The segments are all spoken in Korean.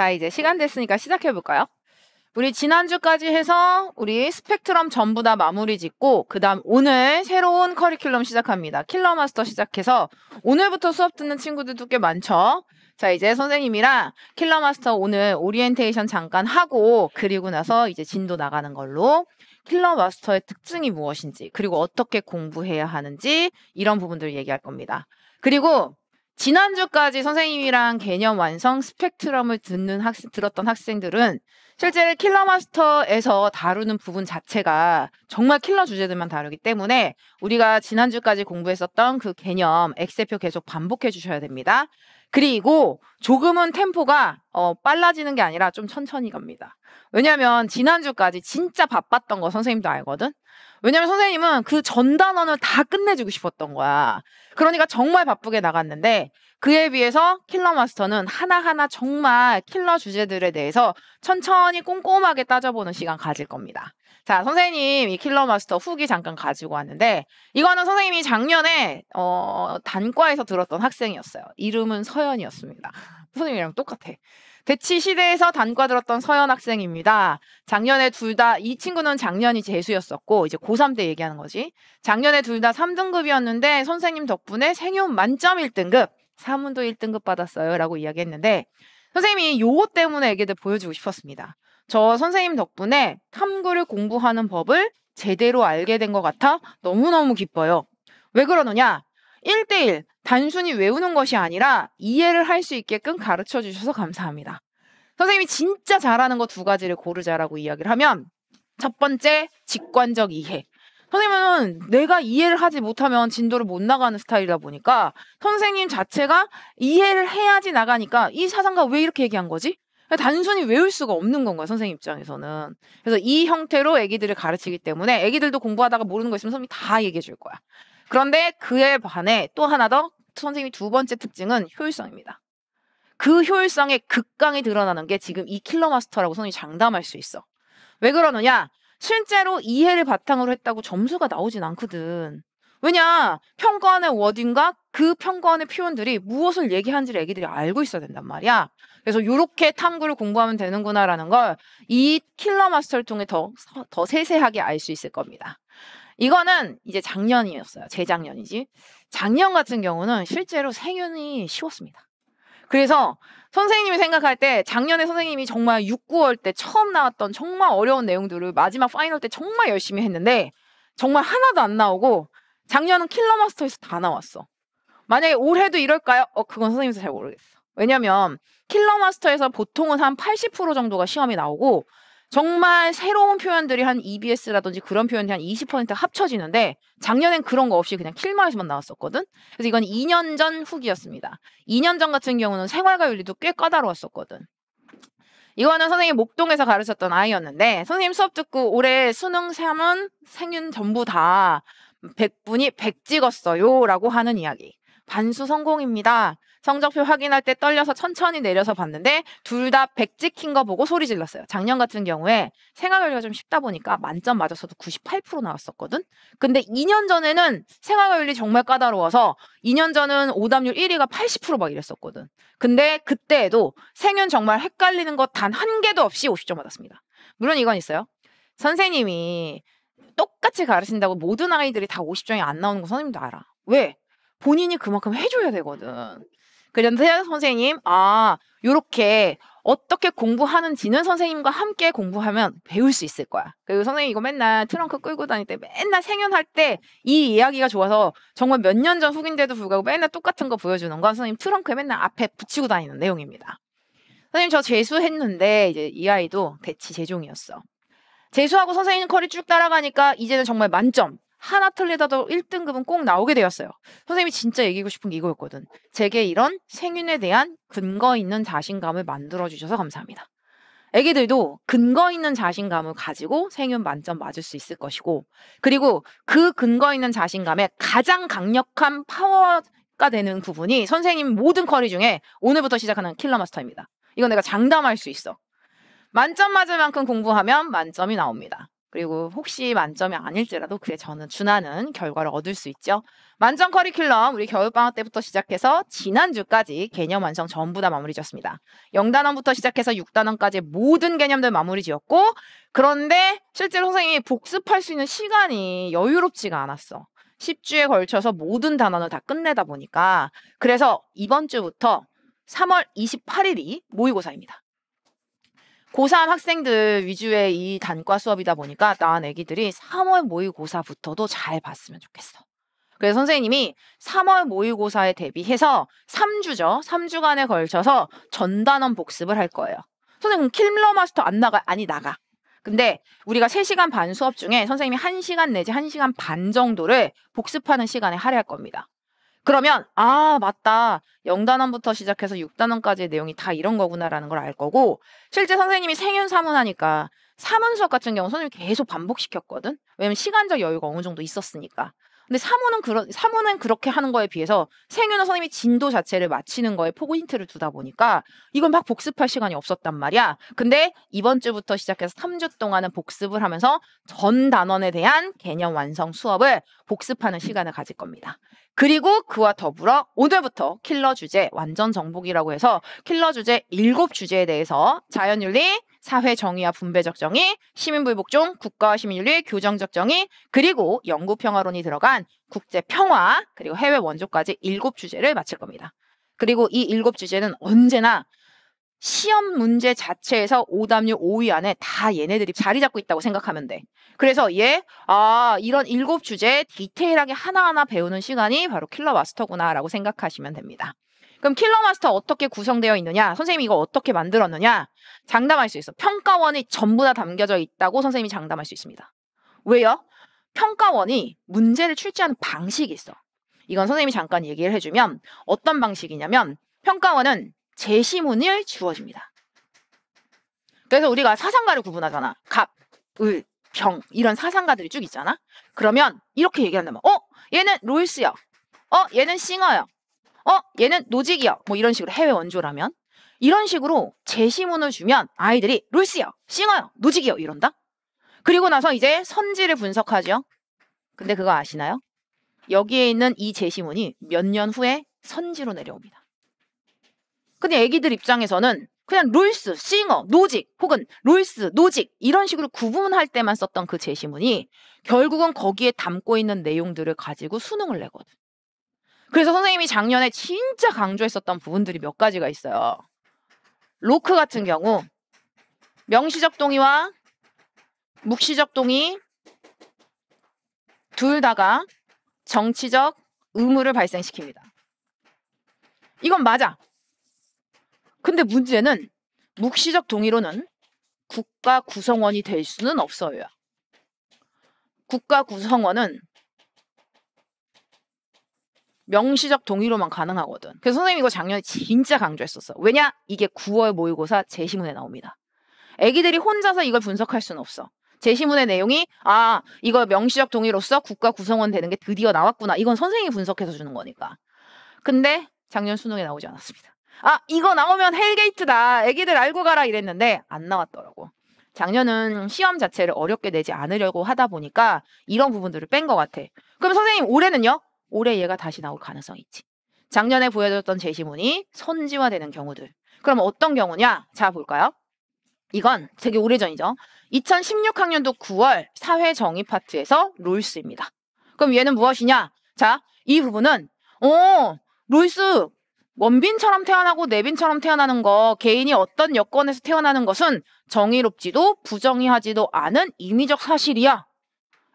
자, 이제 시간 됐으니까 시작해볼까요? 우리 지난주까지 해서 우리 스펙트럼 전부 다 마무리 짓고 그다음 오늘 새로운 커리큘럼 시작합니다. 킬러 마스터 시작해서 오늘부터 수업 듣는 친구들도 꽤 많죠. 자, 이제 선생님이랑 킬러 마스터 오늘 오리엔테이션 잠깐 하고 그리고 나서 이제 진도 나가는 걸로 킬러 마스터의 특징이 무엇인지 그리고 어떻게 공부해야 하는지 이런 부분들 얘기할 겁니다. 그리고 지난주까지 선생님이랑 개념 완성 스펙트럼을 듣는 학생, 들었던 학생들은 실제 킬러 마스터에서 다루는 부분 자체가 정말 킬러 주제들만 다루기 때문에 우리가 지난주까지 공부했었던 그 개념 엑세표 계속 반복해 주셔야 됩니다. 그리고 조금은 템포가 어, 빨라지는 게 아니라 좀 천천히 갑니다. 왜냐하면 지난주까지 진짜 바빴던 거 선생님도 알거든. 왜냐면 선생님은 그 전 단원을 다 끝내주고 싶었던 거야. 그러니까 정말 바쁘게 나갔는데 그에 비해서 킬러 마스터는 하나하나 정말 킬러 주제들에 대해서 천천히 꼼꼼하게 따져보는 시간 가질 겁니다. 자, 선생님 이 킬러 마스터 후기 잠깐 가지고 왔는데 이거는 선생님이 작년에 어 단과에서 들었던 학생이었어요. 이름은 서연이었습니다. 선생님이랑 똑같아. 대치 시대에서 단과 들었던 서현 학생입니다. 작년에 둘 다 이 친구는 작년이 재수였었고 이제 고3 때 얘기하는 거지. 작년에 둘 다 3등급이었는데 선생님 덕분에 생윤 만점 1등급, 사문도 1등급 받았어요라고 이야기했는데 선생님이 요거 때문에 애기들 보여주고 싶었습니다. 저 선생님 덕분에 탐구를 공부하는 법을 제대로 알게 된 것 같아 너무너무 기뻐요. 왜 그러느냐? 1대1 단순히 외우는 것이 아니라 이해를 할 수 있게끔 가르쳐 주셔서 감사합니다. 선생님이 진짜 잘하는 거 두 가지를 고르자라고 이야기를 하면 첫 번째 직관적 이해. 선생님은 내가 이해를 하지 못하면 진도를 못 나가는 스타일이다 보니까 선생님 자체가 이해를 해야지 나가니까 이 사상가 왜 이렇게 얘기한 거지? 단순히 외울 수가 없는 건가요 선생님 입장에서는 그래서 이 형태로 애기들을 가르치기 때문에 애기들도 공부하다가 모르는 거 있으면 선생님이 다 얘기해 줄 거야 그런데 그에 반해 또 하나 더 선생님이 두 번째 특징은 효율성입니다. 그 효율성의 극강이 드러나는 게 지금 이 킬러마스터라고 선생님이 장담할 수 있어. 왜 그러느냐? 실제로 이해를 바탕으로 했다고 점수가 나오진 않거든. 왜냐 평가원의 워딩과 그 평가원의 표현들이 무엇을 얘기하는지를 애기들이 알고 있어야 된단 말이야. 그래서 이렇게 탐구를 공부하면 되는구나라는 걸 이 킬러 마스터를 통해 더, 더 세세하게 알 수 있을 겁니다. 이거는 이제 작년이었어요. 재작년이지. 작년 같은 경우는 실제로 생윤이 쉬웠습니다. 그래서 선생님이 생각할 때 작년에 선생님이 정말 6, 9월 때 처음 나왔던 정말 어려운 내용들을 마지막 파이널 때 정말 열심히 했는데 정말 하나도 안 나오고 작년은 킬러마스터에서 다 나왔어. 만약에 올해도 이럴까요? 어, 그건 선생님도 잘 모르겠어. 왜냐면 킬러마스터에서 보통은 한 80% 정도가 시험이 나오고 정말 새로운 표현들이 한 EBS라든지 그런 표현이 한 20% 합쳐지는데 작년엔 그런 거 없이 그냥 킬마에서만 나왔었거든. 그래서 이건 2년 전 후기였습니다. 2년 전 같은 경우는 생활과 윤리도 꽤 까다로웠었거든. 이거는 선생님 목동에서 가르쳤던 아이였는데 선생님 수업 듣고 올해 수능 3은 생윤 전부 다 100분이 100 찍었어요라고 하는 이야기. 반수 성공입니다. 성적표 확인할 때 떨려서 천천히 내려서 봤는데 둘 다 100 찍힌 거 보고 소리 질렀어요. 작년 같은 경우에 생활 관리가 좀 쉽다 보니까 만점 맞았어도 98% 나왔었거든. 근데 2년 전에는 생활 관리 정말 까다로워서 2년 전은 오답률 1위가 80%막 이랬었거든. 근데 그때에도 생윤 정말 헷갈리는 것 단 한 개도 없이 50점 받았습니다. 물론 이건 있어요. 선생님이 똑같이 가르친다고 모든 아이들이 다 50점이 안 나오는 거 선생님도 알아. 왜? 본인이 그만큼 해줘야 되거든. 그런데 선생님, 아, 요렇게 어떻게 공부하는지는 선생님과 함께 공부하면 배울 수 있을 거야. 그리고 선생님 이거 맨날 트렁크 끌고 다닐 때 맨날 생연할 때 이 이야기가 좋아서 정말 몇 년 전 후기인데도 불구하고 맨날 똑같은 거 보여주는 건 선생님 트렁크에 맨날 앞에 붙이고 다니는 내용입니다. 선생님 저 재수했는데 이제 이 아이도 대치 재종이었어. 재수하고 선생님 커리 쭉 따라가니까 이제는 정말 만점. 하나 틀리다도 1등급은 꼭 나오게 되었어요. 선생님이 진짜 얘기고 하 싶은 게 이거였거든. 제게 이런 생윤에 대한 근거 있는 자신감을 만들어 주셔서 감사합니다. 애기들도 근거 있는 자신감을 가지고 생윤 만점 맞을 수 있을 것이고 그리고 그 근거 있는 자신감의 가장 강력한 파워가 되는 부분이 선생님 모든 커리 중에 오늘부터 시작하는 킬러 마스터입니다. 이건 내가 장담할 수 있어. 만점 맞을 만큼 공부하면 만점이 나옵니다. 그리고 혹시 만점이 아닐지라도 그에 저는 준하는 결과를 얻을 수 있죠. 만점 커리큘럼 우리 겨울방학 때부터 시작해서 지난주까지 개념 완성 전부 다 마무리 지었습니다. 0단원부터 시작해서 6단원까지 모든 개념들 마무리 지었고 그런데 실제로 선생님이 복습할 수 있는 시간이 여유롭지가 않았어. 10주에 걸쳐서 모든 단원을 다 끝내다 보니까 그래서 이번 주부터 3월 28일이 모의고사입니다. 고3 학생들 위주의 이 단과 수업이다 보니까 나은 애기들이 3월 모의고사부터도 잘 봤으면 좋겠어. 그래서 선생님이 3월 모의고사에 대비해서 3주죠. 3주간에 걸쳐서 전단원 복습을 할 거예요. 선생님, 킬러 마스터 안 나가? 아니, 나가. 근데 우리가 3시간 반 수업 중에 선생님이 1시간 내지 1시간 반 정도를 복습하는 시간에 할애할 겁니다. 그러면 아 맞다 0단원부터 시작해서 6단원까지의 내용이 다 이런 거구나라는 걸 알 거고 실제 선생님이 생윤 사문하니까 사문 수업 같은 경우 선생님이 계속 반복시켰거든 왜냐면 시간적 여유가 어느 정도 있었으니까 근데 사모는 그런 사모는 그렇게 하는 거에 비해서 생윤호 선생님이 진도 자체를 마치는 거에 포인트를 두다 보니까 이건 막 복습할 시간이 없었단 말이야. 근데 이번 주부터 시작해서 3주 동안은 복습을 하면서 전 단원에 대한 개념 완성 수업을 복습하는 시간을 가질 겁니다. 그리고 그와 더불어 오늘부터 킬러 주제 완전 정복이라고 해서 킬러 주제 7 주제에 대해서 자연윤리, 사회 정의와 분배적 정의, 시민불복종, 국가와 시민윤리, 교정적 정의, 그리고 영구평화론이 들어간 국제평화, 그리고 해외 원조까지 일곱 주제를 마칠 겁니다. 그리고 이 일곱 주제는 언제나 시험 문제 자체에서 오답류 5위 안에 다 얘네들이 자리 잡고 있다고 생각하면 돼. 그래서 얘, 아, 이런 일곱 주제 디테일하게 하나하나 배우는 시간이 바로 킬러 마스터구나라고 생각하시면 됩니다. 그럼 킬러 마스터 어떻게 구성되어 있느냐? 선생님이 이거 어떻게 만들었느냐? 장담할 수 있어. 평가원이 전부 다 담겨져 있다고 선생님이 장담할 수 있습니다. 왜요? 평가원이 문제를 출제하는 방식이 있어. 이건 선생님이 잠깐 얘기를 해주면 어떤 방식이냐면 평가원은 제시문을 주어집니다 그래서 우리가 사상가를 구분하잖아. 갑, 을, 병 이런 사상가들이 쭉 있잖아. 그러면 이렇게 얘기한다면 어 얘는 로이스요어 얘는 싱어요 어, 얘는 노직이요뭐 이런 식으로 해외 원조라면. 이런 식으로 제시문을 주면 아이들이 룰스요, 싱어요, 노직이요 이런다. 그리고 나서 이제 선지를 분석하죠. 근데 그거 아시나요? 여기에 있는 이 제시문이 몇 년 후에 선지로 내려옵니다. 근데 애기들 입장에서는 그냥 롤스, 싱어, 노직 혹은 롤스, 노직 이런 식으로 구분할 때만 썼던 그 제시문이 결국은 거기에 담고 있는 내용들을 가지고 수능을 내거든. 그래서 선생님이 작년에 진짜 강조했었던 부분들이 몇 가지가 있어요. 로크 같은 경우 명시적 동의와 묵시적 동의 둘 다가 정치적 의무를 발생시킵니다. 이건 맞아. 근데 문제는 묵시적 동의로는 국가 구성원이 될 수는 없어요. 국가 구성원은 명시적 동의로만 가능하거든. 그래서 선생님이 이거 작년에 진짜 강조했었어. 왜냐? 이게 9월 모의고사 제시문에 나옵니다. 애기들이 혼자서 이걸 분석할 수는 없어. 제시문의 내용이 아 이거 명시적 동의로서 국가 구성원 되는 게 드디어 나왔구나. 이건 선생님이 분석해서 주는 거니까. 근데 작년 수능에 나오지 않았습니다. 아 이거 나오면 헬게이트다. 애기들 알고 가라 이랬는데 안 나왔더라고. 작년은 시험 자체를 어렵게 내지 않으려고 하다 보니까 이런 부분들을 뺀 것 같아. 그럼 선생님 올해는요? 올해 얘가 다시 나올 가능성이 있지. 작년에 보여줬던 제시문이 선지화되는 경우들. 그럼 어떤 경우냐? 자, 볼까요? 이건 되게 오래전이죠. 2016학년도 9월 사회 정의 파트에서 롤스입니다. 그럼 얘는 무엇이냐? 자, 이 부분은 어, 롤스 원빈처럼 태어나고 내빈처럼 태어나는 거, 개인이 어떤 여건에서 태어나는 것은 정의롭지도 부정의하지도 않은 임의적 사실이야.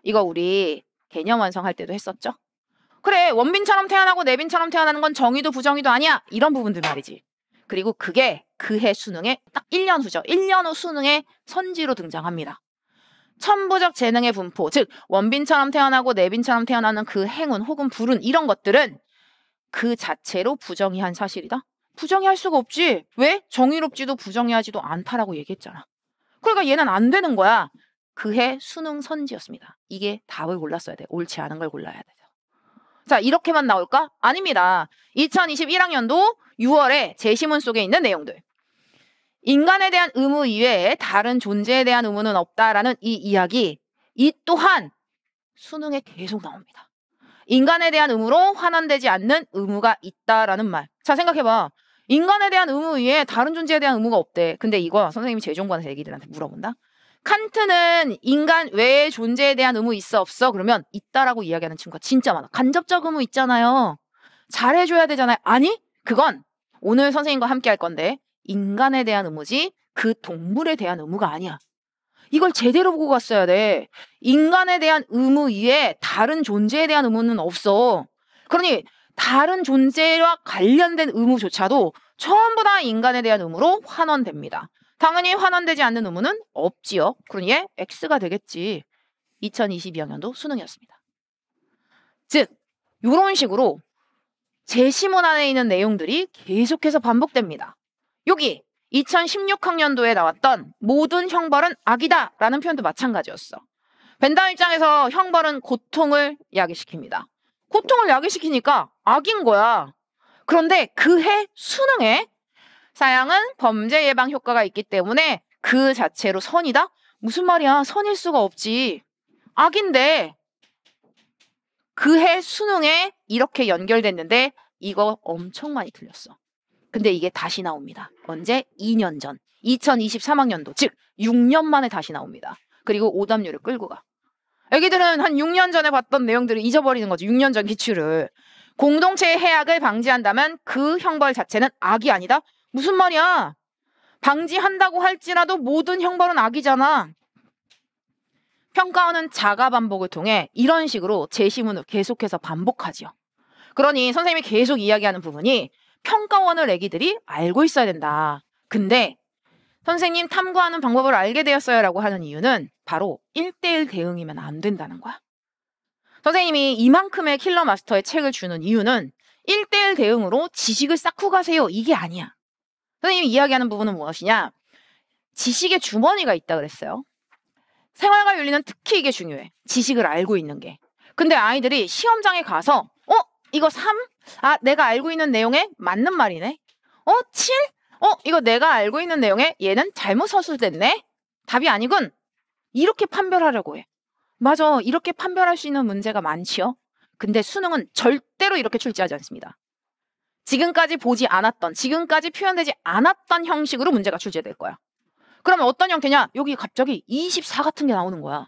이거 우리 개념 완성할 때도 했었죠? 그래 원빈처럼 태어나고 내빈처럼 태어나는 건 정의도 부정의도 아니야 이런 부분들 말이지 그리고 그게 그해 수능에 딱 1년 후죠 1년 후 수능에 선지로 등장합니다 천부적 재능의 분포 즉 원빈처럼 태어나고 내빈처럼 태어나는 그 행운 혹은 불운 이런 것들은 그 자체로 부정의한 사실이다 부정의할 수가 없지 왜? 정의롭지도 부정의하지도 않다라고 얘기했잖아 그러니까 얘는 안 되는 거야 그해 수능 선지였습니다 이게 답을 골랐어야 돼 옳지 않은 걸 골라야 돼 자, 이렇게만 나올까? 아닙니다. 2021학년도 6월에 제시문 속에 있는 내용들. 인간에 대한 의무 이외에 다른 존재에 대한 의무는 없다라는 이 이야기, 이 또한 수능에 계속 나옵니다. 인간에 대한 의무로 환원되지 않는 의무가 있다라는 말. 자, 생각해봐. 인간에 대한 의무 위에 다른 존재에 대한 의무가 없대. 근데 이거 선생님이 재종관에서 애기들한테 물어본다. 칸트는 인간 외의 존재에 대한 의무 있어 없어? 그러면 있다라고 이야기하는 친구가 진짜 많아. 간접적 의무 있잖아요. 잘해줘야 되잖아요. 아니? 그건 오늘 선생님과 함께 할 건데 인간에 대한 의무지 그 동물에 대한 의무가 아니야. 이걸 제대로 보고 갔어야 돼. 인간에 대한 의무 이외에 다른 존재에 대한 의무는 없어. 그러니 다른 존재와 관련된 의무조차도 전부 다 인간에 대한 의무로 환원됩니다. 당연히 환원되지 않는 의무는 없지요. 그러니 X가 되겠지. 2022학년도 수능이었습니다. 즉, 이런 식으로 제시문 안에 있는 내용들이 계속해서 반복됩니다. 여기 2016학년도에 나왔던 모든 형벌은 악이다 라는 표현도 마찬가지였어. 벤담 입장에서 형벌은 고통을 야기시킵니다. 고통을 야기시키니까 악인 거야. 그런데 그해 수능에 사양은 범죄 예방 효과가 있기 때문에 그 자체로 선이다? 무슨 말이야? 선일 수가 없지. 악인데 그 해 수능에 이렇게 연결됐는데 이거 엄청 많이 틀렸어. 근데 이게 다시 나옵니다. 언제? 2년 전. 2023학년도. 즉, 6년 만에 다시 나옵니다. 그리고 오답률을 끌고 가. 애기들은 한 6년 전에 봤던 내용들을 잊어버리는 거죠. 6년 전 기출을. 공동체의 해악을 방지한다면 그 형벌 자체는 악이 아니다? 무슨 말이야? 방지한다고 할지라도 모든 형벌은 악이잖아. 평가원은 자가 반복을 통해 이런 식으로 재심문을 계속해서 반복하지요. 그러니 선생님이 계속 이야기하는 부분이 평가원을 애기들이 알고 있어야 된다. 근데 선생님 탐구하는 방법을 알게 되었어요 라고 하는 이유는 바로 1대1 대응이면 안 된다는 거야. 선생님이 이만큼의 킬러 마스터의 책을 주는 이유는 1대1 대응으로 지식을 쌓고 가세요. 이게 아니야. 선생님이 이야기하는 부분은 무엇이냐? 지식의 주머니가 있다 그랬어요. 생활과 윤리는 특히 이게 중요해. 지식을 알고 있는 게. 근데 아이들이 시험장에 가서 어? 이거 3? 아, 내가 알고 있는 내용에 맞는 말이네. 어? 7? 어? 이거 내가 알고 있는 내용에 얘는 잘못 서술됐네. 답이 아니군. 이렇게 판별하려고 해. 맞아. 이렇게 판별할 수 있는 문제가 많지요. 근데 수능은 절대로 이렇게 출제하지 않습니다. 지금까지 보지 않았던, 지금까지 표현되지 않았던 형식으로 문제가 출제될 거야. 그러면 어떤 형태냐? 여기 갑자기 24 같은 게 나오는 거야.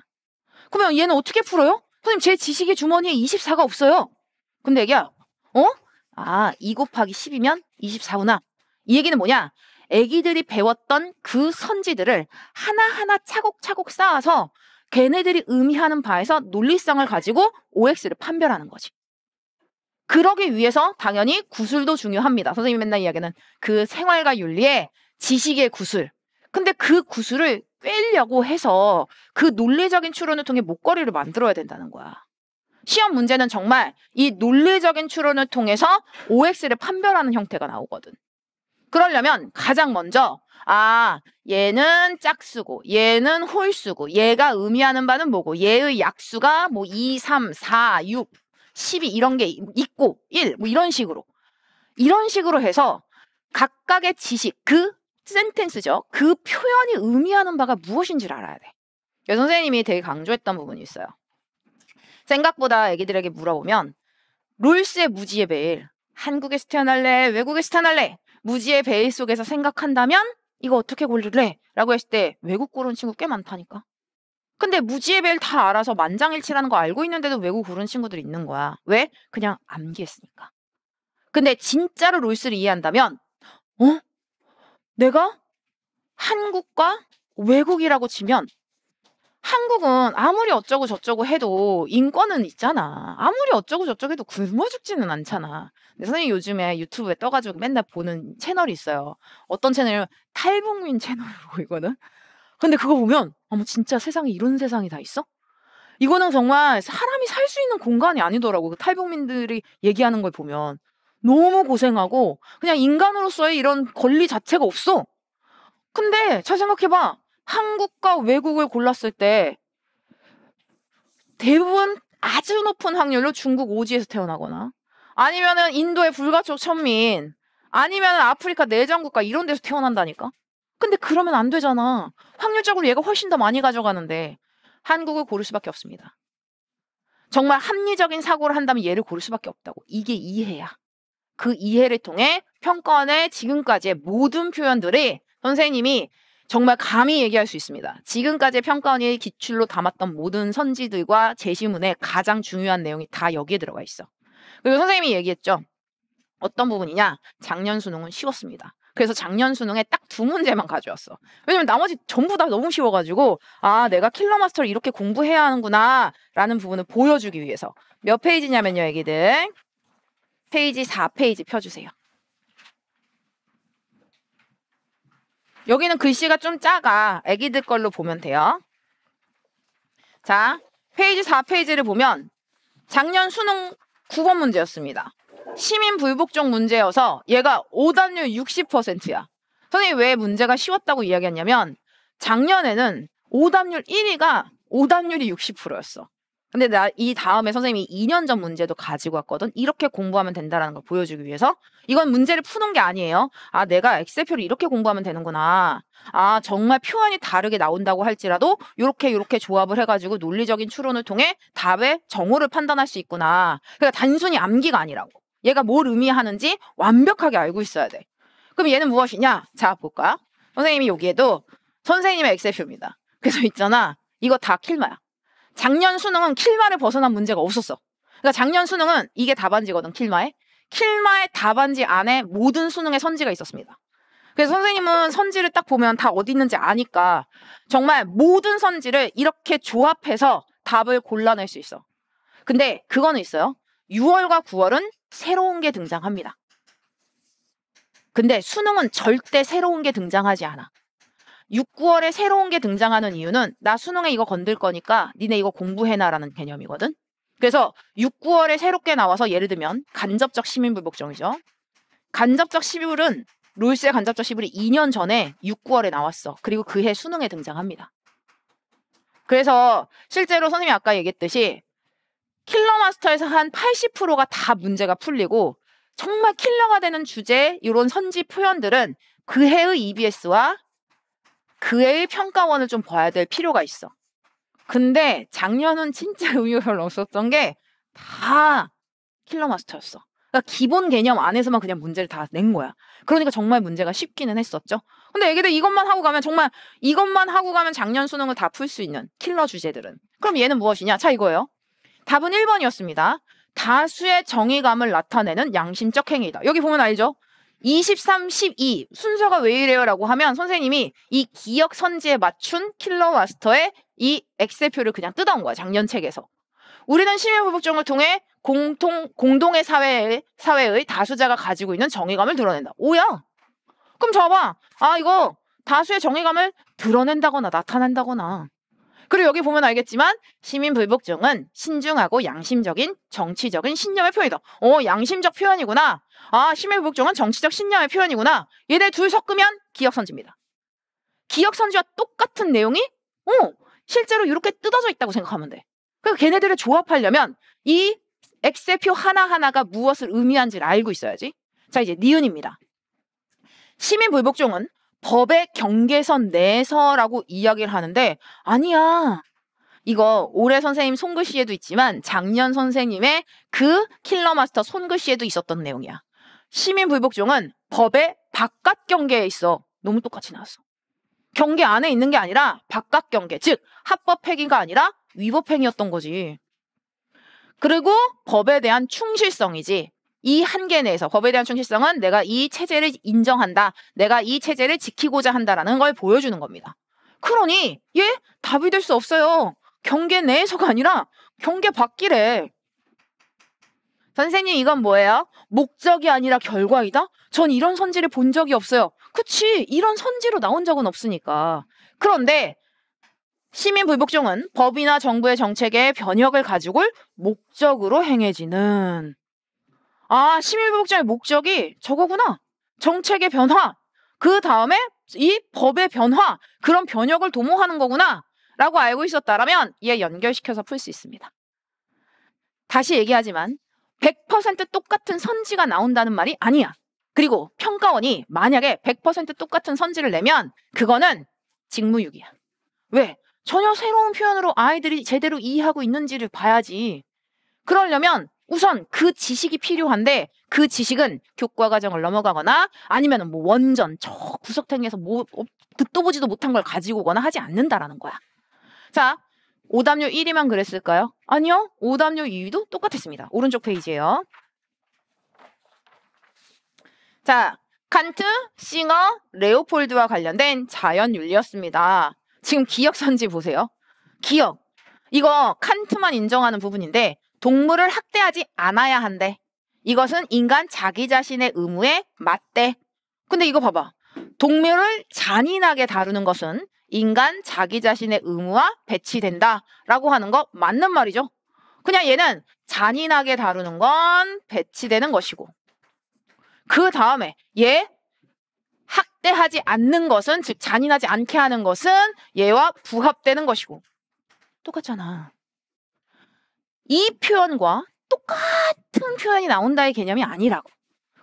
그러면 얘는 어떻게 풀어요? 선생님, 제 지식의 주머니에 24가 없어요. 근데 얘기야, 어? 아, 2 곱하기 10이면 24구나. 이 얘기는 뭐냐? 애기들이 배웠던 그 선지들을 하나하나 차곡차곡 쌓아서 걔네들이 의미하는 바에서 논리성을 가지고 OX를 판별하는 거지. 그러기 위해서 당연히 구술도 중요합니다. 선생님이 맨날 이야기는 그 생활과 윤리의 지식의 구술. 근데 그 구술을 꿰려고 해서 그 논리적인 추론을 통해 목걸이를 만들어야 된다는 거야. 시험 문제는 정말 이 논리적인 추론을 통해서 OX를 판별하는 형태가 나오거든. 그러려면 가장 먼저 아 얘는 짝수고 얘는 홀수고 얘가 의미하는 바는 뭐고 얘의 약수가 뭐 2, 3, 4, 6 12 이런 게 있고 1뭐 이런 식으로 이런 식으로 해서 각각의 지식 그 센텐스죠. 그 표현이 의미하는 바가 무엇인지 알아야 돼. 그 선생님이 되게 강조했던 부분이 있어요. 생각보다 애기들에게 물어보면 롤스의 무지의 베일 한국에서 태어날래 외국에서 태어날래 무지의 베일 속에서 생각한다면 이거 어떻게 고를래? 라고 했을 때 외국 고른 친구 꽤 많다니까. 근데 무지의 벨를다 알아서 만장일치라는 거 알고 있는데도 외고 구른 친구들이 있는 거야. 왜? 그냥 암기했으니까. 근데 진짜로 로이스를 이해한다면 어? 내가 한국과 외국이라고 치면 한국은 아무리 어쩌고 저쩌고 해도 인권은 있잖아. 아무리 어쩌고 저쩌고 해도 굶어 죽지는 않잖아. 근데 선생님 요즘에 유튜브에 떠가지고 맨날 보는 채널이 있어요. 어떤 채널이냐면 탈북민 채널이고 이거는. 근데 그거 보면 어머 진짜 세상에 이런 세상이 다 있어? 이거는 정말 사람이 살 수 있는 공간이 아니더라고. 그 탈북민들이 얘기하는 걸 보면 너무 고생하고 그냥 인간으로서의 이런 권리 자체가 없어. 근데 잘 생각해봐. 한국과 외국을 골랐을 때 대부분 아주 높은 확률로 중국 오지에서 태어나거나 아니면은 인도의 불가촉 천민 아니면은 아프리카 내장국가 이런 데서 태어난다니까. 근데 그러면 안 되잖아. 확률적으로 얘가 훨씬 더 많이 가져가는데 한국을 고를 수밖에 없습니다. 정말 합리적인 사고를 한다면 얘를 고를 수밖에 없다고. 이게 이해야. 그 이해를 통해 평가원의 지금까지의 모든 표현들이 선생님이 정말 감히 얘기할 수 있습니다. 지금까지 평가원이 기출로 담았던 모든 선지들과 제시문의 가장 중요한 내용이 다 여기에 들어가 있어. 그리고 선생님이 얘기했죠. 어떤 부분이냐? 작년 수능은 쉬웠습니다. 그래서 작년 수능에 딱 두 문제만 가져왔어. 왜냐면 나머지 전부 다 너무 쉬워가지고 아 내가 킬러 마스터를 이렇게 공부해야 하는구나라는 부분을 보여주기 위해서 몇 페이지냐면요, 애기들 페이지 4페이지 펴주세요. 여기는 글씨가 좀 작아. 애기들 걸로 보면 돼요. 자, 페이지 4페이지를 보면 작년 수능 9번 문제였습니다. 시민 불복종 문제여서 얘가 오답률 60%야. 선생님 왜 문제가 쉬웠다고 이야기했냐면 작년에는 오답률 1위가 오답률이 60%였어. 근데 나 이 다음에 선생님이 2년 전 문제도 가지고 왔거든. 이렇게 공부하면 된다라는 걸 보여주기 위해서 이건 문제를 푸는 게 아니에요. 아 내가 엑셀표를 이렇게 공부하면 되는구나. 아 정말 표현이 다르게 나온다고 할지라도 이렇게이렇게 조합을 해가지고 논리적인 추론을 통해 답의 정오를 판단할 수 있구나. 그러니까 단순히 암기가 아니라고. 얘가 뭘 의미하는지 완벽하게 알고 있어야 돼. 그럼 얘는 무엇이냐? 자, 볼까? 선생님이 여기에도 선생님의 엑셉션입니다. 그래서 있잖아. 이거 다 킬마야. 작년 수능은 킬마를 벗어난 문제가 없었어. 그러니까 작년 수능은 이게 답안지거든, 킬마에. 킬마의 답안지 안에 모든 수능의 선지가 있었습니다. 그래서 선생님은 선지를 딱 보면 다 어디 있는지 아니까 정말 모든 선지를 이렇게 조합해서 답을 골라낼 수 있어. 근데 그거는 있어요. 6월과 9월은 새로운 게 등장합니다. 근데 수능은 절대 새로운 게 등장하지 않아. 6, 9월에 새로운 게 등장하는 이유는 나 수능에 이거 건들 거니까 니네 이거 공부해놔라는 개념이거든. 그래서 6, 9월에 새롭게 나와서 예를 들면 간접적 시민불복종이죠. 간접적 시불은 롤스의 간접적 시불이 2년 전에 6, 9월에 나왔어. 그리고 그 해 수능에 등장합니다. 그래서 실제로 선생님이 아까 얘기했듯이 킬러마스터에서 한 80%가 다 문제가 풀리고 정말 킬러가 되는 주제 이런 선지 표현들은 그 해의 EBS와 그 해의 평가원을 좀 봐야 될 필요가 있어. 근데 작년은 진짜 의미가 별로 없었던 게 다 킬러마스터였어. 그러니까 기본 개념 안에서만 그냥 문제를 다 낸 거야. 그러니까 정말 문제가 쉽기는 했었죠. 근데 애기들 이것만 하고 가면 정말 이것만 하고 가면 작년 수능을 다 풀 수 있는 킬러 주제들은. 그럼 얘는 무엇이냐? 자 이거예요. 답은 1번이었습니다. 다수의 정의감을 나타내는 양심적 행위다. 여기 보면 알죠? 23, 12 순서가 왜 이래요라고 하면 선생님이 이 기억 선지에 맞춘 킬러 마스터의 이 엑세표를 그냥 뜯어온 거야 작년 책에서. 우리는 시민보복종을 통해 공통 공동의 사회의 사회의 다수자가 가지고 있는 정의감을 드러낸다. 오야. 그럼 저봐. 아 이거 다수의 정의감을 드러낸다거나 나타낸다거나 그리고 여기 보면 알겠지만 시민 불복종은 신중하고 양심적인 정치적인 신념의 표현이다. 어, 양심적 표현이구나. 아, 시민 불복종은 정치적 신념의 표현이구나. 얘네 둘 섞으면 기억 선지입니다. 기억 선지와 똑같은 내용이 어, 실제로 이렇게 뜯어져 있다고 생각하면 돼. 그러니 걔네들을 조합하려면 이 엑셀 표 하나하나가 무엇을 의미한지를 알고 있어야지. 자, 이제 니은입니다. 시민 불복종은 법의 경계선 내서라고 이야기를 하는데 아니야. 이거 올해 선생님 손글 씨에도 있지만 작년 선생님의 그 킬러 마스터 손글 씨에도 있었던 내용이야. 시민 불복종은 법의 바깥 경계에 있어. 너무 똑같이 나왔어. 경계 안에 있는 게 아니라 바깥 경계, 즉 합법 행위가 아니라 위법 행위였던 거지. 그리고 법에 대한 충실성이지. 이 한계 내에서 법에 대한 충실성은 내가 이 체제를 인정한다. 내가 이 체제를 지키고자 한다라는 걸 보여주는 겁니다. 그러니 예 답이 될 수 없어요. 경계 내에서가 아니라 경계 밖이래. 선생님 이건 뭐예요? 목적이 아니라 결과이다? 전 이런 선지를 본 적이 없어요. 그치 이런 선지로 나온 적은 없으니까. 그런데 시민 불복종은 법이나 정부의 정책에 변혁을 가지고 목적으로 행해지는 아, 시민부국장의 목적이 저거구나. 정책의 변화. 그 다음에 이 법의 변화. 그런 변혁을 도모하는 거구나. 라고 알고 있었다면 이에 연결시켜서 풀 수 있습니다. 다시 얘기하지만 100% 똑같은 선지가 나온다는 말이 아니야. 그리고 평가원이 만약에 100% 똑같은 선지를 내면 그거는 직무유기야. 왜? 전혀 새로운 표현으로 아이들이 제대로 이해하고 있는지를 봐야지. 그러려면 우선 그 지식이 필요한데 그 지식은 교과 과정을 넘어가거나 아니면 뭐 원전 저 구석탱이에서 뭐 어, 듣도 보지도 못한 걸 가지고 오거나 하지 않는다라는 거야. 자, 오답률 1위만 그랬을까요? 아니요. 오답률 2위도 똑같았습니다. 오른쪽 페이지예요. 자, 칸트, 싱어, 레오폴드와 관련된 자연윤리였습니다. 지금 기억 선지 보세요. 기억. 이거 칸트만 인정하는 부분인데 동물을 학대하지 않아야 한대. 이것은 인간 자기 자신의 의무에 맞대. 근데 이거 봐봐. 동물을 잔인하게 다루는 것은 인간 자기 자신의 의무와 배치된다. 라고 하는 거 맞는 말이죠. 그냥 얘는 잔인하게 다루는 건 배치되는 것이고. 그 다음에 얘 학대하지 않는 것은, 즉, 잔인하지 않게 하는 것은 얘와 부합되는 것이고. 똑같잖아. 이 표현과 똑같은 표현이 나온다의 개념이 아니라고.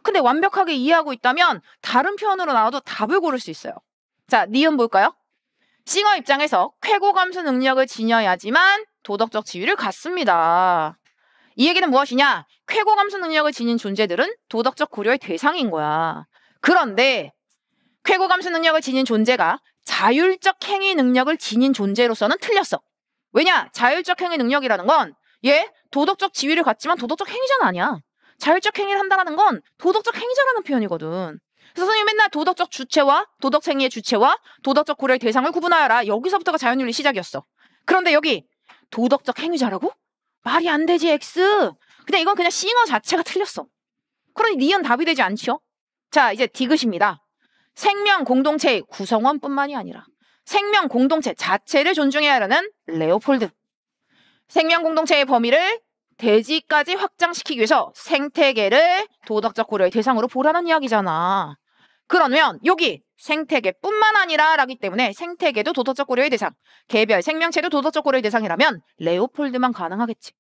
근데 완벽하게 이해하고 있다면 다른 표현으로 나와도 답을 고를 수 있어요. 자, 니은 볼까요? 싱어 입장에서 쾌고감수 능력을 지녀야지만 도덕적 지위를 갖습니다. 이 얘기는 무엇이냐? 쾌고감수 능력을 지닌 존재들은 도덕적 고려의 대상인 거야. 그런데 쾌고감수 능력을 지닌 존재가 자율적 행위 능력을 지닌 존재로서는 틀렸어. 왜냐? 자율적 행위 능력이라는 건 예? 도덕적 지위를 갖지만 도덕적 행위자는 아니야. 자율적 행위를 한다는 건 도덕적 행위자라는 표현이거든. 그래서 선생님 맨날 도덕적 주체와 도덕 행위의 주체와 도덕적 고려의 대상을 구분하여라. 여기서부터가 자연윤리 시작이었어. 그런데 여기 도덕적 행위자라고? 말이 안 되지, X. 근데 이건 그냥 싱어 자체가 틀렸어. 그러니 니은 답이 되지 않죠? 자, 이제 디귿입니다. 생명 공동체의 구성원뿐만이 아니라 생명 공동체 자체를 존중해야 하는 레오폴드. 생명 공동체의 범위를 돼지까지 확장시키기 위해서 생태계를 도덕적 고려의 대상으로 보라는 이야기잖아. 그러면 여기 생태계뿐만 아니라라기 때문에 생태계도 도덕적 고려의 대상, 개별 생명체도 도덕적 고려의 대상이라면 레오폴드만 가능하겠지.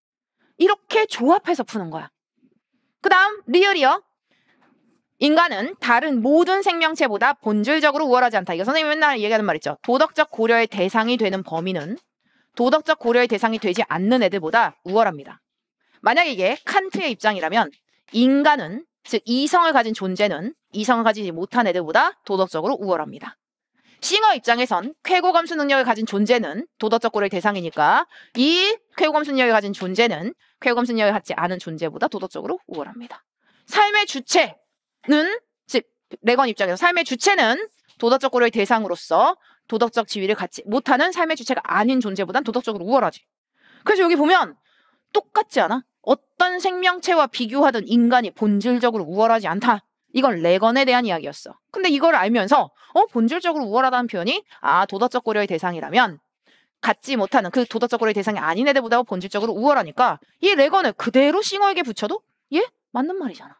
이렇게 조합해서 푸는 거야. 그다음 리얼이요. 인간은 다른 모든 생명체보다 본질적으로 우월하지 않다. 이거 선생님이 맨날 얘기하는 말 있죠. 도덕적 고려의 대상이 되는 범위는 도덕적 고려의 대상이 되지 않는 애들보다 우월합니다. 만약 이게 칸트의 입장이라면 인간은 즉 이성을 가진 존재는 이성을 가지지 못한 애들보다 도덕적으로 우월합니다. 싱어 입장에선 쾌고 감수 능력을 가진 존재는 도덕적 고려의 대상이니까 이 쾌고 감수 능력을 가진 존재는 쾌고 감수 능력을 갖지 않은 존재보다 도덕적으로 우월합니다. 삶의 주체는 즉 레건 입장에서 삶의 주체는 도덕적 고려의 대상으로서 도덕적 지위를 갖지 못하는 삶의 주체가 아닌 존재보단 도덕적으로 우월하지. 그래서 여기 보면 똑같지 않아? 어떤 생명체와 비교하든 인간이 본질적으로 우월하지 않다. 이건 레건에 대한 이야기였어. 근데 이걸 알면서 어 본질적으로 우월하다는 표현이 아 도덕적 고려의 대상이라면 갖지 못하는 그 도덕적 고려의 대상이 아닌 애들보다 본질적으로 우월하니까 이 레건을 그대로 싱어에게 붙여도 예 맞는 말이잖아.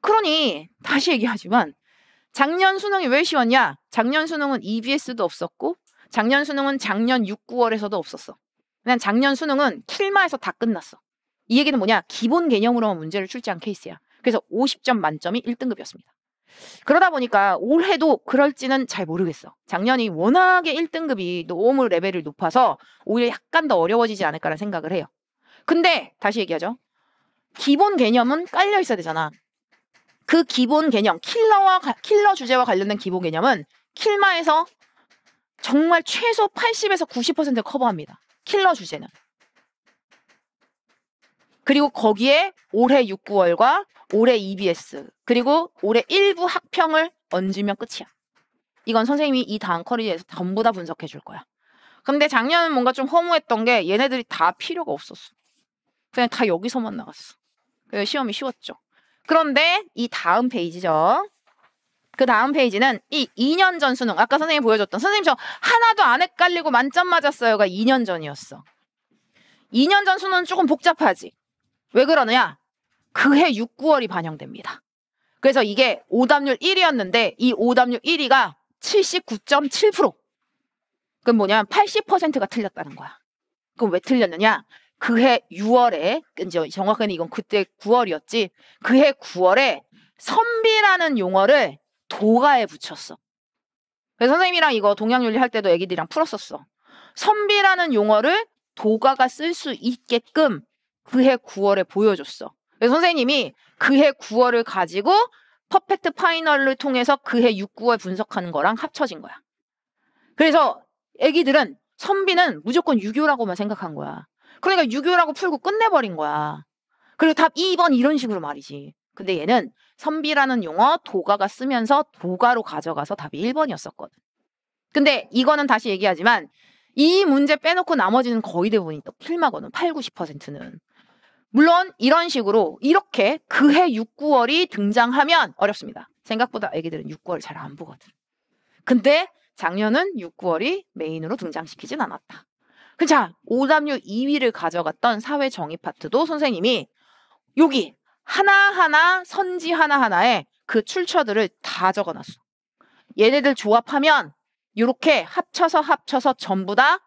그러니 다시 얘기하지만 작년 수능이 왜 쉬웠냐? 작년 수능은 EBS도 없었고 작년 수능은 작년 6, 9월에서도 없었어. 그냥 작년 수능은 킬마에서 다 끝났어. 이 얘기는 뭐냐? 기본 개념으로만 문제를 출제한 케이스야. 그래서 50점 만점이 1등급이었습니다. 그러다 보니까 올해도 그럴지는 잘 모르겠어. 작년이 워낙에 1등급이 너무 레벨이 높아서 오히려 약간 더 어려워지지 않을까라는 생각을 해요. 근데 다시 얘기하죠. 기본 개념은 깔려 있어야 되잖아. 그 기본 개념, 킬러와 킬러 주제와 관련된 기본 개념은 킬마에서 정말 최소 80에서 90% 커버합니다. 킬러 주제는. 그리고 거기에 올해 6, 9월과 올해 EBS 그리고 올해 일부 학평을 얹으면 끝이야. 이건 선생님이 이 다음 커리에서 전부 다 분석해 줄 거야. 근데 작년은 뭔가 좀 허무했던 게 얘네들이 다 필요가 없었어. 그냥 다 여기서만 나갔어. 그래서 시험이 쉬웠죠. 그런데 이 다음 페이지죠. 그 다음 페이지는 이 2년 전 수능. 아까 선생님이 보여줬던 선생님 저 하나도 안 헷갈리고 만점 맞았어요가 2년 전이었어. 2년 전 수능은 조금 복잡하지. 왜 그러느냐? 그 해 6, 9월이 반영됩니다. 그래서 이게 오답률 1위였는데 이 오답률 1위가 79.7%. 그건 뭐냐면 80%가 틀렸다는 거야. 그럼 왜 틀렸느냐? 그해 6월에 이제 정확하게 이건 그때 9월이었지. 그해 9월에 선비라는 용어를 도가에 붙였어. 그래서 선생님이랑 이거 동양윤리 할 때도 애기들이랑 풀었었어. 선비라는 용어를 도가가 쓸 수 있게끔 그해 9월에 보여줬어. 그래서 선생님이 그해 9월을 가지고 퍼펙트 파이널을 통해서 그해 6, 9월 분석하는 거랑 합쳐진 거야. 그래서 애기들은 선비는 무조건 유교라고만 생각한 거야. 그러니까 유교라고 풀고 끝내버린 거야. 그리고 답 2번 이런 식으로 말이지. 근데 얘는 선비라는 용어 도가가 쓰면서 도가로 가져가서 답이 1번이었었거든. 근데 이거는 다시 얘기하지만 이 문제 빼놓고 나머지는 거의 대부분이 또 필마거든. 8, 90%는. 물론 이런 식으로 이렇게 그해 6, 9월이 등장하면 어렵습니다. 생각보다 애기들은 6, 9월 잘 안 보거든. 근데 작년은 6, 9월이 메인으로 등장시키진 않았다. 그 자, 오답률 2위를 가져갔던 사회 정의 파트도 선생님이 여기 하나하나 선지 하나하나에 그 출처들을 다 적어놨어. 얘네들 조합하면 이렇게 합쳐서 합쳐서 전부 다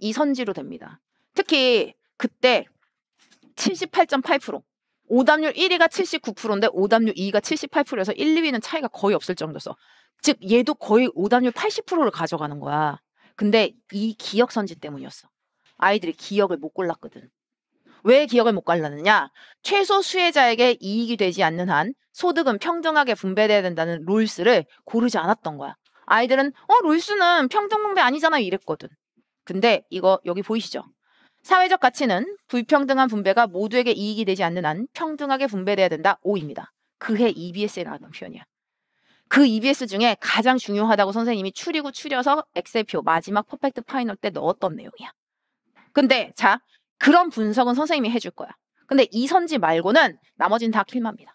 이 선지로 됩니다. 특히 그때 78.8% 오답률 1위가 79%인데 오답률 2위가 78%여서 1, 2위는 차이가 거의 없을 정도였어. 즉 얘도 거의 오답률 80%를 가져가는 거야. 근데 이 기억 선지 때문이었어. 아이들이 기억을 못 골랐거든. 왜 기억을 못 갈랐느냐? 최소 수혜자에게 이익이 되지 않는 한 소득은 평등하게 분배돼야 된다는 롤스를 고르지 않았던 거야. 아이들은 어 롤스는 평등 분배 아니잖아 이랬거든. 근데 이거 여기 보이시죠? 사회적 가치는 불평등한 분배가 모두에게 이익이 되지 않는 한 평등하게 분배돼야 된다 5입니다. 그해 EBS에 나왔던 표현이야. 그 EBS 중에 가장 중요하다고 선생님이 추리고 추려서 엑셀표 마지막 퍼펙트 파이널 때 넣었던 내용이야. 근데 자 그런 분석은 선생님이 해줄 거야. 근데 이 선지 말고는 나머지는 다 킬마입니다.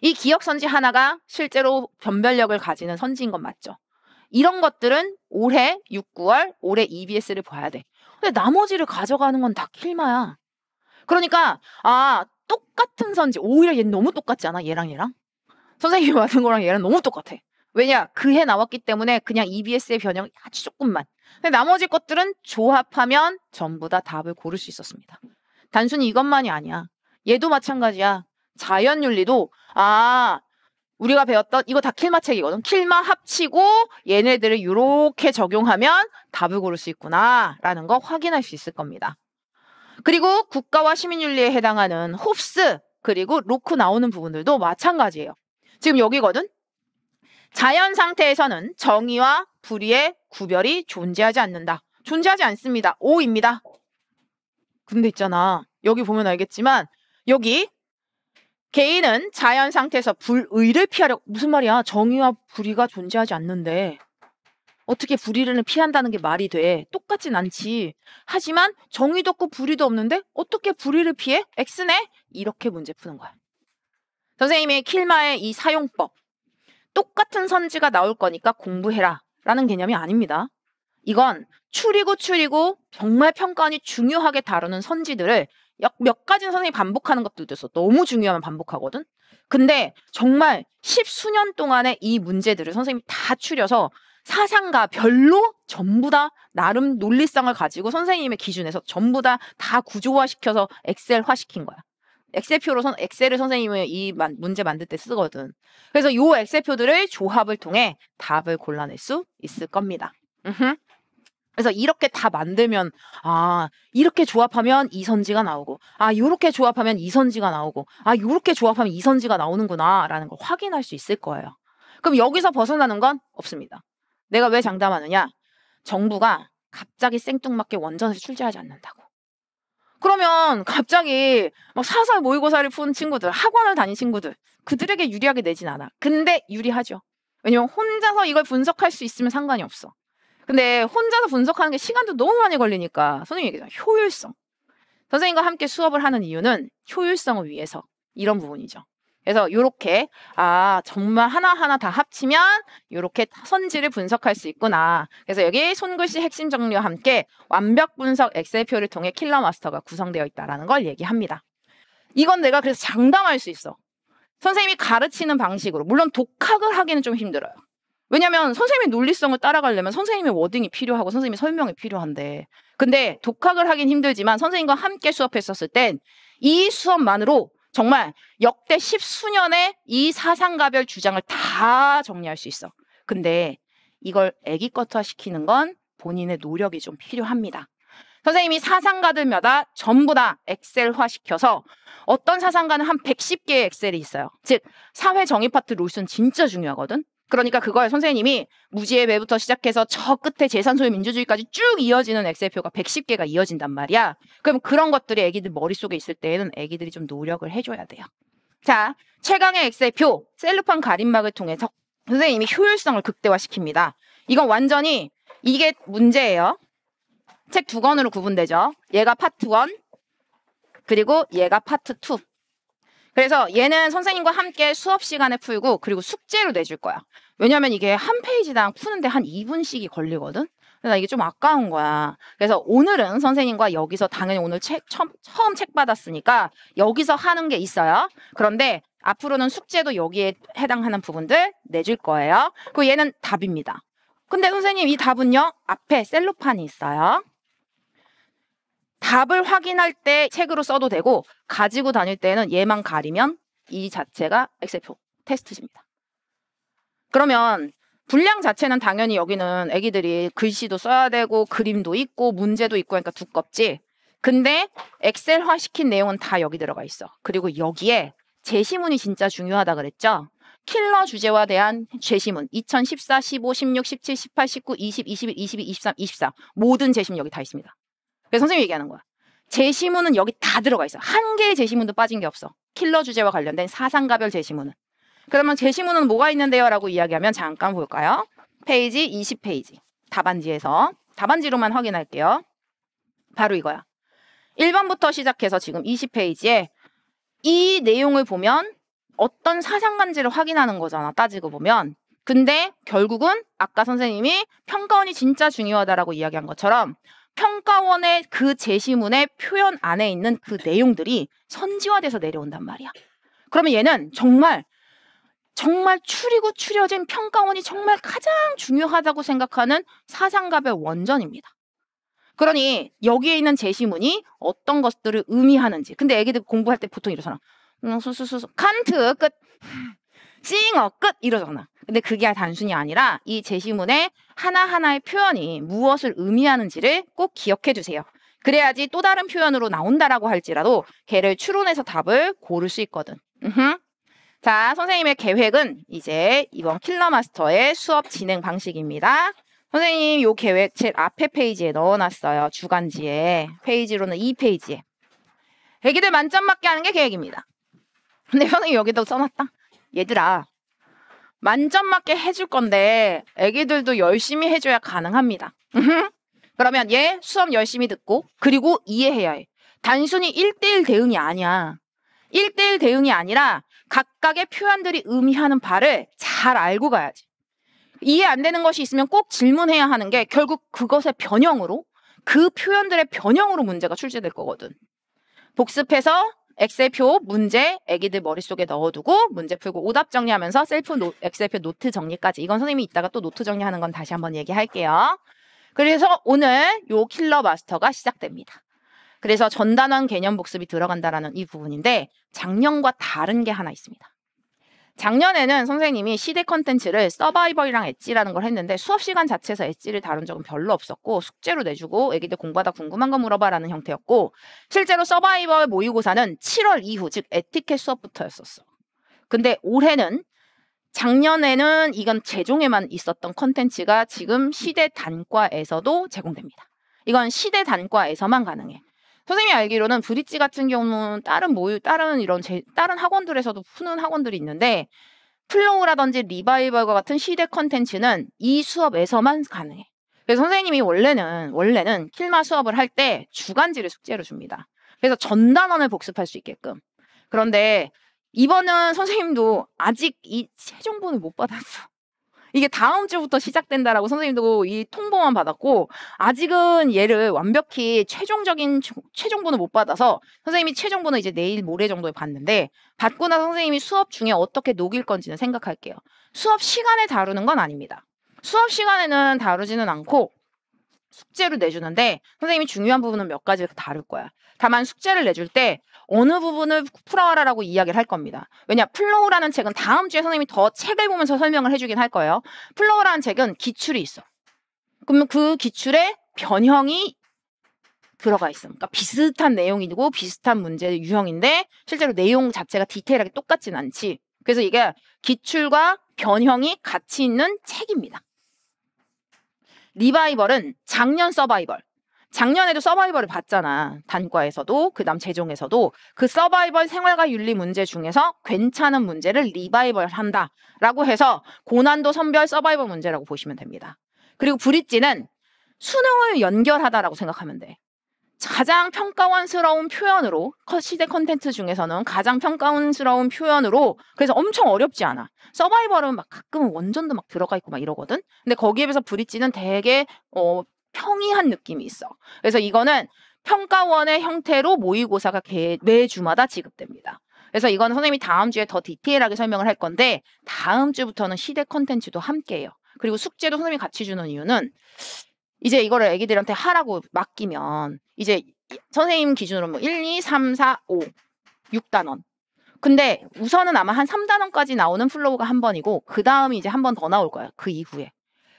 이 기억 선지 하나가 실제로 변별력을 가지는 선지인 건 맞죠. 이런 것들은 올해 6, 9월 올해 EBS를 봐야 돼. 근데 나머지를 가져가는 건 다 킬마야. 그러니까 아 똑같은 선지 오히려 얘 너무 똑같지 않아 얘랑 얘랑 선생님이 받은 거랑 얘랑 너무 똑같아. 왜냐? 그 해 나왔기 때문에 그냥 EBS의 변형이 아주 조금만. 근데 나머지 것들은 조합하면 전부 다 답을 고를 수 있었습니다. 단순히 이것만이 아니야. 얘도 마찬가지야. 자연윤리도 아 우리가 배웠던 이거 다 킬마 책이거든. 킬마 합치고 얘네들을 이렇게 적용하면 답을 고를 수 있구나라는 거 확인할 수 있을 겁니다. 그리고 국가와 시민윤리에 해당하는 홉스 그리고 로크 나오는 부분들도 마찬가지예요. 지금 여기거든. 자연 상태에서는 정의와 불의의 구별이 존재하지 않는다. 존재하지 않습니다. 오입니다. 근데 있잖아. 여기 보면 알겠지만 여기 개인은 자연 상태에서 불의를 피하려 고 무슨 말이야? 정의와 불의가 존재하지 않는데 어떻게 불의를 피한다는 게 말이 돼? 똑같진 않지. 하지만 정의도 없고 불의도 없는데 어떻게 불의를 피해? X네? 이렇게 문제 푸는 거야. 선생님의 킬마의 이 사용법 똑같은 선지가 나올 거니까 공부해라 라는 개념이 아닙니다. 이건 추리고 추리고 정말 평가원이 중요하게 다루는 선지들을 몇 가지는 선생님이 반복하는 것도 있어서 너무 중요하면 반복하거든. 근데 정말 십수년 동안의 이 문제들을 선생님이 다 추려서 사상과 별로 전부 다 나름 논리성을 가지고 선생님의 기준에서 전부 다 다 구조화시켜서 엑셀화시킨 거야. 엑셀표로 선, 엑셀을 선생님은 이 만, 문제 만들 때 쓰거든. 그래서 요 엑셀표들을 조합을 통해 답을 골라낼 수 있을 겁니다. 으흠. 그래서 이렇게 다 만들면 아 이렇게 조합하면 이 선지가 나오고 아 요렇게 조합하면 이 선지가 나오고 아 요렇게 조합하면 이 선지가 나오는구나라는 걸 확인할 수 있을 거예요. 그럼 여기서 벗어나는 건 없습니다. 내가 왜 장담하느냐? 정부가 갑자기 생뚱맞게 원전에서 출제하지 않는다고. 그러면 갑자기 막 사설 모의고사를 푼 친구들, 학원을 다닌 친구들, 그들에게 유리하게 내진 않아. 근데 유리하죠. 왜냐면 혼자서 이걸 분석할 수 있으면 상관이 없어. 근데 혼자서 분석하는 게 시간도 너무 많이 걸리니까 선생님 얘기죠. 효율성. 선생님과 함께 수업을 하는 이유는 효율성을 위해서 이런 부분이죠. 그래서 요렇게 아 정말 하나하나 다 합치면 요렇게 선지를 분석할 수 있구나. 그래서 여기 손글씨 핵심 정리와 함께 완벽 분석 엑셀표를 통해 킬러 마스터가 구성되어 있다라는 걸 얘기합니다. 이건 내가 그래서 장담할 수 있어. 선생님이 가르치는 방식으로 물론 독학을 하기는 좀 힘들어요. 왜냐면 선생님의 논리성을 따라가려면 선생님의 워딩이 필요하고 선생님의 설명이 필요한데 근데 독학을 하긴 힘들지만 선생님과 함께 수업했었을 땐 이 수업만으로 정말 역대 십수년의 이 사상가별 주장을 다 정리할 수 있어. 근데 이걸 애기껏화시키는 건 본인의 노력이 좀 필요합니다. 선생님이 사상가들마다 전부 다 엑셀화 시켜서 어떤 사상가는 한 110개의 엑셀이 있어요. 즉, 사회 정의 파트 롤슨 진짜 중요하거든? 그러니까 그걸 선생님이 무지의 배부터 시작해서 저 끝에 재산소유 민주주의까지 쭉 이어지는 엑셀표가 110개가 이어진단 말이야. 그럼 그런 것들이 애기들 머릿속에 있을 때에는 애기들이 좀 노력을 해줘야 돼요. 자, 최강의 엑셀표, 셀루판 가림막을 통해서 선생님이 효율성을 극대화시킵니다. 이건 완전히 이게 문제예요. 책 두 권으로 구분되죠. 얘가 파트 1, 그리고 얘가 파트 2. 그래서 얘는 선생님과 함께 수업 시간에 풀고 그리고 숙제로 내줄 거야. 왜냐면 이게 한 페이지당 푸는데 한 2분씩이 걸리거든. 그래 이게 좀 아까운 거야. 그래서 오늘은 선생님과 여기서 당연히 오늘 책, 처음, 처음 책 받았으니까 여기서 하는 게 있어요. 그런데 앞으로는 숙제도 여기에 해당하는 부분들 내줄 거예요. 그 얘는 답입니다. 근데 선생님 이 답은요 앞에 셀로판이 있어요. 답을 확인할 때 책으로 써도 되고 가지고 다닐 때는 얘만 가리면 이 자체가 엑셀표 테스트지입니다. 그러면 분량 자체는 당연히 여기는 애기들이 글씨도 써야 되고 그림도 있고 문제도 있고 하니까 두껍지. 근데 엑셀화 시킨 내용은 다 여기 들어가 있어. 그리고 여기에 제시문이 진짜 중요하다 그랬죠? 킬러 주제와 대한 제시문 2014, 15, 16, 17, 18, 19, 20, 21, 22, 23, 24 모든 제시문 여기 다 있습니다. 그래서 선생님이 얘기하는 거야. 제시문은 여기 다 들어가 있어. 한 개의 제시문도 빠진 게 없어. 킬러 주제와 관련된 사상가별 제시문은. 그러면 제시문은 뭐가 있는데요? 라고 이야기하면 잠깐 볼까요? 페이지 20페이지. 답안지에서. 답안지로만 확인할게요. 바로 이거야. 1번부터 시작해서 지금 20페이지에 이 내용을 보면 어떤 사상관지를 확인하는 거잖아. 따지고 보면. 근데 결국은 아까 선생님이 평가원이 진짜 중요하다라고 이야기한 것처럼 평가원의 그 제시문의 표현 안에 있는 그 내용들이 선지화돼서 내려온단 말이야. 그러면 얘는 정말 정말 추리고 추려진 평가원이 정말 가장 중요하다고 생각하는 사상갑의 원전입니다. 그러니 여기에 있는 제시문이 어떤 것들을 의미하는지. 근데 애기들 공부할 때 보통 이러잖아. 음, 수수수수 칸트 끝. 싱어 끝 이러잖아. 근데 그게 단순히 아니라 이 제시문의 하나하나의 표현이 무엇을 의미하는지를 꼭 기억해 주세요. 그래야지 또 다른 표현으로 나온다라고 할지라도 걔를 추론해서 답을 고를 수 있거든. 으흠. 자, 선생님의 계획은 이제 이번 킬러 마스터의 수업 진행 방식입니다. 선생님, 요 계획 제일 앞에 페이지에 넣어놨어요. 주간지에. 페이지로는 2페이지에. 애기들 만점 맞게 하는 게 계획입니다. 근데 선생님 여기도 써놨다. 얘들아, 만점 맞게 해줄 건데 애기들도 열심히 해줘야 가능합니다. 그러면 얘 수업 열심히 듣고 그리고 이해해야 해. 단순히 1대1 대응이 아니야. 1대1 대응이 아니라 각각의 표현들이 의미하는 바를 잘 알고 가야지. 이해 안 되는 것이 있으면 꼭 질문해야 하는 게 결국 그것의 변형으로 그 표현들의 변형으로 문제가 출제될 거거든. 복습해서 엑셀표 문제 애기들 머릿속에 넣어두고 문제 풀고 오답 정리하면서 셀프 노, 엑셀표 노트 정리까지 이건 선생님이 이따가 또 노트 정리하는 건 다시 한번 얘기할게요. 그래서 오늘 요 킬러 마스터가 시작됩니다. 그래서 전단원 개념 복습이 들어간다라는 이 부분인데 작년과 다른 게 하나 있습니다. 작년에는 선생님이 시대 컨텐츠를 서바이벌이랑 엣지라는 걸 했는데 수업 시간 자체에서 엣지를 다룬 적은 별로 없었고 숙제로 내주고 애기들 공부하다 궁금한 거 물어봐라는 형태였고 실제로 서바이벌 모의고사는 7월 이후 즉 에티켓 수업부터였었어. 근데 올해는 작년에는 이건 재종에만 있었던 컨텐츠가 지금 시대 단과에서도 제공됩니다. 이건 시대 단과에서만 가능해. 선생님이 알기로는 브릿지 같은 경우는 다른 모유, 다른 이런 제, 다른 학원들에서도 푸는 학원들이 있는데 플로우라든지 리바이벌과 같은 시대 컨텐츠는 이 수업에서만 가능해. 그래서 선생님이 원래는 원래는 킬마 수업을 할 때 주간지를 숙제로 줍니다. 그래서 전단원을 복습할 수 있게끔. 그런데 이번은 선생님도 아직 이 최종본을 못 받았어. 이게 다음 주부터 시작된다라고 선생님도 이 통보만 받았고 아직은 얘를 완벽히 최종적인 최종본을 못 받아서 선생님이 최종본을 이제 내일 모레 정도에 봤는데 받고 나서 선생님이 수업 중에 어떻게 녹일 건지는 생각할게요. 수업 시간에 다루는 건 아닙니다. 수업 시간에는 다루지는 않고 숙제로 내주는데 선생님이 중요한 부분은 몇 가지 다룰 거야. 다만 숙제를 내줄 때 어느 부분을 풀어와라라고 이야기를 할 겁니다. 왜냐 플로우라는 책은 다음 주에 선생님이 더 책을 보면서 설명을 해주긴 할 거예요. 플로우라는 책은 기출이 있어. 그러면 그 기출에 변형이 들어가 있음. 그러니까 비슷한 내용이고 비슷한 문제 유형인데 실제로 내용 자체가 디테일하게 똑같진 않지. 그래서 이게 기출과 변형이 같이 있는 책입니다. 리바이벌은 작년 서바이벌, 작년에도 서바이벌을 봤잖아. 단과에서도 그다음 재종에서도 그 서바이벌 생활과 윤리 문제 중에서 괜찮은 문제를 리바이벌 한다라고 해서 고난도 선별 서바이벌 문제라고 보시면 됩니다. 그리고 브릿지는 수능을 연결하다라고 생각하면 돼. 가장 평가원스러운 표현으로 시대 컨텐츠 중에서는 가장 평가원스러운 표현으로 그래서 엄청 어렵지 않아. 서바이벌은 막 가끔은 원전도 막 들어가 있고 막 이러거든. 근데 거기에 비해서 브릿지는 되게 어 평이한 느낌이 있어. 그래서 이거는 평가원의 형태로 모의고사가 개, 매주마다 지급됩니다. 그래서 이건 선생님이 다음 주에 더 디테일하게 설명을 할 건데 다음 주부터는 시대 컨텐츠도 함께해요. 그리고 숙제도 선생님이 같이 주는 이유는 이제 이거를 애기들한테 하라고 맡기면 이제 선생님 기준으로 뭐 1, 2, 3, 4, 5, 6단원. 근데 우선은 아마 한 3단원까지 나오는 플로우가 한 번이고 그 다음이 이제 한 번 더 나올 거예요. 그 이후에.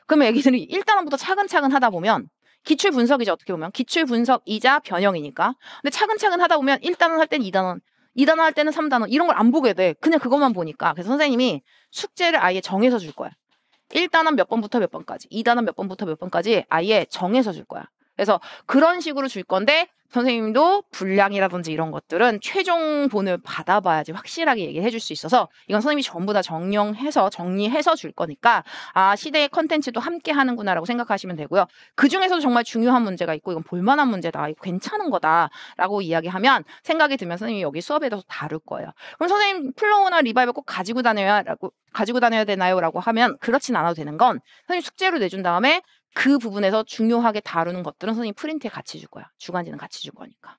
그럼 애기들이 1단원부터 차근차근 하다 보면 기출 분석이죠 어떻게 보면 기출 분석이자 변형이니까 근데 차근차근 하다 보면 1단원 할 때는 2단원 2단원 할 때는 3단원 이런 걸 안 보게 돼 그냥 그것만 보니까 그래서 선생님이 숙제를 아예 정해서 줄 거야 1단원 몇 번부터 몇 번까지 2단원 몇 번부터 몇 번까지 아예 정해서 줄 거야 그래서 그런 식으로 줄 건데 선생님도 분량이라든지 이런 것들은 최종 본을 받아봐야지 확실하게 얘기를 해줄 수 있어서 이건 선생님이 전부 다 정령해서 정리해서 줄 거니까 아 시대의 컨텐츠도 함께 하는구나라고 생각하시면 되고요. 그 중에서도 정말 중요한 문제가 있고 이건 볼만한 문제다, 이거 괜찮은 거다라고 이야기하면 생각이 들면 선생님이 여기 수업에 대해서 다룰 거예요. 그럼 선생님 플로우나 리바이브 꼭 가지고 다녀야라고 가지고 다녀야 되나요?라고 하면 그렇진 않아도 되는 건 선생님 숙제로 내준 다음에 그 부분에서 중요하게 다루는 것들은 선생님 프린트에 같이 줄 거야. 주간지는 같이 줄 거니까.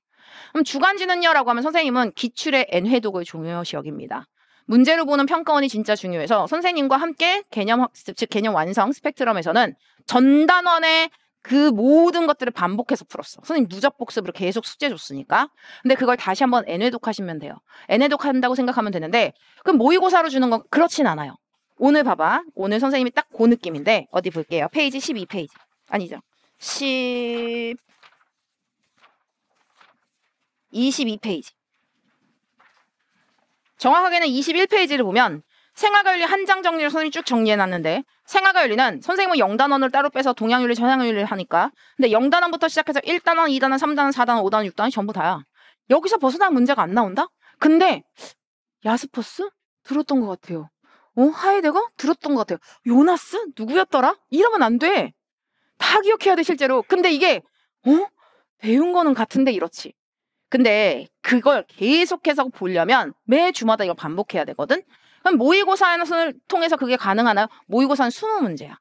그럼 주간지는요라고 하면 선생님은 기출의 N 회독을 중요시 여깁니다. 문제로 보는 평가원이 진짜 중요해서 선생님과 함께 개념 학습 즉 개념 완성 스펙트럼에서는 전단원의 그 모든 것들을 반복해서 풀었어. 선생님 누적 복습으로 계속 숙제 줬으니까. 근데 그걸 다시 한번 N회독하시면 돼요. N회독한다고 생각하면 되는데 그럼 모의고사로 주는 건 그렇진 않아요. 오늘 봐봐. 오늘 선생님이 딱 그 느낌인데 어디 볼게요. 페이지 12페이지. 아니죠. 10 22페이지. 정확하게는 21페이지를 보면 생활관리한 장 정리를 선생님이 쭉 정리해놨는데 생활관리는 선생님은 0단원을 따로 빼서 동양윤리, 전향윤리를 하니까 근데 0단원부터 시작해서 1단원, 2단원, 3단원, 4단원, 5단원, 6단원 전부 다야. 여기서 벗어난 문제가 안 나온다? 근데 야스퍼스? 들었던 것 같아요. 어? 하이데거? 들었던 것 같아요. 요나스? 누구였더라? 이러면 안 돼. 다 기억해야 돼, 실제로. 근데 이게, 어? 배운 거는 같은데 이렇지. 근데 그걸 계속해서 보려면 매 주마다 이거 반복해야 되거든? 그럼 모의고사를 통해서 그게 가능하나요? 모의고사는 20문제야.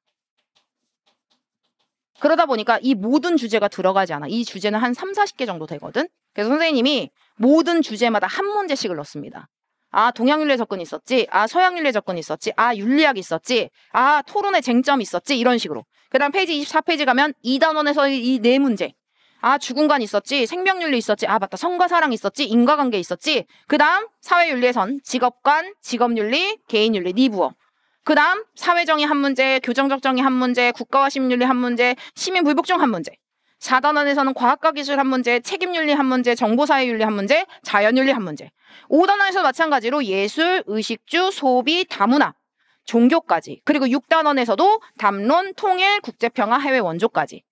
그러다 보니까 이 모든 주제가 들어가지 않아. 이 주제는 한 3, 40개 정도 되거든? 그래서 선생님이 모든 주제마다 한 문제씩을 넣습니다. 아, 동양윤리 접근이 있었지. 아, 서양윤리 접근이 있었지. 아, 윤리학 이 있었지. 아, 토론의 쟁점이 있었지. 이런 식으로. 그 다음 페이지 24페이지 가면 2단원에서의이네 문제. 아, 주군관 있었지. 생명윤리 있었지. 아, 맞다. 성과 사랑 있었지. 인과관계 있었지. 그 다음 사회윤리에선 직업관, 직업윤리, 개인윤리, 니부어. 그 다음 사회정의 한 문제, 교정적 정의 한 문제, 국가와 시민윤리 한 문제, 시민불복종 한 문제. 4단원에서는 과학과 기술 한 문제, 책임윤리 한 문제, 정보사회윤리 한 문제, 자연윤리 한 문제. 5단원에서 마찬가지로 예술, 의식주, 소비, 다문화, 종교까지. 그리고 6단원에서도 담론, 통일, 국제평화, 해외 원조까지.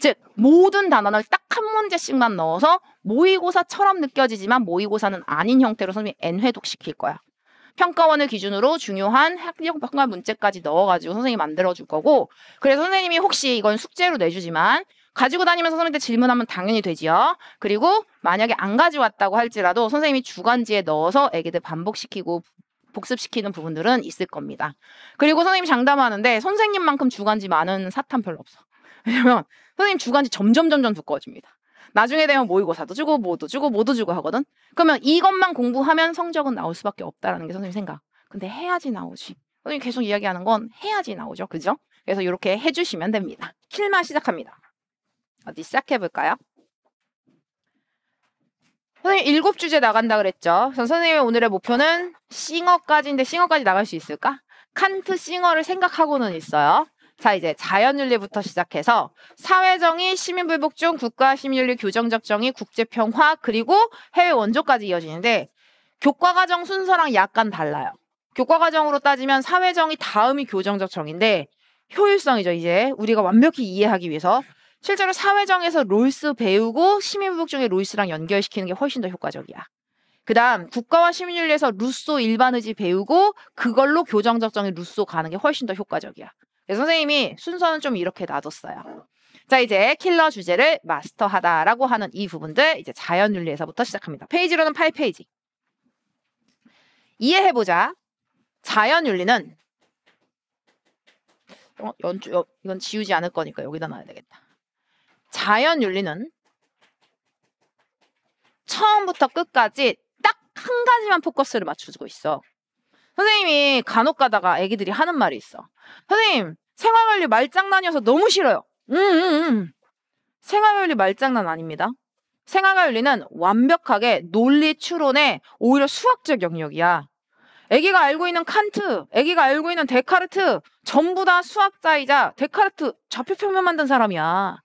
즉 모든 단원을 딱 한 문제씩만 넣어서 모의고사처럼 느껴지지만 모의고사는 아닌 형태로 선생님이 N회독시킬 거야. 평가원을 기준으로 중요한 학력 평가 문제까지 넣어가지고 선생님이 만들어줄 거고 그래서 선생님이 혹시 이건 숙제로 내주지만 가지고 다니면서 선생님한테 질문하면 당연히 되지요. 그리고 만약에 안 가져왔다고 할지라도 선생님이 주간지에 넣어서 애기들 반복시키고 복습시키는 부분들은 있을 겁니다. 그리고 선생님이 장담하는데 선생님만큼 주간지 많은 사탄 별로 없어. 왜냐면 선생님 주간지 점점 점점 두꺼워집니다. 나중에 되면 모의고사도 주고 뭐도 주고 뭐도 주고 하거든. 그러면 이것만 공부하면 성적은 나올 수밖에 없다라는 게 선생님 생각. 근데 해야지 나오지. 선생님 계속 이야기하는 건 해야지 나오죠. 그죠? 그래서 이렇게 해주시면 됩니다. 킬만 시작합니다. 어디 시작해 볼까요? 선생님 일곱 주제 나간다 그랬죠. 선생님의 오늘의 목표는 싱어까지인데 싱어까지 나갈 수 있을까? 칸트 싱어를 생각하고는 있어요. 자 이제 자연윤리부터 시작해서 사회정의, 시민불복종, 국가시민윤리, 교정적정의, 국제평화 그리고 해외 원조까지 이어지는데 교과과정 순서랑 약간 달라요. 교과과정으로 따지면 사회정의 다음이 교정적 정인데 효율성이죠 이제 우리가 완벽히 이해하기 위해서 실제로 사회정에서 롤스 배우고 시민부복 중에 롤스랑 연결시키는 게 훨씬 더 효과적이야. 그다음 국가와 시민윤리에서 루소 일반의지 배우고 그걸로 교정적 정의 루소 가는 게 훨씬 더 효과적이야. 그래서 선생님이 순서는 좀 이렇게 놔뒀어요. 자 이제 킬러 주제를 마스터하다라고 하는 이 부분들 이제 자연윤리에서부터 시작합니다. 페이지로는 8페이지. 이해해보자. 자연윤리는 어, 연주, 여, 어, 이건 지우지 않을 거니까 여기다 놔야 되겠다. 자연 윤리는 처음부터 끝까지 딱 한 가지만 포커스를 맞춰주고 있어. 선생님이 간혹 가다가 애기들이 하는 말이 있어. 선생님, 생활관리 말장난이어서 너무 싫어요. 음, 음, 음. 생활관리 말장난 아닙니다. 생활관리는 완벽하게 논리 추론에 오히려 수학적 영역이야. 애기가 알고 있는 칸트, 애기가 알고 있는 데카르트, 전부 다 수학자이자 데카르트 좌표 표면 만든 사람이야.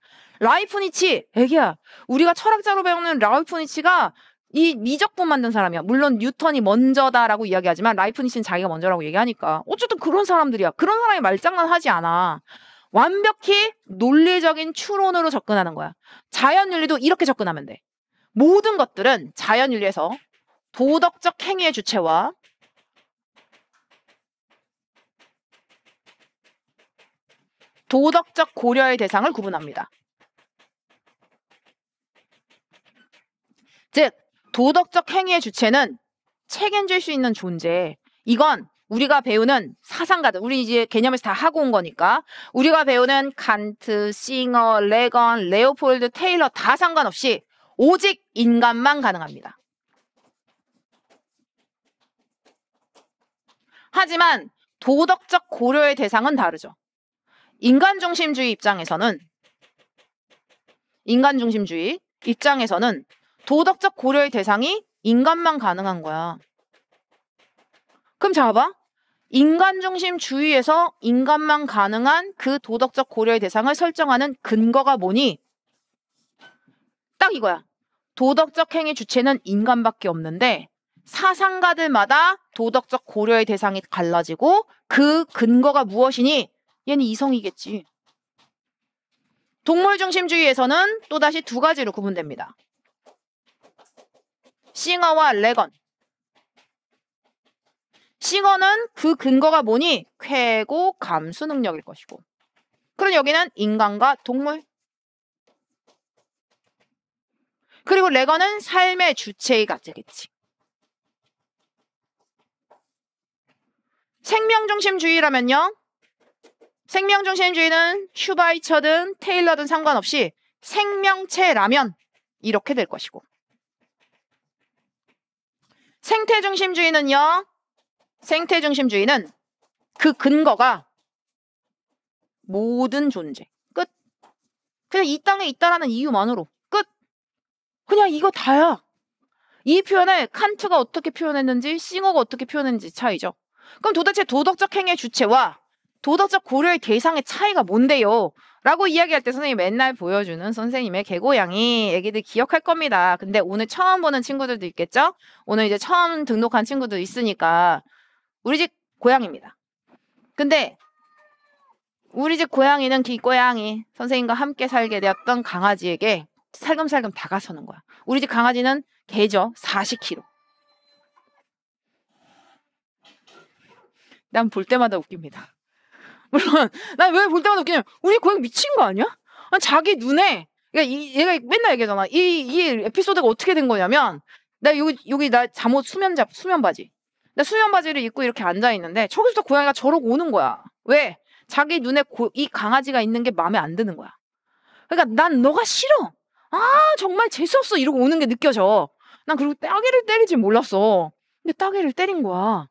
라이프 니치 애기야 우리가 철학자로 배우는 라이프 니치가 이 미적분 만든 사람이야. 물론 뉴턴이 먼저다라고 이야기하지만 라이프 니치는 자기가 먼저라고 얘기하니까 어쨌든 그런 사람들이야. 그런 사람이 말장난하지 않아. 완벽히 논리적인 추론으로 접근하는 거야. 자연 윤리도 이렇게 접근하면 돼. 모든 것들은 자연 윤리에서 도덕적 행위의 주체와 도덕적 고려의 대상을 구분합니다. 즉 도덕적 행위의 주체는 책임질 수 있는 존재. 이건 우리가 배우는 사상가들, 우리 이제 개념에서 다 하고 온 거니까 우리가 배우는 칸트, 싱어, 레건, 레오폴드, 테일러 다 상관없이 오직 인간만 가능합니다. 하지만 도덕적 고려의 대상은 다르죠. 인간 중심주의 입장에서는 인간 중심주의 입장에서는 도덕적 고려의 대상이 인간만 가능한 거야. 그럼 잡아. 봐 인간 중심 주의에서 인간만 가능한 그 도덕적 고려의 대상을 설정하는 근거가 뭐니? 딱 이거야. 도덕적 행위 주체는 인간밖에 없는데 사상가들마다 도덕적 고려의 대상이 갈라지고 그 근거가 무엇이니? 얘는 이성이겠지. 동물 중심주의에서는 또다시 두 가지로 구분됩니다. 싱어와 레건. 싱어는 그 근거가 뭐니? 쾌고 감수 능력일 것이고. 그럼 여기는 인간과 동물. 그리고 레건은 삶의 주체가 이 되겠지. 생명중심주의라면요. 생명중심주의는 슈바이처든 테일러든 상관없이 생명체라면 이렇게 될 것이고. 생태 중심주의는요. 생태 중심주의는 그 근거가 모든 존재 끝. 그냥 이 땅에 있다라는 이유만으로 끝. 그냥 이거 다야. 이 표현을 칸트가 어떻게 표현했는지 싱어가 어떻게 표현했는지 차이죠. 그럼 도대체 도덕적 행위의 주체와 도덕적 고려의 대상의 차이가 뭔데요? 라고 이야기할 때 선생님이 맨날 보여주는 선생님의 개고양이 애기들 기억할 겁니다. 근데 오늘 처음 보는 친구들도 있겠죠? 오늘 이제 처음 등록한 친구도 있으니까 우리 집 고양이입니다. 근데 우리 집 고양이는 기고양이 선생님과 함께 살게 되었던 강아지에게 살금살금 다가서는 거야. 우리 집 강아지는 개죠. 40kg. 난 볼 때마다 웃깁니다. 물론 난왜 볼 때마다 그냥 우리 고양 이 미친 거 아니야? 아니, 자기 눈에 그러니까 얘가 맨날 얘기하잖아. 이, 이 에피소드가 어떻게 된 거냐면 나 여기 여기 나 잠옷 수면 잡 수면 바지. 나 수면 바지를 입고 이렇게 앉아 있는데 저기서 고양이가 저러고 오는 거야. 왜? 자기 눈에 고, 이 강아지가 있는 게 마음에 안 드는 거야. 그러니까 난 너가 싫어. 아 정말 재수 없어 이러고 오는 게 느껴져. 난 그리고 따개를 때리지 몰랐어. 근데 따개를 때린 거야.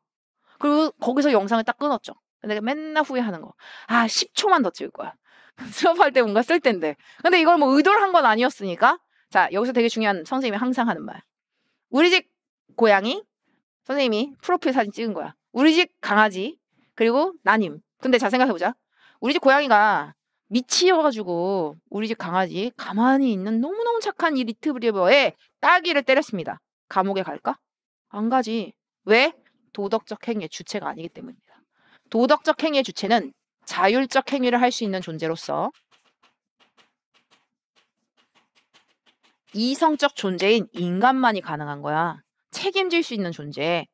그리고 거기서 영상을 딱 끊었죠. 내가 맨날 후회하는 거. 아, 10초만 더 찍을 거야. 수업할 때 뭔가 쓸 텐데. 근데 이걸 뭐 의도를 한 건 아니었으니까. 자, 여기서 되게 중요한 선생님이 항상 하는 말. 우리 집 고양이, 선생님이 프로필 사진 찍은 거야. 우리 집 강아지, 그리고 나님. 근데 자, 생각해보자. 우리 집 고양이가 미치여가지고 우리 집 강아지 가만히 있는 너무너무 착한 이리트브리버에 따귀를 때렸습니다. 감옥에 갈까? 안 가지. 왜? 도덕적 행위의 주체가 아니기 때문에. 도덕적 행위의 주체는 자율적 행위를 할 수 있는 존재로서 이성적 존재인 인간만이 가능한 거야. 책임질 수 있는 존재.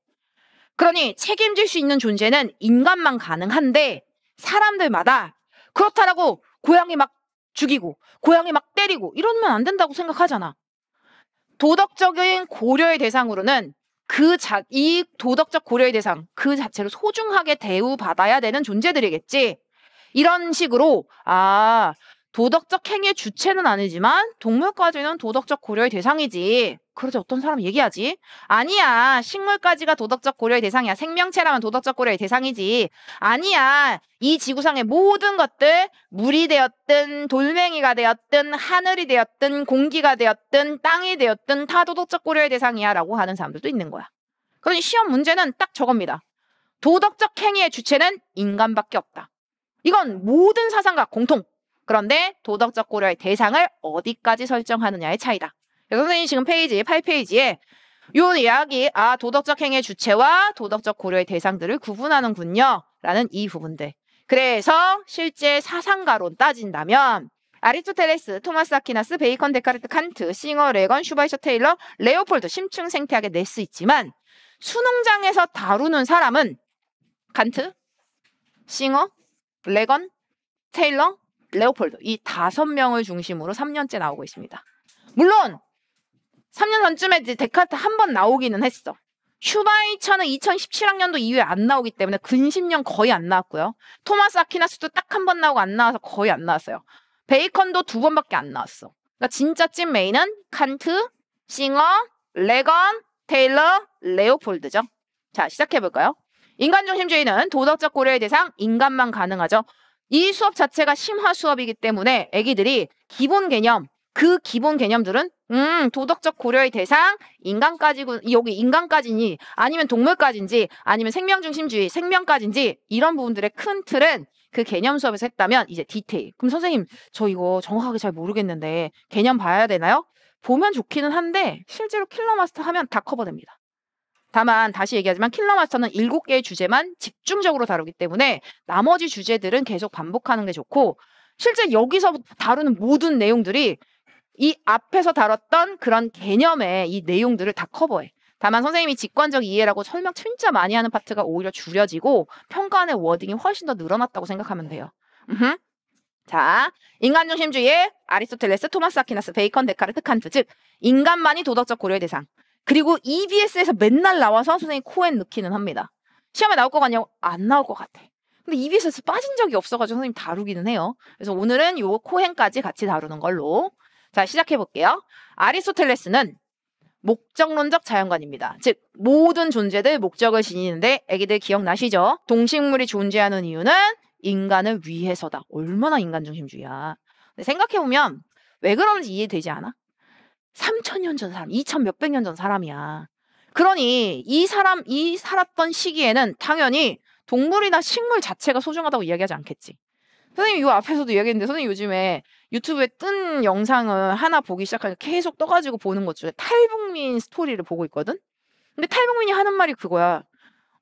그러니 책임질 수 있는 존재는 인간만 가능한데 사람들마다 그렇다라고 고양이 막 죽이고 고양이 막 때리고 이러면 안 된다고 생각하잖아. 도덕적인 고려의 대상으로는 그 자, 이 도덕적 고려의 대상, 그 자체로 소중하게 대우받아야 되는 존재들이겠지. 이런 식으로, 아, 도덕적 행위의 주체는 아니지만 동물까지는 도덕적 고려의 대상이지. 그러지 어떤 사람 얘기하지? 아니야. 식물까지가 도덕적 고려의 대상이야. 생명체라면 도덕적 고려의 대상이지. 아니야. 이 지구상의 모든 것들, 물이 되었든, 돌멩이가 되었든, 하늘이 되었든, 공기가 되었든, 땅이 되었든 다 도덕적 고려의 대상이야. 라고 하는 사람들도 있는 거야. 그러니 시험 문제는 딱 저겁니다. 도덕적 행위의 주체는 인간밖에 없다. 이건 모든 사상과 공통. 그런데 도덕적 고려의 대상을 어디까지 설정하느냐의 차이다. 선생님 지금 페이지 8페이지에 요 이야기 아 도덕적 행위의 주체와 도덕적 고려의 대상들을 구분하는군요. 라는 이 부분들. 그래서 실제 사상가론 따진다면 아리스토텔레스, 토마스 아퀴나스, 베이컨, 데카르트, 칸트, 싱어, 레건, 슈바이처, 테일러, 레오폴드, 심층 생태학의 낼수 있지만 수능장에서 다루는 사람은 칸트, 싱어, 레건, 테일러, 레오폴드 이 다섯 명을 중심으로 3년째 나오고 있습니다. 물론 3년 전쯤에 데카트한 번 나오기는 했어. 슈바이처는 2017학년도 이후에 안 나오기 때문에 근십년 거의 안 나왔고요. 토마스 아키나스도딱 한 번 나오고 안 나와서 거의 안 나왔어요. 베이컨도 두 번밖에 안 나왔어. 그러니까 진짜 찐 메인은 칸트, 싱어, 레건, 테일러, 레오폴드죠. 자, 시작해볼까요? 인간중심주의는 도덕적 고려의 대상 인간만 가능하죠. 이 수업 자체가 심화 수업이기 때문에 애기들이 기본 개념, 그 기본 개념들은 음 도덕적 고려의 대상 인간까지 여기 인간까지니 아니면 동물까지인지 아니면 생명중심주의 생명까지인지 이런 부분들의 큰 틀은 그 개념 수업에서 했다면 이제 디테일 그럼 선생님 저 이거 정확하게 잘 모르겠는데 개념 봐야 되나요? 보면 좋기는 한데 실제로 킬러마스터 하면 다 커버됩니다. 다만 다시 얘기하지만 킬러 마스터는 7개의 주제만 집중적으로 다루기 때문에 나머지 주제들은 계속 반복하는 게 좋고 실제 여기서 다루는 모든 내용들이 이 앞에서 다뤘던 그런 개념의 이 내용들을 다 커버해. 다만 선생님이 직관적 이해라고 설명 진짜 많이 하는 파트가 오히려 줄여지고 평가안의 워딩이 훨씬 더 늘어났다고 생각하면 돼요. 으흠. 자, 인간중심주의의 아리스토텔레스, 토마스 아퀴나스, 베이컨, 데카르트, 칸트 즉 인간만이 도덕적 고려의 대상. 그리고 EBS에서 맨날 나와서 선생님 코엔 넣기는 합니다. 시험에 나올 것 같냐고? 안 나올 것 같아. 근데 EBS에서 빠진 적이 없어가지고 선생님 다루기는 해요. 그래서 오늘은 요코엔까지 같이 다루는 걸로. 자, 시작해볼게요. 아리스토텔레스는 목적론적 자연관입니다. 즉, 모든 존재들 목적을 지니는데 애기들 기억나시죠? 동식물이 존재하는 이유는 인간을 위해서다. 얼마나 인간중심주의야. 생각해보면 왜 그런지 이해되지 않아? 3천 년 전 사람, 2천 몇백 년 전 사람이야. 그러니 이 사람, 이 살았던 시기에는 당연히 동물이나 식물 자체가 소중하다고 이야기하지 않겠지. 선생님, 이 앞에서도 이야기했는데, 선생님 요즘에 유튜브에 뜬 영상을 하나 보기 시작하니까 계속 떠가지고 보는 것 중에 탈북민 스토리를 보고 있거든? 근데 탈북민이 하는 말이 그거야.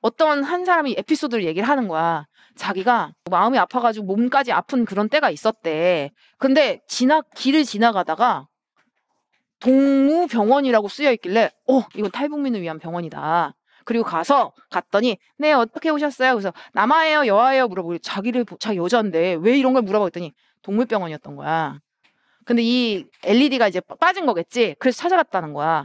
어떤 한 사람이 에피소드를 얘기를 하는 거야. 자기가 마음이 아파가지고 몸까지 아픈 그런 때가 있었대. 근데 지나, 길을 지나가다가 동무병원이라고 쓰여 있길래 어 이건 탈북민을 위한 병원이다. 그리고 가서 갔더니 네 어떻게 오셨어요? 그래서 남아예요 여아예요 물어보고 자기를 자기 여자인데 왜 이런 걸 물어봤더니 동물병원이었던 거야. 근데 이 LED가 이제 빠진 거겠지. 그래서 찾아갔다는 거야.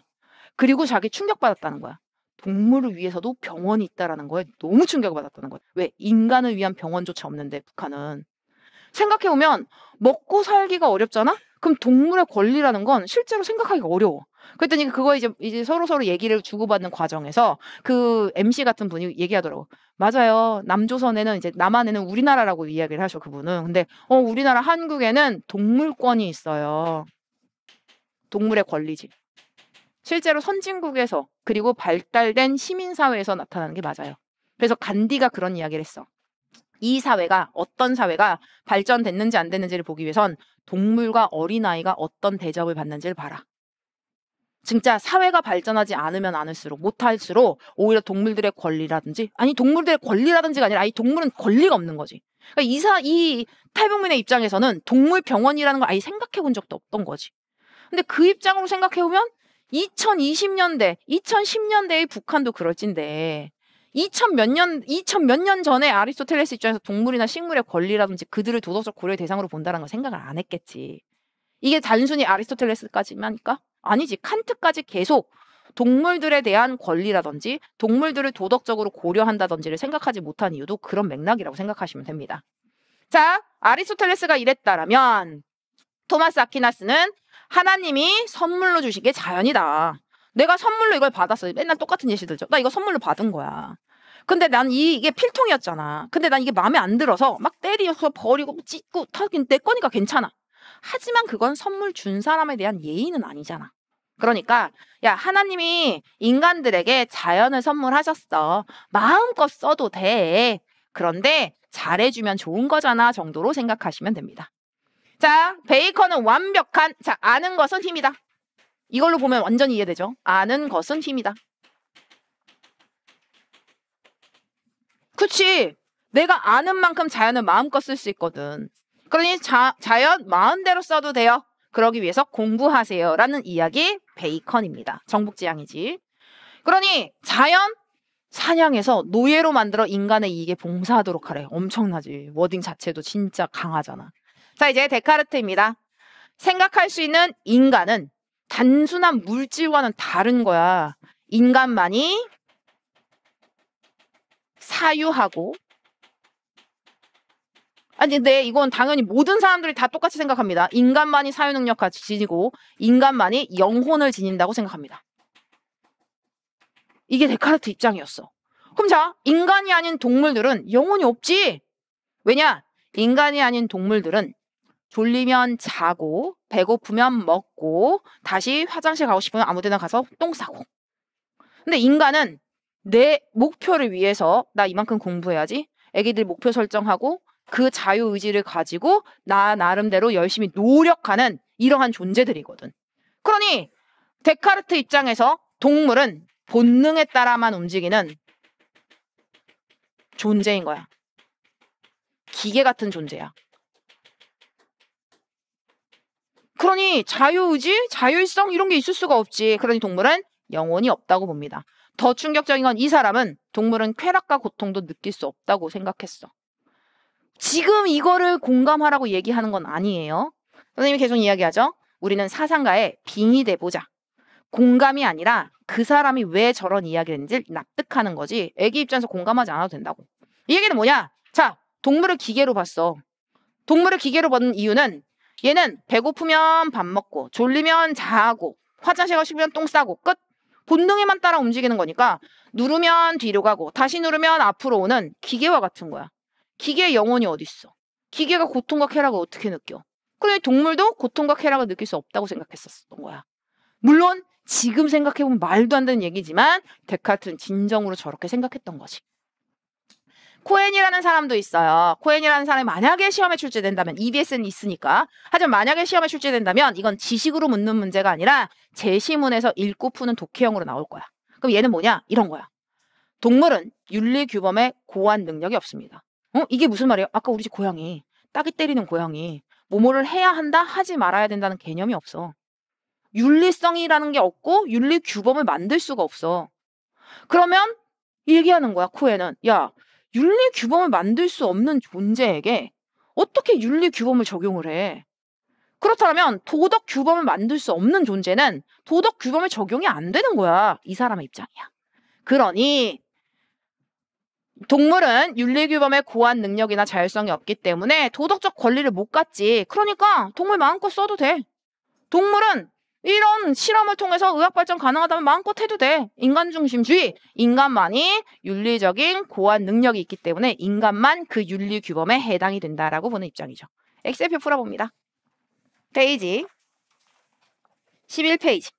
그리고 자기 충격받았다는 거야. 동물을 위해서도 병원이 있다라는 거에 너무 충격을 받았다는 거야. 왜 인간을 위한 병원조차 없는데 북한은 생각해 보면 먹고 살기가 어렵잖아. 그럼 동물의 권리라는 건 실제로 생각하기가 어려워. 그랬더니 그거 이제 이제 서로 서로 얘기를 주고받는 과정에서 그 MC 같은 분이 얘기하더라고. 맞아요. 남조선에는 이제 남한에는 우리나라라고 이야기를 하셔 그분은. 근데 어 우리나라 한국에는 동물권이 있어요. 동물의 권리지. 실제로 선진국에서 그리고 발달된 시민사회에서 나타나는 게 맞아요. 그래서 간디가 그런 이야기를 했어. 이 사회가 어떤 사회가 발전됐는지 안 됐는지를 보기 위해선 동물과 어린아이가 어떤 대접을 받는지를 봐라. 진짜 사회가 발전하지 않으면 않을수록 못할수록 오히려 동물들의 권리라든지 아니 동물들의 권리라든지가 아니라 이 동물은 권리가 없는 거지. 그러니까 이사 이 탈북민의 입장에서는 동물 병원이라는 걸 아예 생각해 본 적도 없던 거지. 근데 그 입장으로 생각해 보면 2020년대, 2010년대의 북한도 그럴진데 2천 몇 년, 2천 몇년 전에 아리스토텔레스 입장에서 동물이나 식물의 권리라든지 그들을 도덕적 고려의 대상으로 본다는 걸 생각을 안 했겠지. 이게 단순히 아리스토텔레스까지만니까 그러니까? 아니지. 칸트까지 계속 동물들에 대한 권리라든지 동물들을 도덕적으로 고려한다든지를 생각하지 못한 이유도 그런 맥락이라고 생각하시면 됩니다. 자, 아리스토텔레스가 이랬다라면 토마스 아퀴나스는 하나님이 선물로 주신 게 자연이다. 내가 선물로 이걸 받았어. 맨날 똑같은 예시 들죠. 나 이거 선물로 받은 거야. 근데 난 이, 이게 필통이었잖아. 근데 난 이게 마음에 안 들어서 막때리어서 버리고 뭐 찢고 턱긴내 거니까 괜찮아. 하지만 그건 선물 준 사람에 대한 예의는 아니잖아. 그러니까 야 하나님이 인간들에게 자연을 선물하셨어. 마음껏 써도 돼. 그런데 잘해주면 좋은 거잖아 정도로 생각하시면 됩니다. 자 베이커는 완벽한 자 아는 것은 힘이다. 이걸로 보면 완전 이해되죠. 아는 것은 힘이다. 그치. 내가 아는 만큼 자연을 마음껏 쓸 수 있거든. 그러니 자, 자연 마음대로 써도 돼요. 그러기 위해서 공부하세요. 라는 이야기 베이컨입니다. 정복지향이지. 그러니 자연 사냥해서 노예로 만들어 인간의 이익에 봉사하도록 하래. 엄청나지. 워딩 자체도 진짜 강하잖아. 자, 이제 데카르트입니다. 생각할 수 있는 인간은 단순한 물질과는 다른 거야. 인간만이 사유하고 아니 근데 이건 당연히 모든 사람들이 다 똑같이 생각합니다. 인간만이 사유 능력을 지니고 인간만이 영혼을 지닌다고 생각합니다. 이게 데카르트 입장이었어. 그럼 자, 인간이 아닌 동물들은 영혼이 없지. 왜냐? 인간이 아닌 동물들은 졸리면 자고 배고프면 먹고 다시 화장실 가고 싶으면 아무데나 가서 똥 싸고. 근데 인간은 내 목표를 위해서 나 이만큼 공부해야지. 애기들 목표 설정하고 그 자유 의지를 가지고 나 나름대로 열심히 노력하는 이러한 존재들이거든. 그러니 데카르트 입장에서 동물은 본능에 따라만 움직이는 존재인 거야. 기계 같은 존재야. 그러니 자유의지, 자율성 이런 게 있을 수가 없지. 그러니 동물은 영혼이 없다고 봅니다. 더 충격적인 건 이 사람은 동물은 쾌락과 고통도 느낄 수 없다고 생각했어. 지금 이거를 공감하라고 얘기하는 건 아니에요. 선생님이 계속 이야기하죠. 우리는 사상가에 빙의돼 보자. 공감이 아니라 그 사람이 왜 저런 이야기를 했는지 납득하는 거지. 애기 입장에서 공감하지 않아도 된다고. 이 얘기는 뭐냐? 자, 동물을 기계로 봤어. 동물을 기계로 보는 이유는 얘는 배고프면 밥 먹고 졸리면 자고 화장실 가시면 똥 싸고 끝. 본능에만 따라 움직이는 거니까 누르면 뒤로 가고 다시 누르면 앞으로 오는 기계와 같은 거야. 기계의 영혼이 어디 있어? 기계가 고통과 쾌락을 어떻게 느껴? 그래 동물도 고통과 쾌락을 느낄 수 없다고 생각했었던 거야. 물론 지금 생각해보면 말도 안 되는 얘기지만 데카트는 진정으로 저렇게 생각했던 거지. 코엔이라는 사람도 있어요. 코엔이라는 사람이 만약에 시험에 출제된다면 EBS는 있으니까. 하지만 만약에 시험에 출제된다면 이건 지식으로 묻는 문제가 아니라 제시문에서 읽고 푸는 독해형으로 나올 거야. 그럼 얘는 뭐냐? 이런 거야. 동물은 윤리 규범에 고한 능력이 없습니다. 어? 이게 무슨 말이에요? 아까 우리 집 고양이. 따기 때리는 고양이. 뭐뭐를 해야 한다, 하지 말아야 된다는 개념이 없어. 윤리성이라는 게 없고 윤리 규범을 만들 수가 없어. 그러면 얘기하는 거야, 코에는. 야, 윤리 규범을 만들 수 없는 존재에게 어떻게 윤리 규범을 적용을 해? 그렇다면 도덕 규범을 만들 수 없는 존재는 도덕 규범에 적용이 안 되는 거야. 이 사람의 입장이야. 그러니 동물은 윤리 규범의 고한 능력이나 자율성이 없기 때문에 도덕적 권리를 못 갖지. 그러니까 동물 마음껏 써도 돼. 동물은 이런 실험을 통해서 의학 발전 가능하다면 마음껏 해도 돼. 인간 중심주의. 인간만이 윤리적인 고안 능력이 있기 때문에 인간만 그 윤리 규범에 해당이 된다라고 보는 입장이죠. 엑셀표 풀어봅니다. 페이지 11페이지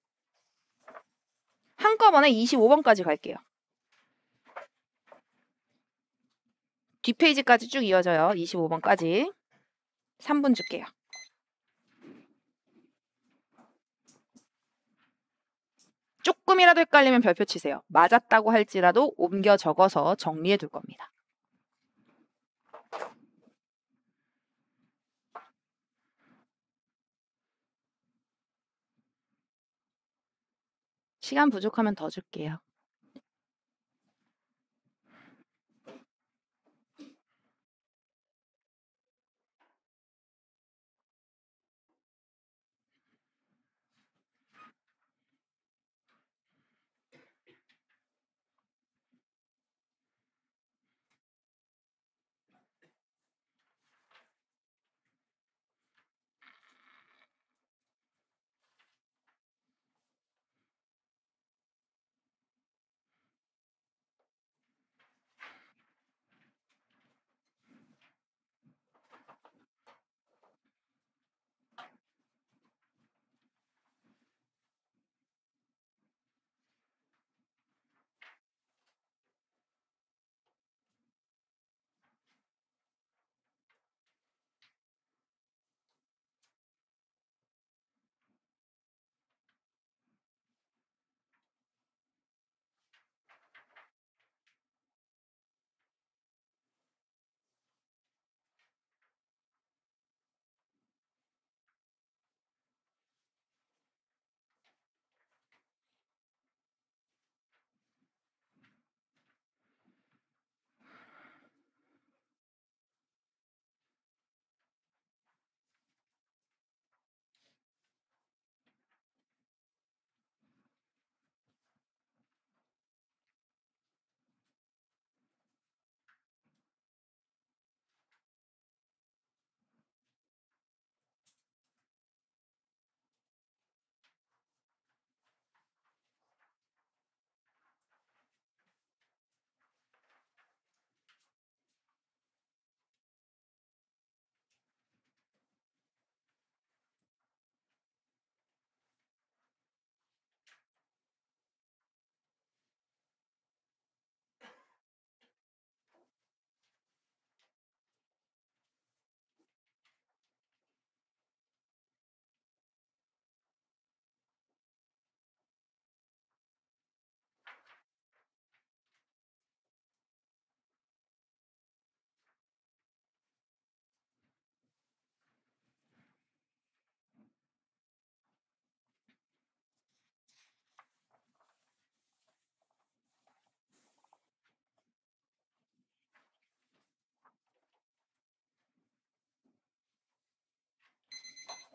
한꺼번에 25번까지 갈게요. 뒷페이지까지 쭉 이어져요. 25번까지 3분 줄게요. 조금이라도 헷갈리면 별표 치세요. 맞았다고 할지라도 옮겨 적어서 정리해 둘 겁니다. 시간 부족하면 더 줄게요.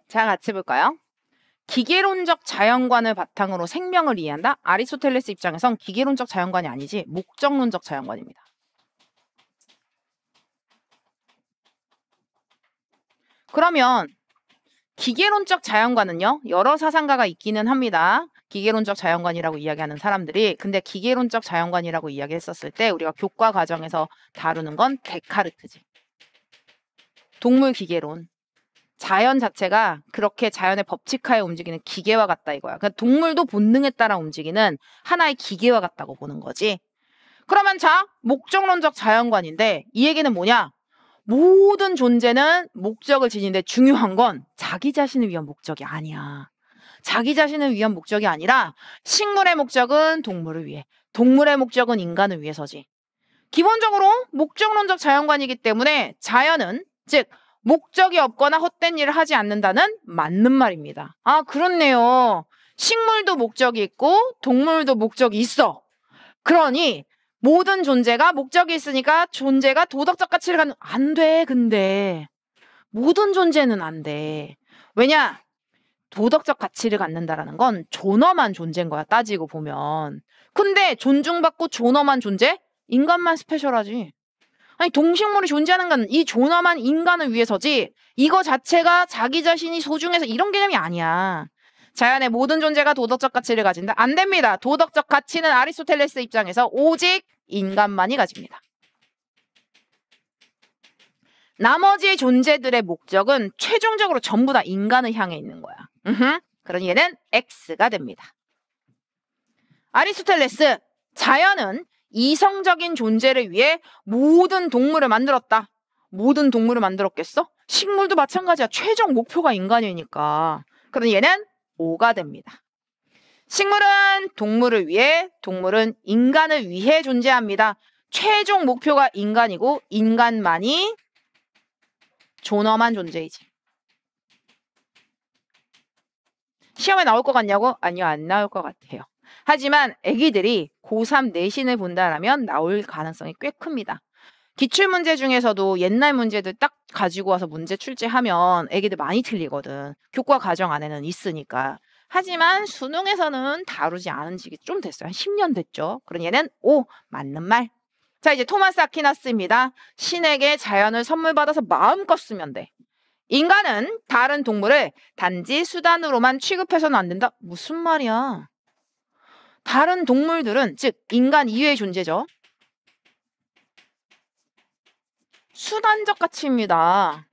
자, 같이 볼까요? 기계론적 자연관을 바탕으로 생명을 이해한다? 아리스토텔레스 입장에선 기계론적 자연관이 아니지 목적론적 자연관입니다. 그러면 기계론적 자연관은요. 여러 사상가가 있기는 합니다. 기계론적 자연관이라고 이야기하는 사람들이 근데 기계론적 자연관이라고 이야기했었을 때 우리가 교과 과정에서 다루는 건 데카르트지. 동물 기계론. 자연 자체가 그렇게 자연의 법칙하에 움직이는 기계와 같다 이거야. 그러니까 동물도 본능에 따라 움직이는 하나의 기계와 같다고 보는 거지. 그러면 자, 목적론적 자연관인데 이 얘기는 뭐냐? 모든 존재는 목적을 지니는데 중요한 건 자기 자신을 위한 목적이 아니야. 자기 자신을 위한 목적이 아니라 식물의 목적은 동물을 위해, 동물의 목적은 인간을 위해서지. 기본적으로 목적론적 자연관이기 때문에 자연은 즉 목적이 없거나 헛된 일을 하지 않는다는 맞는 말입니다. 아, 그렇네요. 식물도 목적이 있고 동물도 목적이 있어. 그러니 모든 존재가 목적이 있으니까 존재가 도덕적 가치를 갖는 안 돼. 근데 모든 존재는 안 돼. 왜냐? 도덕적 가치를 갖는다라는 건 존엄한 존재인 거야. 따지고 보면. 근데 존중받고 존엄한 존재 인간만 스페셜하지. 아니 동식물이 존재하는 건 이 존엄한 인간을 위해서지 이거 자체가 자기 자신이 소중해서 이런 개념이 아니야. 자연의 모든 존재가 도덕적 가치를 가진다. 안 됩니다. 도덕적 가치는 아리스토텔레스 입장에서 오직 인간만이 가집니다. 나머지 존재들의 목적은 최종적으로 전부 다 인간을 향해 있는 거야. 으흠. 그런 얘는 X가 됩니다. 아리스토텔레스, 자연은 이성적인 존재를 위해 모든 동물을 만들었다. 모든 동물을 만들었겠어? 식물도 마찬가지야. 최종 목표가 인간이니까. 그럼 얘는 오가 됩니다. 식물은 동물을 위해, 동물은 인간을 위해 존재합니다. 최종 목표가 인간이고, 인간만이 존엄한 존재이지. 시험에 나올 것 같냐고? 아니요, 안 나올 것 같아요. 하지만 아기들이 고3 내신을 본다라면 나올 가능성이 꽤 큽니다. 기출 문제 중에서도 옛날 문제들 딱 가지고 와서 문제 출제하면 애기들 많이 틀리거든. 교과 과정 안에는 있으니까. 하지만 수능에서는 다루지 않은 지기 좀 됐어요. 한 10년 됐죠. 그런 얘는 오 맞는 말. 자 이제 토마스 아퀴나스입니다. 신에게 자연을 선물 받아서 마음껏 쓰면 돼. 인간은 다른 동물을 단지 수단으로만 취급해서는 안 된다. 무슨 말이야? 다른 동물들은 즉 인간 이외의 존재죠. 수단적 가치입니다.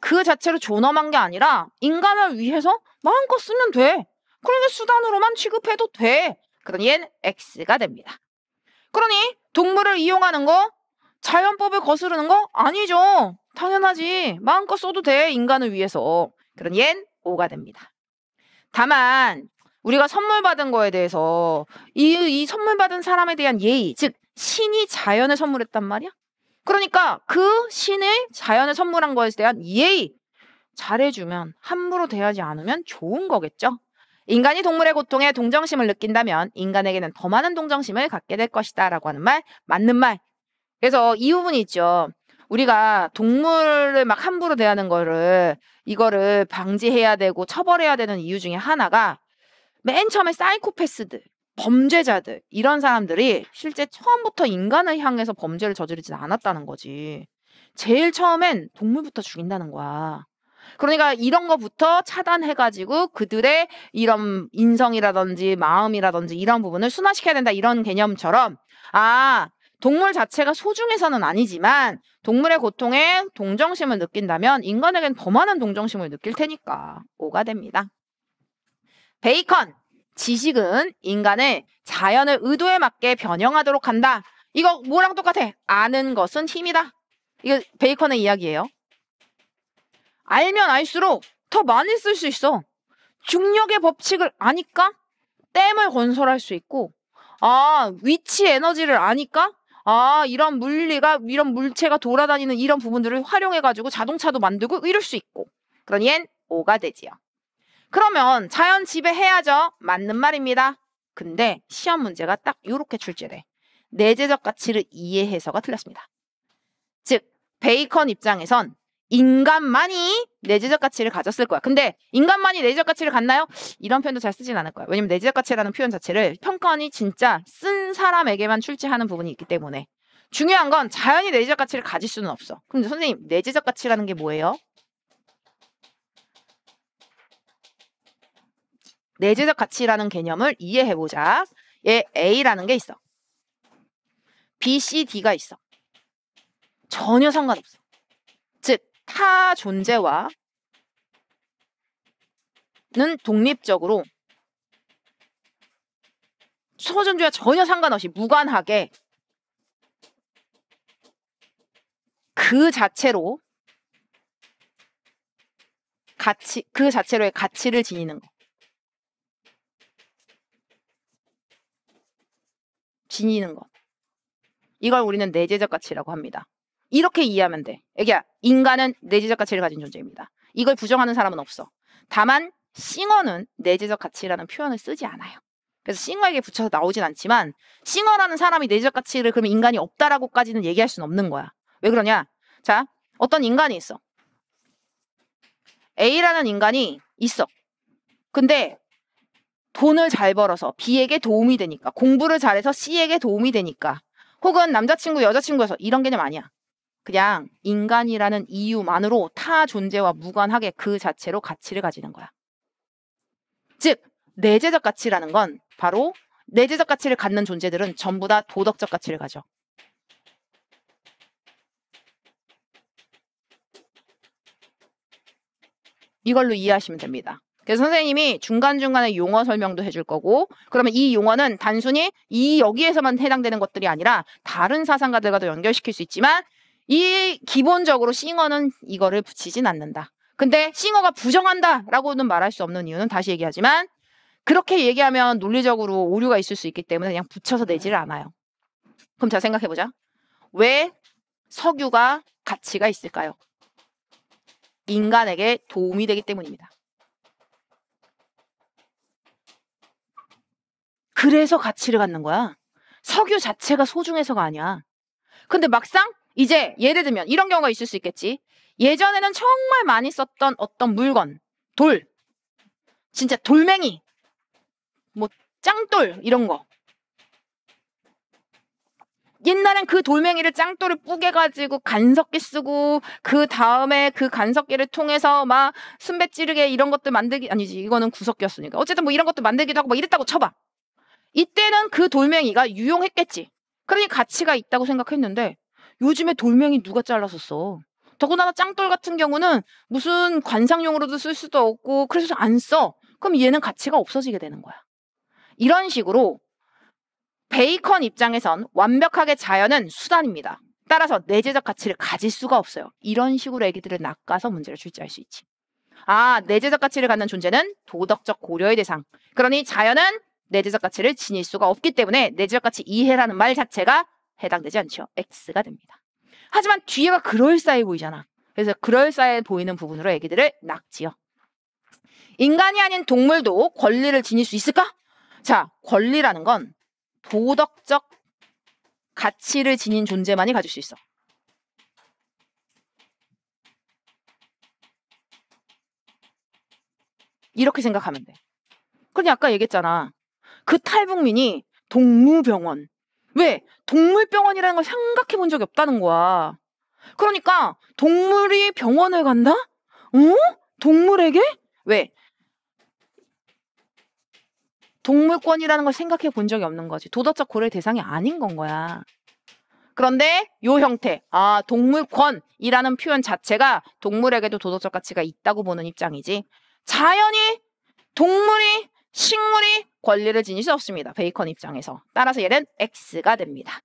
그 자체로 존엄한 게 아니라 인간을 위해서 마음껏 쓰면 돼. 그러니 수단으로만 취급해도 돼. 그러니 얘 X가 됩니다. 그러니 동물을 이용하는 거 자연법을 거스르는 거 아니죠. 당연하지. 마음껏 써도 돼. 인간을 위해서. 그러니 얜 O가 됩니다. 다만 우리가 선물 받은 거에 대해서 이, 이 선물 받은 사람에 대한 예의, 즉 신이 자연을 선물했단 말이야. 그러니까 그 신을 자연을 선물한 것에 대한 예의 잘해주면 함부로 대하지 않으면 좋은 거겠죠. 인간이 동물의 고통에 동정심을 느낀다면 인간에게는 더 많은 동정심을 갖게 될 것이다라고 하는 말 맞는 말. 그래서 이 부분이 있죠. 우리가 동물을 막 함부로 대하는 거를 이거를 방지해야 되고 처벌해야 되는 이유 중에 하나가 맨 처음에 사이코패스들, 범죄자들 이런 사람들이 실제 처음부터 인간을 향해서 범죄를 저지르진 않았다는 거지. 제일 처음엔 동물부터 죽인다는 거야. 그러니까 이런 거부터 차단해가지고 그들의 이런 인성이라든지 마음이라든지 이런 부분을 순화시켜야 된다 이런 개념처럼 아 동물 자체가 소중해서는 아니지만 동물의 고통에 동정심을 느낀다면 인간에겐 더 많은 동정심을 느낄 테니까 오가 됩니다. 베이컨 지식은 인간의자연을 의도에 맞게 변형하도록 한다. 이거 뭐랑 똑같아? 아는 것은 힘이다. 이거 베이컨의 이야기예요. 알면 알수록 더 많이 쓸 수 있어. 중력의 법칙을 아니까 댐을 건설할 수 있고 아, 위치 에너지를 아니까 아, 이런 물리가, 이런 물체가 돌아다니는 이런 부분들을 활용해가지고 자동차도 만들고 이럴 수 있고. 그러니 엔 오가 되지요. 그러면 자연 지배해야죠. 맞는 말입니다. 근데 시험 문제가 딱 이렇게 출제돼. 내재적 가치를 이해해서가 틀렸습니다. 즉, 베이컨 입장에선 인간만이 내재적 가치를 가졌을 거야. 근데 인간만이 내재적 가치를 갖나요? 이런 표현도 잘 쓰진 않을 거야. 왜냐면 내재적 가치라는 표현 자체를 평가원이 진짜 쓴 사람에게만 출제하는 부분이 있기 때문에 중요한 건 자연이 내재적 가치를 가질 수는 없어. 근데 선생님 내재적 가치라는 게 뭐예요? 내재적 가치라는 개념을 이해해보자. 얘 예, A라는 게 있어. B, C, D가 있어. 전혀 상관없어. 타 존재와는 독립적으로 소존주와 전혀 상관없이 무관하게 그 자체로 가치 그 자체로의 가치를 지니는 것 지니는 것. 이걸 우리는 내재적 가치라고 합니다. 이렇게 이해하면 돼. 애기야, 인간은 내재적 가치를 가진 존재입니다. 이걸 부정하는 사람은 없어. 다만 싱어는 내재적 가치라는 표현을 쓰지 않아요. 그래서 싱어에게 붙여서 나오진 않지만 싱어라는 사람이 내재적 가치를 그러면 인간이 없다라고까지는 얘기할 수는 없는 거야. 왜 그러냐? 자, 어떤 인간이 있어. A라는 인간이 있어. 근데 돈을 잘 벌어서 B에게 도움이 되니까 공부를 잘해서 C에게 도움이 되니까 혹은 남자친구 여자친구에서 이런 개념 아니야. 그냥 인간이라는 이유만으로 타 존재와 무관하게 그 자체로 가치를 가지는 거야. 즉, 내재적 가치라는 건 바로 내재적 가치를 갖는 존재들은 전부 다 도덕적 가치를 가져. 이걸로 이해하시면 됩니다. 그래서 선생님이 중간중간에 용어 설명도 해줄 거고 그러면 이 용어는 단순히 이 여기에서만 해당되는 것들이 아니라 다른 사상가들과도 연결시킬 수 있지만 이 기본적으로 싱어는 이거를 붙이진 않는다. 근데 싱어가 부정한다라고는 말할 수 없는 이유는 다시 얘기하지만 그렇게 얘기하면 논리적으로 오류가 있을 수 있기 때문에 그냥 붙여서 네. 내지를 않아요. 그럼 자 생각해 보자. 왜 석유가 가치가 있을까요? 인간에게 도움이 되기 때문입니다. 그래서 가치를 갖는 거야. 석유 자체가 소중해서가 아니야. 근데 막상 이제 예를 들면 이런 경우가 있을 수 있겠지. 예전에는 정말 많이 썼던 어떤 물건, 돌, 진짜 돌멩이, 뭐 짱돌 이런 거. 옛날엔 그 돌멩이를 짱돌을 뿌개가지고 간석기 쓰고 그 다음에 그 간석기를 통해서 막 순배 찌르게 이런 것들 만들기 아니지 이거는 구석기였으니까 어쨌든 뭐 이런 것도 만들기도 하고 막 뭐 이랬다고 쳐봐 이때는 그 돌멩이가 유용했겠지 그러니 가치가 있다고 생각했는데 요즘에 돌멩이 누가 잘라서 어 더구나 짱돌 같은 경우는 무슨 관상용으로도 쓸 수도 없고 그래서 안 써. 그럼 얘는 가치가 없어지게 되는 거야. 이런 식으로 베이컨 입장에선 완벽하게 자연은 수단입니다. 따라서 내재적 가치를 가질 수가 없어요. 이런 식으로 애기들을 낚아서 문제를 출제할 수 있지. 아, 내재적 가치를 갖는 존재는 도덕적 고려의 대상. 그러니 자연은 내재적 가치를 지닐 수가 없기 때문에 내재적 가치 이해라는 말 자체가 해당되지 않죠. X가 됩니다. 하지만 뒤에가 그럴싸해 보이잖아. 그래서 그럴싸해 보이는 부분으로 애기들을 낚지요 인간이 아닌 동물도 권리를 지닐 수 있을까? 자, 권리라는 건 도덕적 가치를 지닌 존재만이 가질 수 있어. 이렇게 생각하면 돼. 그러니 아까 얘기했잖아. 그 탈북민이 동무병원 왜? 동물병원이라는 걸 생각해 본 적이 없다는 거야. 그러니까 동물이 병원을 간다? 어? 동물에게? 왜? 동물권이라는 걸 생각해 본 적이 없는 거지. 도덕적 고려 대상이 아닌 건 거야. 그런데 요 형태, 아, 동물권이라는 표현 자체가 동물에게도 도덕적 가치가 있다고 보는 입장이지. 자연이, 동물이 식물이 권리를 지닐 수 없습니다. 베이컨 입장에서. 따라서 얘는 X가 됩니다.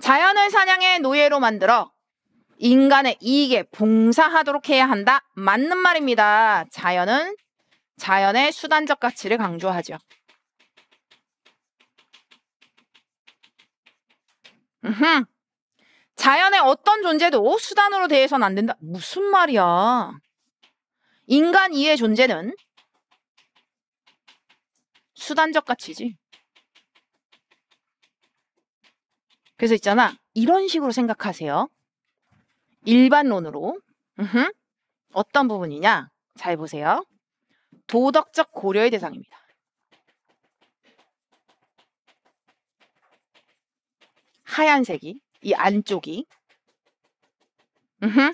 자연을 사냥의 노예로 만들어 인간의 이익에 봉사하도록 해야 한다. 맞는 말입니다. 자연은 자연의 수단적 가치를 강조하죠. 으흠. 자연의 어떤 존재도 수단으로 대해서는 안 된다. 무슨 말이야? 인간 이외 존재는 수단적 가치지. 그래서 있잖아. 이런 식으로 생각하세요. 일반론으로. 으흠. 어떤 부분이냐? 잘 보세요. 도덕적 고려의 대상입니다. 하얀색이 이 안쪽이 으흠.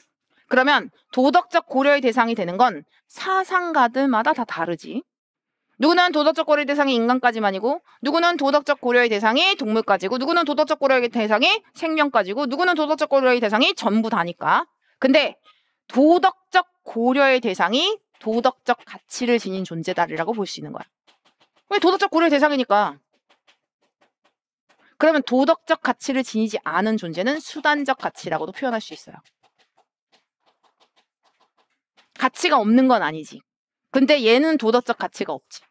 그러면 도덕적 고려의 대상이 되는 건 사상가들마다 다 다르지. 누구는 도덕적 고려의 대상이 인간까지만이고 누구는 도덕적 고려의 대상이 동물까지고 누구는 도덕적 고려의 대상이 생명까지고 누구는 도덕적 고려의 대상이 전부 다니까. 근데 도덕적 고려의 대상이 도덕적 가치를 지닌 존재다라고 볼 수 있는 거야. 왜 도덕적 고려의 대상이니까. 그러면 도덕적 가치를 지니지 않은 존재는 수단적 가치라고도 표현할 수 있어요. 가치가 없는 건 아니지. 근데 얘는 도덕적 가치가 없지.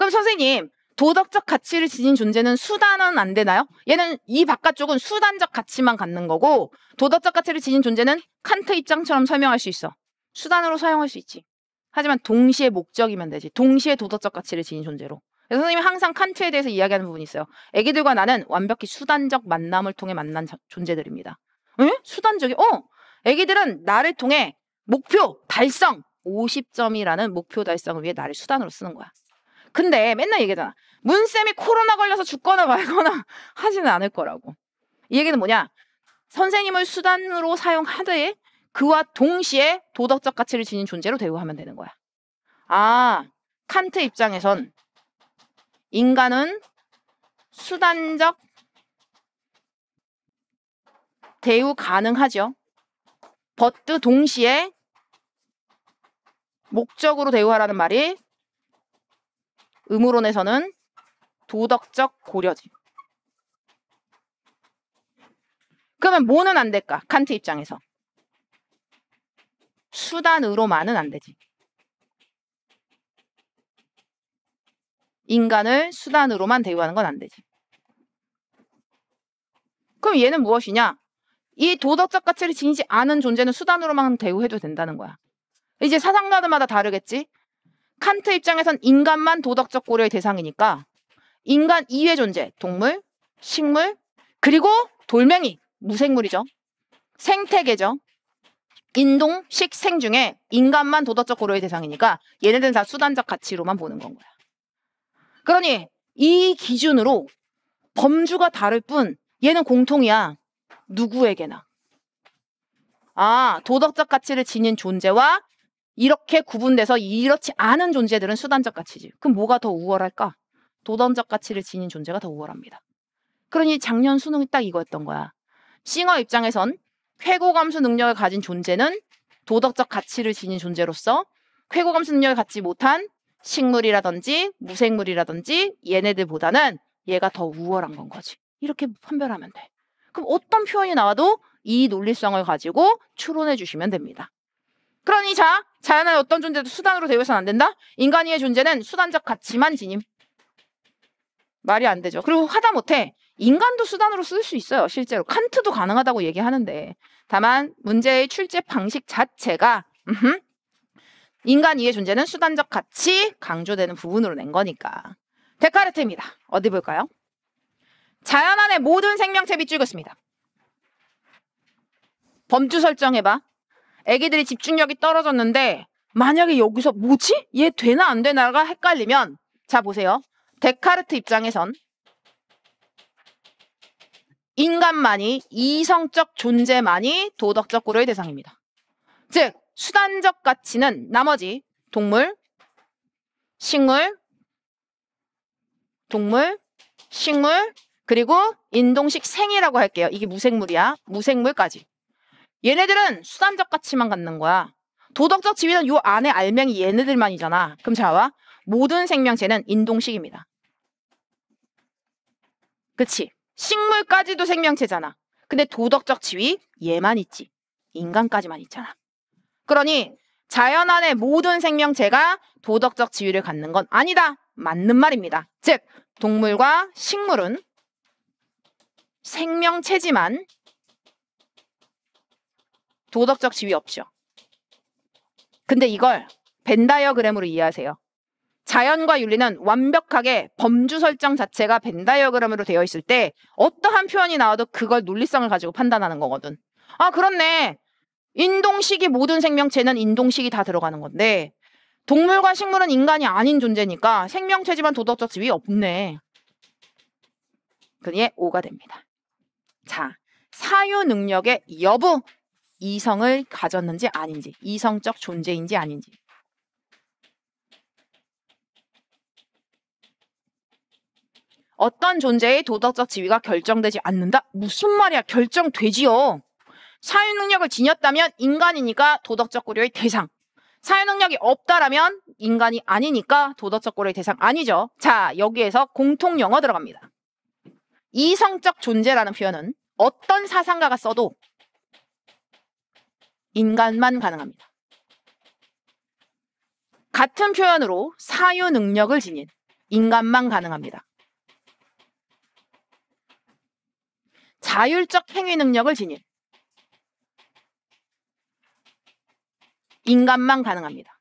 그럼 선생님, 도덕적 가치를 지닌 존재는 수단은 안 되나요? 얘는 이 바깥쪽은 수단적 가치만 갖는 거고 도덕적 가치를 지닌 존재는 칸트 입장처럼 설명할 수 있어. 수단으로 사용할 수 있지. 하지만 동시에 목적이면 되지. 동시에 도덕적 가치를 지닌 존재로. 그래서 선생님이 항상 칸트에 대해서 이야기하는 부분이 있어요. 애기들과 나는 완벽히 수단적 만남을 통해 만난 존재들입니다. 응? 수단적이? 어! 애기들은 나를 통해 목표 달성! 50점이라는 목표 달성을 위해 나를 수단으로 쓰는 거야. 근데 맨날 얘기잖아. 하 문쌤이 코로나 걸려서 죽거나 말거나 하지는 않을 거라고. 이 얘기는 뭐냐? 선생님을 수단으로 사용하되 그와 동시에 도덕적 가치를 지닌 존재로 대우하면 되는 거야. 아, 칸트 입장에선 인간은 수단적 대우 가능하죠. 버트 동시에 목적으로 대우하라는 말이 음모론에서는 도덕적 고려지. 그러면 뭐는 안 될까? 칸트 입장에서. 수단으로만은 안 되지. 인간을 수단으로만 대우하는 건 안 되지. 그럼 얘는 무엇이냐? 이 도덕적 가치를 지니지 않은 존재는 수단으로만 대우해도 된다는 거야. 이제 사상가들마다 다르겠지? 칸트 입장에선 인간만 도덕적 고려의 대상이니까 인간 이외 존재, 동물, 식물, 그리고 돌멩이, 무생물이죠. 생태계죠. 인동, 식, 생 중에 인간만 도덕적 고려의 대상이니까 얘네들은 다 수단적 가치로만 보는 건 거야. 그러니 이 기준으로 범주가 다를 뿐 얘는 공통이야. 누구에게나. 아, 도덕적 가치를 지닌 존재와 이렇게 구분돼서 이렇지 않은 존재들은 수단적 가치지. 그럼 뭐가 더 우월할까? 도덕적 가치를 지닌 존재가 더 우월합니다. 그러니 작년 수능이 딱 이거였던 거야. 싱어 입장에선 쾌고감수 능력을 가진 존재는 도덕적 가치를 지닌 존재로서 쾌고감수 능력을 갖지 못한 식물이라든지 무생물이라든지 얘네들보다는 얘가 더 우월한 건 거지. 이렇게 판별하면 돼. 그럼 어떤 표현이 나와도 이 논리성을 가지고 추론해 주시면 됩니다. 그러니 자, 자연의 어떤 존재도 수단으로 대우해서는 안 된다? 인간이의 존재는 수단적 가치만 지님. 말이 안 되죠. 그리고 하다 못해 인간도 수단으로 쓸 수 있어요. 실제로 칸트도 가능하다고 얘기하는데 다만 문제의 출제 방식 자체가 음흠, 인간 이의 존재는 수단적 가치 강조되는 부분으로 낸 거니까 데카르트입니다. 어디 볼까요? 자연 안에 모든 생명체 빗줄겼습니다. 범주 설정해봐. 애기들이 집중력이 떨어졌는데 만약에 여기서 뭐지? 얘 되나 안 되나가 헷갈리면 자 보세요. 데카르트 입장에선 인간만이 이성적 존재만이 도덕적 고려의 대상입니다. 즉 수단적 가치는 나머지 동물, 식물, 동물, 식물, 그리고 인동식 생이라고 할게요. 이게 무생물이야. 무생물까지. 얘네들은 수단적 가치만 갖는 거야. 도덕적 지위는 요 안에 알맹이 얘네들만이잖아. 그럼 자와 모든 생명체는 인동식입니다. 그치? 식물까지도 생명체잖아. 근데 도덕적 지위 얘만 있지. 인간까지만 있잖아. 그러니 자연 안에 모든 생명체가 도덕적 지위를 갖는 건 아니다. 맞는 말입니다. 즉, 동물과 식물은 생명체지만 도덕적 지위 없죠. 근데 이걸 벤다이어그램으로 이해하세요. 자연과 윤리는 완벽하게 범주 설정 자체가 벤다이어그램으로 되어 있을 때 어떠한 표현이 나와도 그걸 논리성을 가지고 판단하는 거거든. 아 그렇네. 인동식이 모든 생명체는 인동식이 다 들어가는 건데 동물과 식물은 인간이 아닌 존재니까 생명체지만 도덕적 지위 없네. 그게 5가 됩니다. 자, 사유 능력의 여부 이성을 가졌는지 아닌지, 이성적 존재인지 아닌지. 어떤 존재의 도덕적 지위가 결정되지 않는다? 무슨 말이야? 결정되지요. 사유 능력을 지녔다면 인간이니까 도덕적 고려의 대상. 사유 능력이 없다라면 인간이 아니니까 도덕적 고려의 대상 아니죠. 자, 여기에서 공통 영어 들어갑니다. 이성적 존재라는 표현은 어떤 사상가가 써도 인간만 가능합니다. 같은 표현으로 사유 능력을 지닌 인간만 가능합니다. 자율적 행위 능력을 지닌 인간만 가능합니다.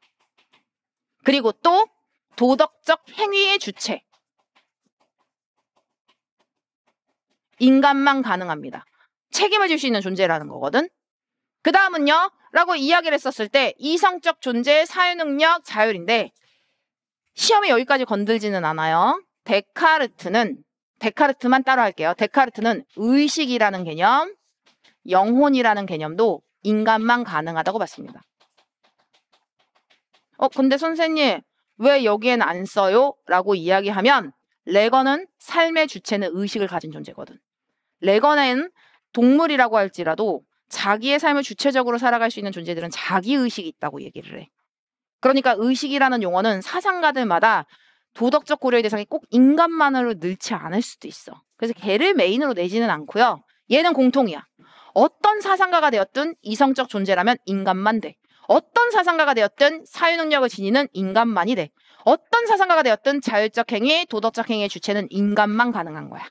그리고 또 도덕적 행위의 주체 인간만 가능합니다. 책임을 질 수 있는 존재라는 거거든. 그 다음은요? 라고 이야기를 했었을 때 이성적 존재의 사유능력 자율인데 시험이 여기까지 건들지는 않아요. 데카르트는 데카르트만 따로 할게요. 데카르트는 의식이라는 개념, 영혼이라는 개념도 인간만 가능하다고 봤습니다. 어, 근데 선생님, 왜 여기엔 안 써요? 라고 이야기하면 레거는 삶의 주체는 의식을 가진 존재거든. 레거는 동물이라고 할지라도 자기의 삶을 주체적으로 살아갈 수 있는 존재들은 자기 의식이 있다고 얘기를 해. 그러니까 의식이라는 용어는 사상가들마다 도덕적 고려의 대상이 꼭 인간만으로 늘지 않을 수도 있어. 그래서 개를 메인으로 내지는 않고요. 얘는 공통이야. 어떤 사상가가 되었든 이성적 존재라면 인간만 돼. 어떤 사상가가 되었든 사유 능력을 지니는 인간만이 돼. 어떤 사상가가 되었든 자율적 행위, 도덕적 행위의 주체는 인간만 가능한 거야.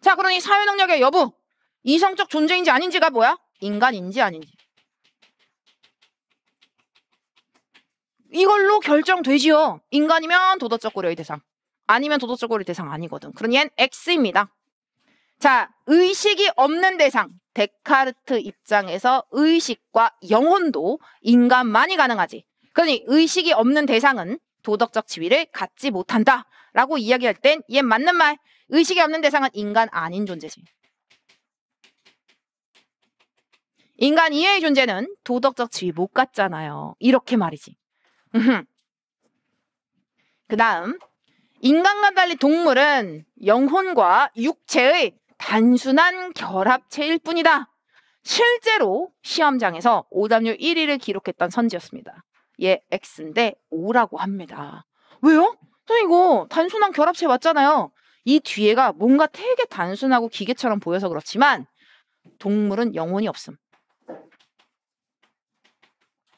자, 그러니 사유 능력의 여부 이성적 존재인지 아닌지가 뭐야? 인간인지 아닌지. 이걸로 결정되지요. 인간이면 도덕적 고려의 대상. 아니면 도덕적 고려의 대상 아니거든. 그러니 얜 X입니다. 자, 의식이 없는 대상. 데카르트 입장에서 의식과 영혼도 인간만이 가능하지. 그러니 의식이 없는 대상은 도덕적 지위를 갖지 못한다. 라고 이야기할 땐 얘 맞는 말. 의식이 없는 대상은 인간 아닌 존재지. 인간 이외의 존재는 도덕적 지위 못갔잖아요 이렇게 말이지. 그 다음, 인간과 달리 동물은 영혼과 육체의 단순한 결합체일 뿐이다. 실제로 시험장에서 오답률 1위를 기록했던 선지였습니다. 얘 X인데 O라고 합니다. 왜요? 저 이거 단순한 결합체 맞잖아요. 이 뒤에가 뭔가 되게 단순하고 기계처럼 보여서 그렇지만 동물은 영혼이 없음.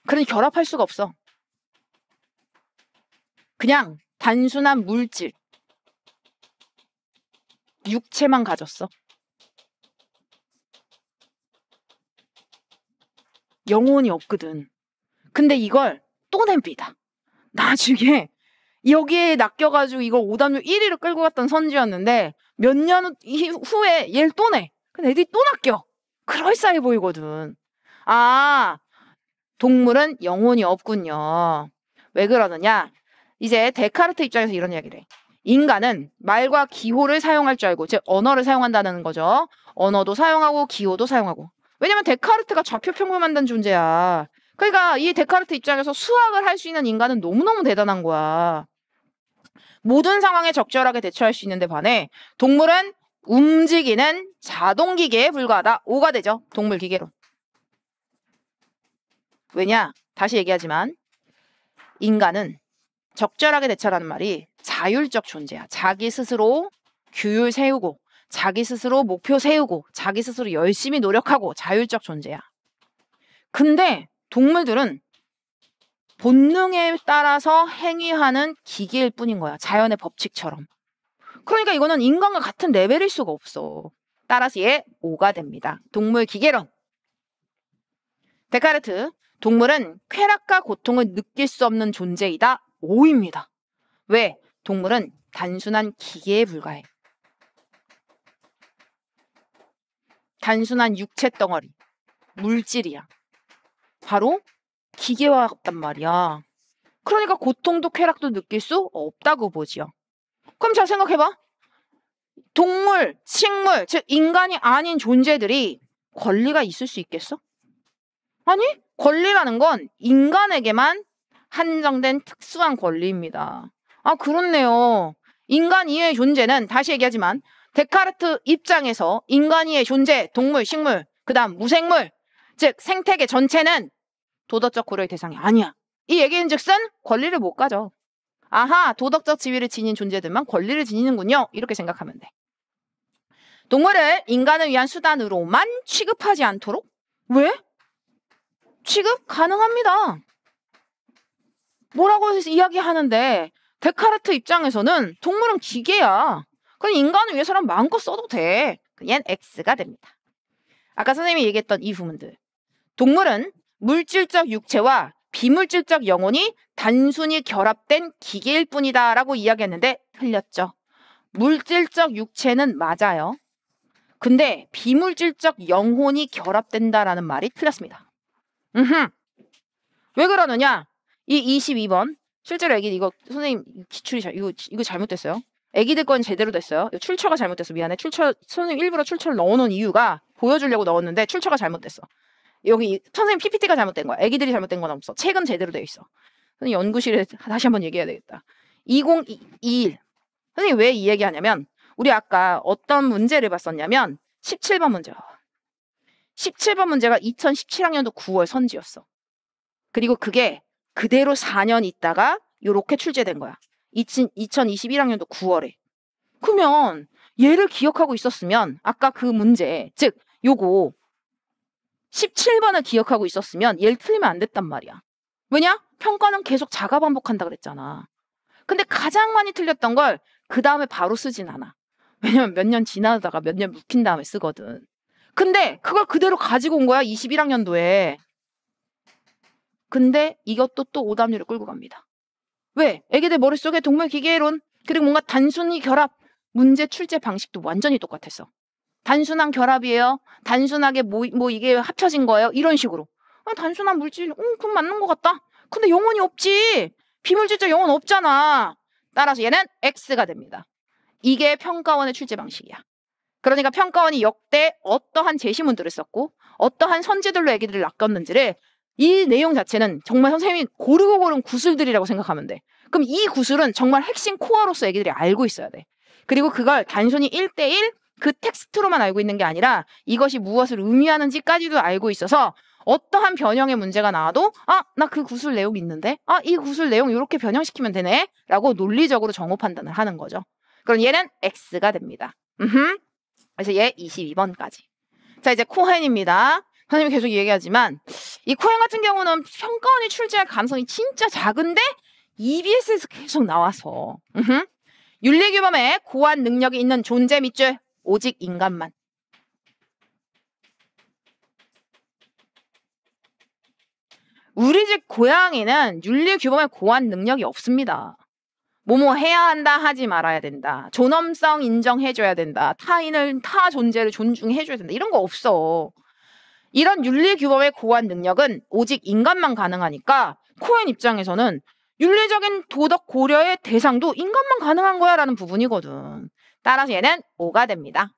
그러니 결합할 수가 없어. 그냥 단순한 물질, 육체만 가졌어. 영혼이 없거든. 근데 이걸 또 냄비다. 나중에 여기에 낚여가지고 이걸 오답률 1위로 끌고 갔던 선지였는데 몇 년 후에 얘를 또 내. 근데 애들이 또 낚여. 그럴싸해 보이거든. 아, 동물은 영혼이 없군요. 왜 그러느냐? 이제 데카르트 입장에서 이런 이야기를 해. 인간은 말과 기호를 사용할 줄 알고, 즉 언어를 사용한다는 거죠. 언어도 사용하고 기호도 사용하고. 왜냐면 데카르트가 좌표 평범한다 존재야. 그러니까 이 데카르트 입장에서 수학을 할 수 있는 인간은 너무너무 대단한 거야. 모든 상황에 적절하게 대처할 수 있는데 반해 동물은 움직이는 자동기계에 불과하다. 오가 되죠. 동물기계로. 왜냐? 다시 얘기하지만 인간은 적절하게 대처라는 말이 자율적 존재야. 자기 스스로 규율 세우고 자기 스스로 목표 세우고 자기 스스로 열심히 노력하고 자율적 존재야. 근데 동물들은 본능에 따라서 행위하는 기계일 뿐인 거야. 자연의 법칙처럼. 그러니까 이거는 인간과 같은 레벨일 수가 없어. 따라서 얘 오가 됩니다. 동물 기계론. 데카르트 동물은 쾌락과 고통을 느낄 수 없는 존재이다. 오입니다. 왜? 동물은 단순한 기계에 불과해. 단순한 육체 덩어리, 물질이야. 바로 기계와 같단 말이야. 그러니까 고통도 쾌락도 느낄 수 없다고 보지요. 그럼 잘 생각해봐. 동물, 식물, 즉 인간이 아닌 존재들이 권리가 있을 수 있겠어? 아니? 권리라는 건 인간에게만 한정된 특수한 권리입니다. 아, 그렇네요. 인간 이외의 존재는 다시 얘기하지만 데카르트 입장에서 인간 이외의 존재, 동물, 식물, 그다음 무생물, 즉 생태계 전체는 도덕적 고려의 대상이 아니야. 이 얘기인즉슨 권리를 못 가져. 아하, 도덕적 지위를 지닌 존재들만 권리를 지니는군요. 이렇게 생각하면 돼. 동물을 인간을 위한 수단으로만 취급하지 않도록 왜? 취급 가능합니다. 뭐라고 이야기하는데 데카르트 입장에서는 동물은 기계야. 그냥 인간을 위해서란 마음껏 써도 돼. 그냥 X가 됩니다. 아까 선생님이 얘기했던 이 부분들. 동물은 물질적 육체와 비물질적 영혼이 단순히 결합된 기계일 뿐이다 라고 이야기했는데 틀렸죠. 물질적 육체는 맞아요. 근데 비물질적 영혼이 결합된다라는 말이 틀렸습니다. 음흠. 왜 그러느냐? 이 22번 실제로 애기 이거 선생님 기출이 잘, 이거 이거 잘못됐어요. 애기들 건 제대로 됐어요. 출처가 잘못됐어. 미안해. 출처 선생님 일부러 출처를 넣어놓은 이유가 보여주려고 넣었는데 출처가 잘못됐어. 여기 선생님 PPT가 잘못된 거야. 애기들이 잘못된 건 없어. 책은 제대로 돼 있어. 선생님 연구실에 다시 한번 얘기해야 되겠다. 2021 선생님 왜 이 얘기하냐면 우리 아까 어떤 문제를 봤었냐면 17번 문제. 17번 문제가 2017학년도 9월 선지였어. 그리고 그게 그대로 4년 있다가 요렇게 출제된 거야. 2021학년도 9월에. 그러면 얘를 기억하고 있었으면 아까 그 문제, 즉 요거 17번을 기억하고 있었으면 얘를 틀리면 안 됐단 말이야. 왜냐? 평가는 계속 자가 반복한다 그랬잖아. 근데 가장 많이 틀렸던 걸 그 다음에 바로 쓰진 않아. 왜냐면 몇 년 지나다가 몇 년 묵힌 다음에 쓰거든. 근데 그걸 그대로 가지고 온 거야 21학년도에. 근데 이것도 또 오답률을 끌고 갑니다. 왜? 애기들 머릿속에 동물 기계론 그리고 뭔가 단순히 결합 문제 출제 방식도 완전히 똑같았어. 단순한 결합이에요. 단순하게 뭐, 뭐 이게 합쳐진 거예요. 이런 식으로. 아, 단순한 물질, 음, 그건 맞는 것 같다. 근데 영혼이 없지. 비물질적 영혼 없잖아. 따라서 얘는 X가 됩니다. 이게 평가원의 출제 방식이야. 그러니까 평가원이 역대 어떠한 제시문들을 썼고 어떠한 선지들로 애기들을 낚았는지를 이 내용 자체는 정말 선생님이 고르고 고른 구슬들이라고 생각하면 돼. 그럼 이 구슬은 정말 핵심 코어로서 애기들이 알고 있어야 돼. 그리고 그걸 단순히 1대1 그 텍스트로만 알고 있는 게 아니라 이것이 무엇을 의미하는지까지도 알고 있어서 어떠한 변형의 문제가 나와도 아 나그 아, 구슬 내용 있는데 아 이 구슬 내용 이렇게 변형시키면 되네라고 논리적으로 정오 판단을 하는 거죠. 그럼 얘는 X가 됩니다. 음흠. 그래서 얘 22번까지. 자, 이제 코헨입니다. 선생님이 계속 얘기하지만 이 코헨 같은 경우는 평가원이 출제할 가능성이 진짜 작은데 EBS에서 계속 나와서 으흠. 윤리규범에 고한 능력이 있는 존재 밑줄 오직 인간만 우리 집 고양이는 윤리규범에 고한 능력이 없습니다. 뭐뭐 해야 한다 하지 말아야 된다. 존엄성 인정해줘야 된다. 타인을 타 존재를 존중해줘야 된다. 이런 거 없어. 이런 윤리 규범의 고한 능력은 오직 인간만 가능하니까 코엔 입장에서는 윤리적인 도덕 고려의 대상도 인간만 가능한 거야라는 부분이거든. 따라서 얘는 오가 됩니다.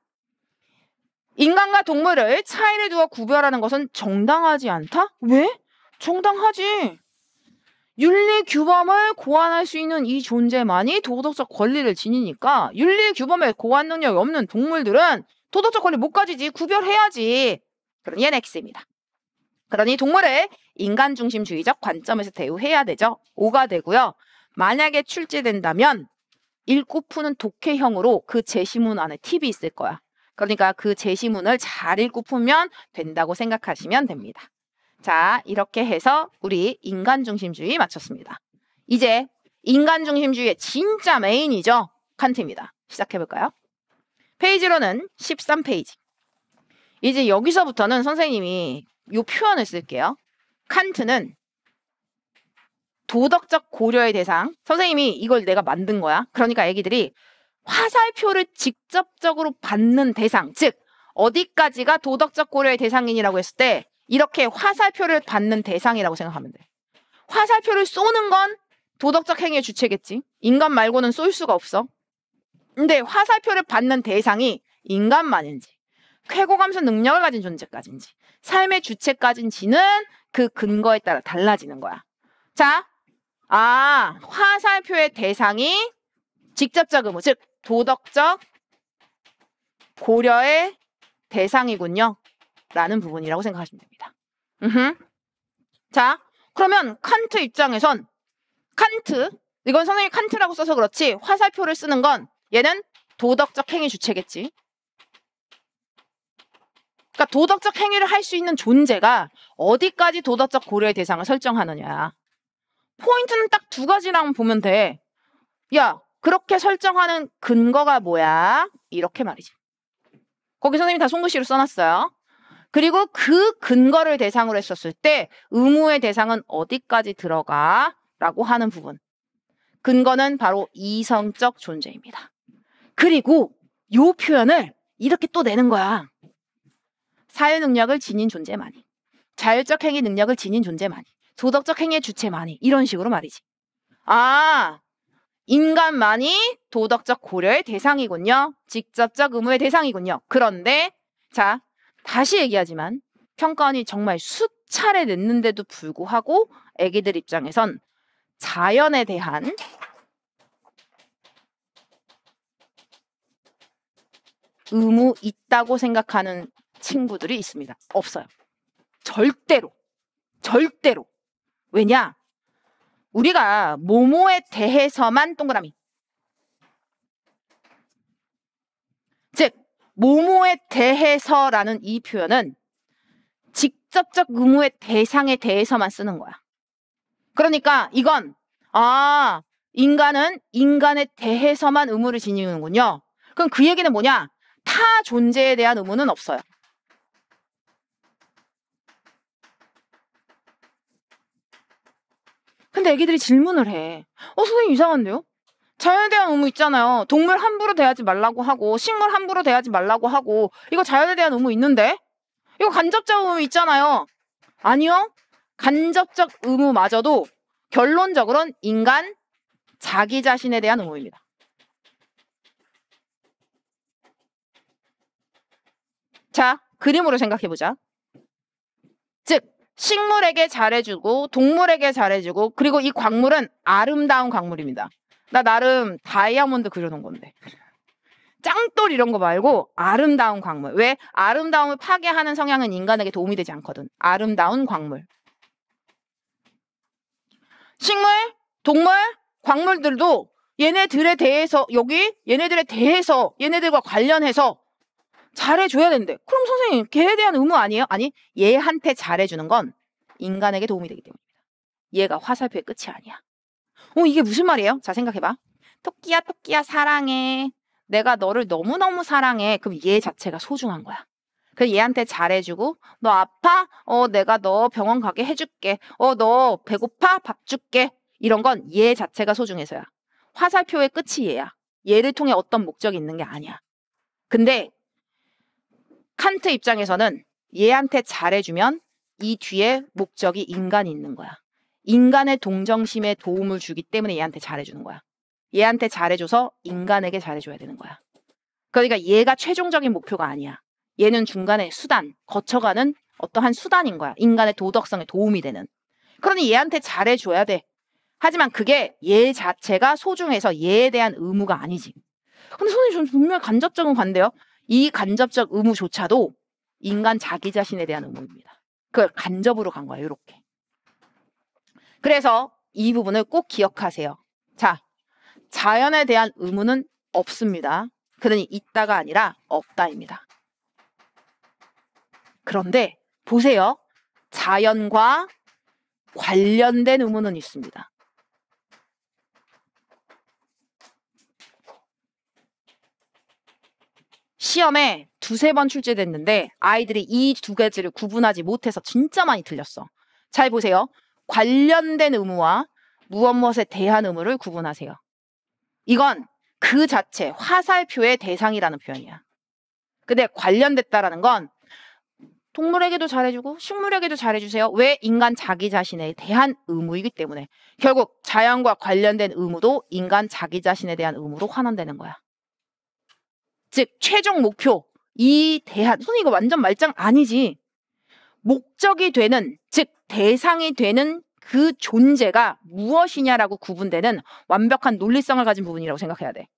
인간과 동물을 차이를 두어 구별하는 것은 정당하지 않다? 왜? 정당하지. 윤리 규범을 고안할 수 있는 이 존재만이 도덕적 권리를 지니니까 윤리 규범에 고안 능력이 없는 동물들은 도덕적 권리 못 가지지 구별해야지 그런 게엑스입니다 그러니 동물을 인간 중심주의적 관점에서 대우해야 되죠. 오가 되고요. 만약에 출제된다면 읽고 푸는 독해형으로 그 제시문 안에 팁이 있을 거야. 그러니까 그 제시문을 잘 읽고 푸면 된다고 생각하시면 됩니다. 자, 이렇게 해서 우리 인간 중심주의 마쳤습니다. 이제 인간 중심주의의 진짜 메인이죠. 칸트입니다. 시작해볼까요? 페이지로는 13페이지. 이제 여기서부터는 선생님이 이 표현을 쓸게요. 칸트는 도덕적 고려의 대상. 선생님이 이걸 내가 만든 거야. 그러니까 애기들이 화살표를 직접적으로 받는 대상. 즉, 어디까지가 도덕적 고려의 대상인이라고 했을 때 이렇게 화살표를 받는 대상이라고 생각하면 돼. 화살표를 쏘는 건 도덕적 행위의 주체겠지. 인간 말고는 쏠 수가 없어. 근데 화살표를 받는 대상이 인간만인지, 쾌고감수 능력을 가진 존재까지인지, 삶의 주체까지인지는 그 근거에 따라 달라지는 거야. 자, 아, 화살표의 대상이 직접적 의무, 즉, 도덕적 고려의 대상이군요. 라는 부분이라고 생각하시면 됩니다. 으흠. 자, 그러면 칸트 입장에선 칸트, 이건 선생님이 칸트라고 써서 그렇지 화살표를 쓰는 건 얘는 도덕적 행위 주체겠지. 그러니까 도덕적 행위를 할 수 있는 존재가 어디까지 도덕적 고려의 대상을 설정하느냐. 포인트는 딱 두 가지랑 보면 돼. 야, 그렇게 설정하는 근거가 뭐야? 이렇게 말이지. 거기 선생님이 다 송글씨로 써놨어요. 그리고 그 근거를 대상으로 했었을 때 의무의 대상은 어디까지 들어가? 라고 하는 부분. 근거는 바로 이성적 존재입니다. 그리고 요 표현을 이렇게 또 내는 거야. 사회 능력을 지닌 존재만이. 자율적 행위 능력을 지닌 존재만이. 도덕적 행위의 주체만이. 이런 식으로 말이지. 아, 인간만이 도덕적 고려의 대상이군요. 직접적 의무의 대상이군요. 그런데, 자, 다시 얘기하지만 평가원이 정말 수차례 냈는데도 불구하고 애기들 입장에선 자연에 대한 의무 있다고 생각하는 친구들이 있습니다. 없어요. 절대로. 절대로. 왜냐? 우리가 모모에 대해서만 동그라미. 모모에 대해서라는 이 표현은 직접적 의무의 대상에 대해서만 쓰는 거야. 그러니까 이건 아 인간은 인간에 대해서만 의무를 지니는군요. 그럼 그 얘기는 뭐냐? 타 존재에 대한 의무는 없어요. 근데 애기들이 질문을 해. 어, 선생님 이상한데요? 자연에 대한 의무 있잖아요. 동물 함부로 대하지 말라고 하고 식물 함부로 대하지 말라고 하고 이거 자연에 대한 의무 있는데 이거 간접적 의무 있잖아요. 아니요. 간접적 의무마저도 결론적으로는 인간 자기 자신에 대한 의무입니다. 자, 그림으로 생각해보자. 즉, 식물에게 잘해주고, 동물에게 잘해주고, 그리고 이 광물은 아름다운 광물입니다. 나 나름 다이아몬드 그려놓은 건데. 짱돌 이런 거 말고 아름다운 광물. 왜? 아름다움을 파괴하는 성향은 인간에게 도움이 되지 않거든. 아름다운 광물. 식물, 동물, 광물들도 얘네들에 대해서 여기 얘네들에 대해서 얘네들과 관련해서 잘해줘야 되는데 그럼 선생님 걔에 대한 의무 아니에요? 아니 얘한테 잘해주는 건 인간에게 도움이 되기 때문입니다. 얘가 화살표의 끝이 아니야. 어, 이게 무슨 말이에요? 자, 생각해봐. 토끼야, 토끼야, 사랑해. 내가 너를 너무너무 사랑해. 그럼 얘 자체가 소중한 거야. 그 얘한테 잘해주고, 너 아파? 어, 내가 너 병원 가게 해줄게. 어, 너 배고파? 밥 줄게. 이런 건 얘 자체가 소중해서야. 화살표의 끝이 얘야. 얘를 통해 어떤 목적이 있는 게 아니야. 근데 칸트 입장에서는 얘한테 잘해주면 이 뒤에 목적이 인간이 있는 거야. 인간의 동정심에 도움을 주기 때문에 얘한테 잘해주는 거야. 얘한테 잘해줘서 인간에게 잘해줘야 되는 거야. 그러니까 얘가 최종적인 목표가 아니야. 얘는 중간에 수단, 거쳐가는 어떠한 수단인 거야. 인간의 도덕성에 도움이 되는. 그러니 얘한테 잘해줘야 돼. 하지만 그게 얘 자체가 소중해서 얘에 대한 의무가 아니지. 근데 선생님, 저 분명히 간접적은 관대요. 이 간접적 의무조차도 인간 자기 자신에 대한 의무입니다. 그걸 간접으로 간 거야, 이렇게. 그래서 이 부분을 꼭 기억하세요. 자, 자연에 대한 의무는 없습니다. 그러니 있다가 아니라 없다입니다. 그런데 보세요. 자연과 관련된 의무는 있습니다. 시험에 두세 번 출제됐는데 아이들이 이 두 가지를 구분하지 못해서 진짜 많이 틀렸어. 잘 보세요. 관련된 의무와 무엇 무엇에 대한 의무를 구분하세요. 이건 그 자체 화살표의 대상이라는 표현이야. 근데 관련됐다라는 건 동물에게도 잘해주고 식물에게도 잘해주세요. 왜 인간 자기 자신에 대한 의무이기 때문에 결국 자연과 관련된 의무도 인간 자기 자신에 대한 의무로 환원되는 거야. 즉 최종 목표 이 대한 손 이거 완전 말장 아니지. 목적이 되는 즉 대상이 되는 그 존재가 무엇이냐라고 구분되는 완벽한 논리성을 가진 부분이라고 생각해야 돼.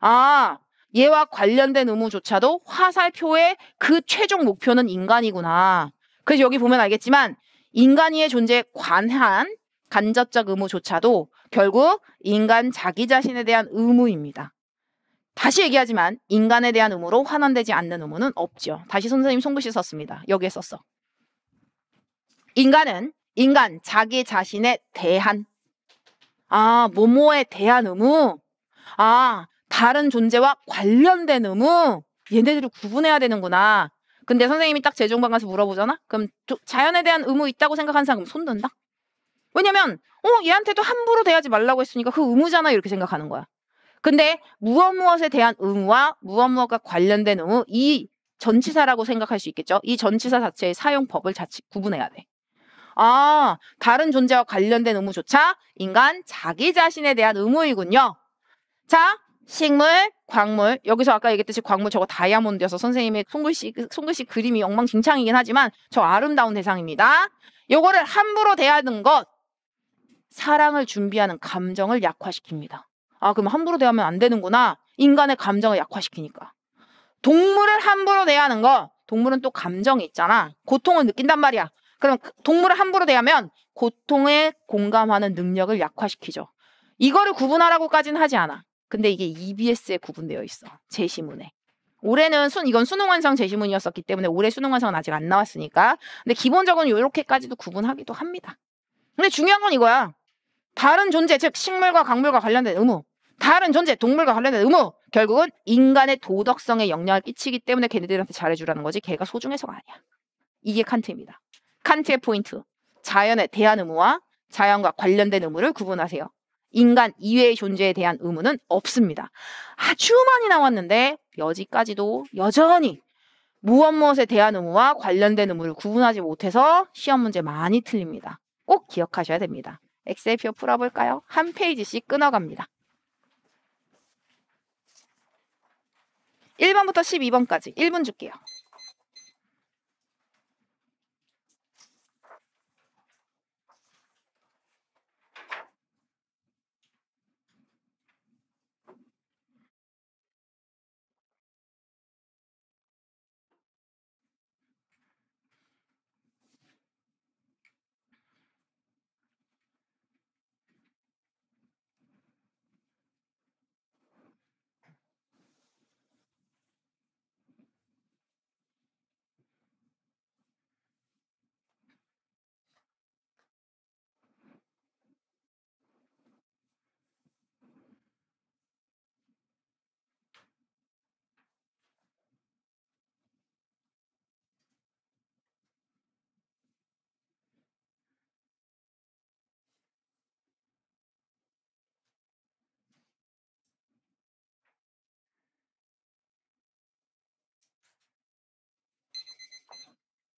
아, 얘와 관련된 의무조차도 화살표의 그 최종 목표는 인간이구나. 그래서 여기 보면 알겠지만 인간이의 존재에 관한 간접적 의무조차도 결국 인간 자기 자신에 대한 의무입니다. 다시 얘기하지만 인간에 대한 의무로 환원되지 않는 의무는 없죠. 다시 선생님 손글씨 썼습니다. 여기에 썼어. 인간은 인간 자기 자신에 대한 아 모모에 대한 의무 아 다른 존재와 관련된 의무 얘네들을 구분해야 되는구나. 근데 선생님이 딱 재종반 가서 물어보잖아. 그럼 자연에 대한 의무 있다고 생각한 사람 손 든다. 왜냐면 어 얘한테도 함부로 대하지 말라고 했으니까 그 의무잖아 이렇게 생각하는 거야. 근데 무엇 무엇에 대한 의무와 무엇 무엇과 관련된 의무 이 전치사라고 생각할 수 있겠죠. 이 전치사 자체의 사용법을 자칫 구분해야 돼. 아, 다른 존재와 관련된 의무조차 인간 자기 자신에 대한 의무이군요. 자, 식물, 광물. 여기서 아까 얘기했듯이 광물 저거 다이아몬드여서 선생님의 손글씨, 그 손글씨 그림이 엉망진창이긴 하지만 저 아름다운 대상입니다. 요거를 함부로 대하는 것. 사랑을 준비하는 감정을 약화시킵니다. 아, 그럼 함부로 대하면 안 되는구나. 인간의 감정을 약화시키니까. 동물을 함부로 대하는 것. 동물은 또 감정이 있잖아. 고통을 느낀단 말이야. 그럼 그 동물을 함부로 대하면 고통에 공감하는 능력을 약화시키죠. 이거를 구분하라고까지는 하지 않아. 근데 이게 EBS에 구분되어 있어. 제시문에. 올해는 순 이건 수능완성 제시문이었었기 때문에 올해 수능완성은 아직 안 나왔으니까. 근데 기본적으로 이렇게까지도 구분하기도 합니다. 근데 중요한 건 이거야. 다른 존재 즉 식물과 강물과 관련된 의무, 다른 존재 동물과 관련된 의무 결국은 인간의 도덕성에 영향을 끼치기 때문에 걔네들한테 잘해주라는 거지 걔가 소중해서가 아니야. 이게 칸트입니다. 칸트의 포인트. 자연에 대한 의무와 자연과 관련된 의무를 구분하세요. 인간 이외의 존재에 대한 의무는 없습니다. 아주 많이 나왔는데 여지까지도 여전히 무엇 무엇에 대한 의무와 관련된 의무를 구분하지 못해서 시험 문제 많이 틀립니다. 꼭 기억하셔야 됩니다. 엑셀표 풀어볼까요? 한 페이지씩 끊어갑니다. 1번부터 12번까지 1분 줄게요.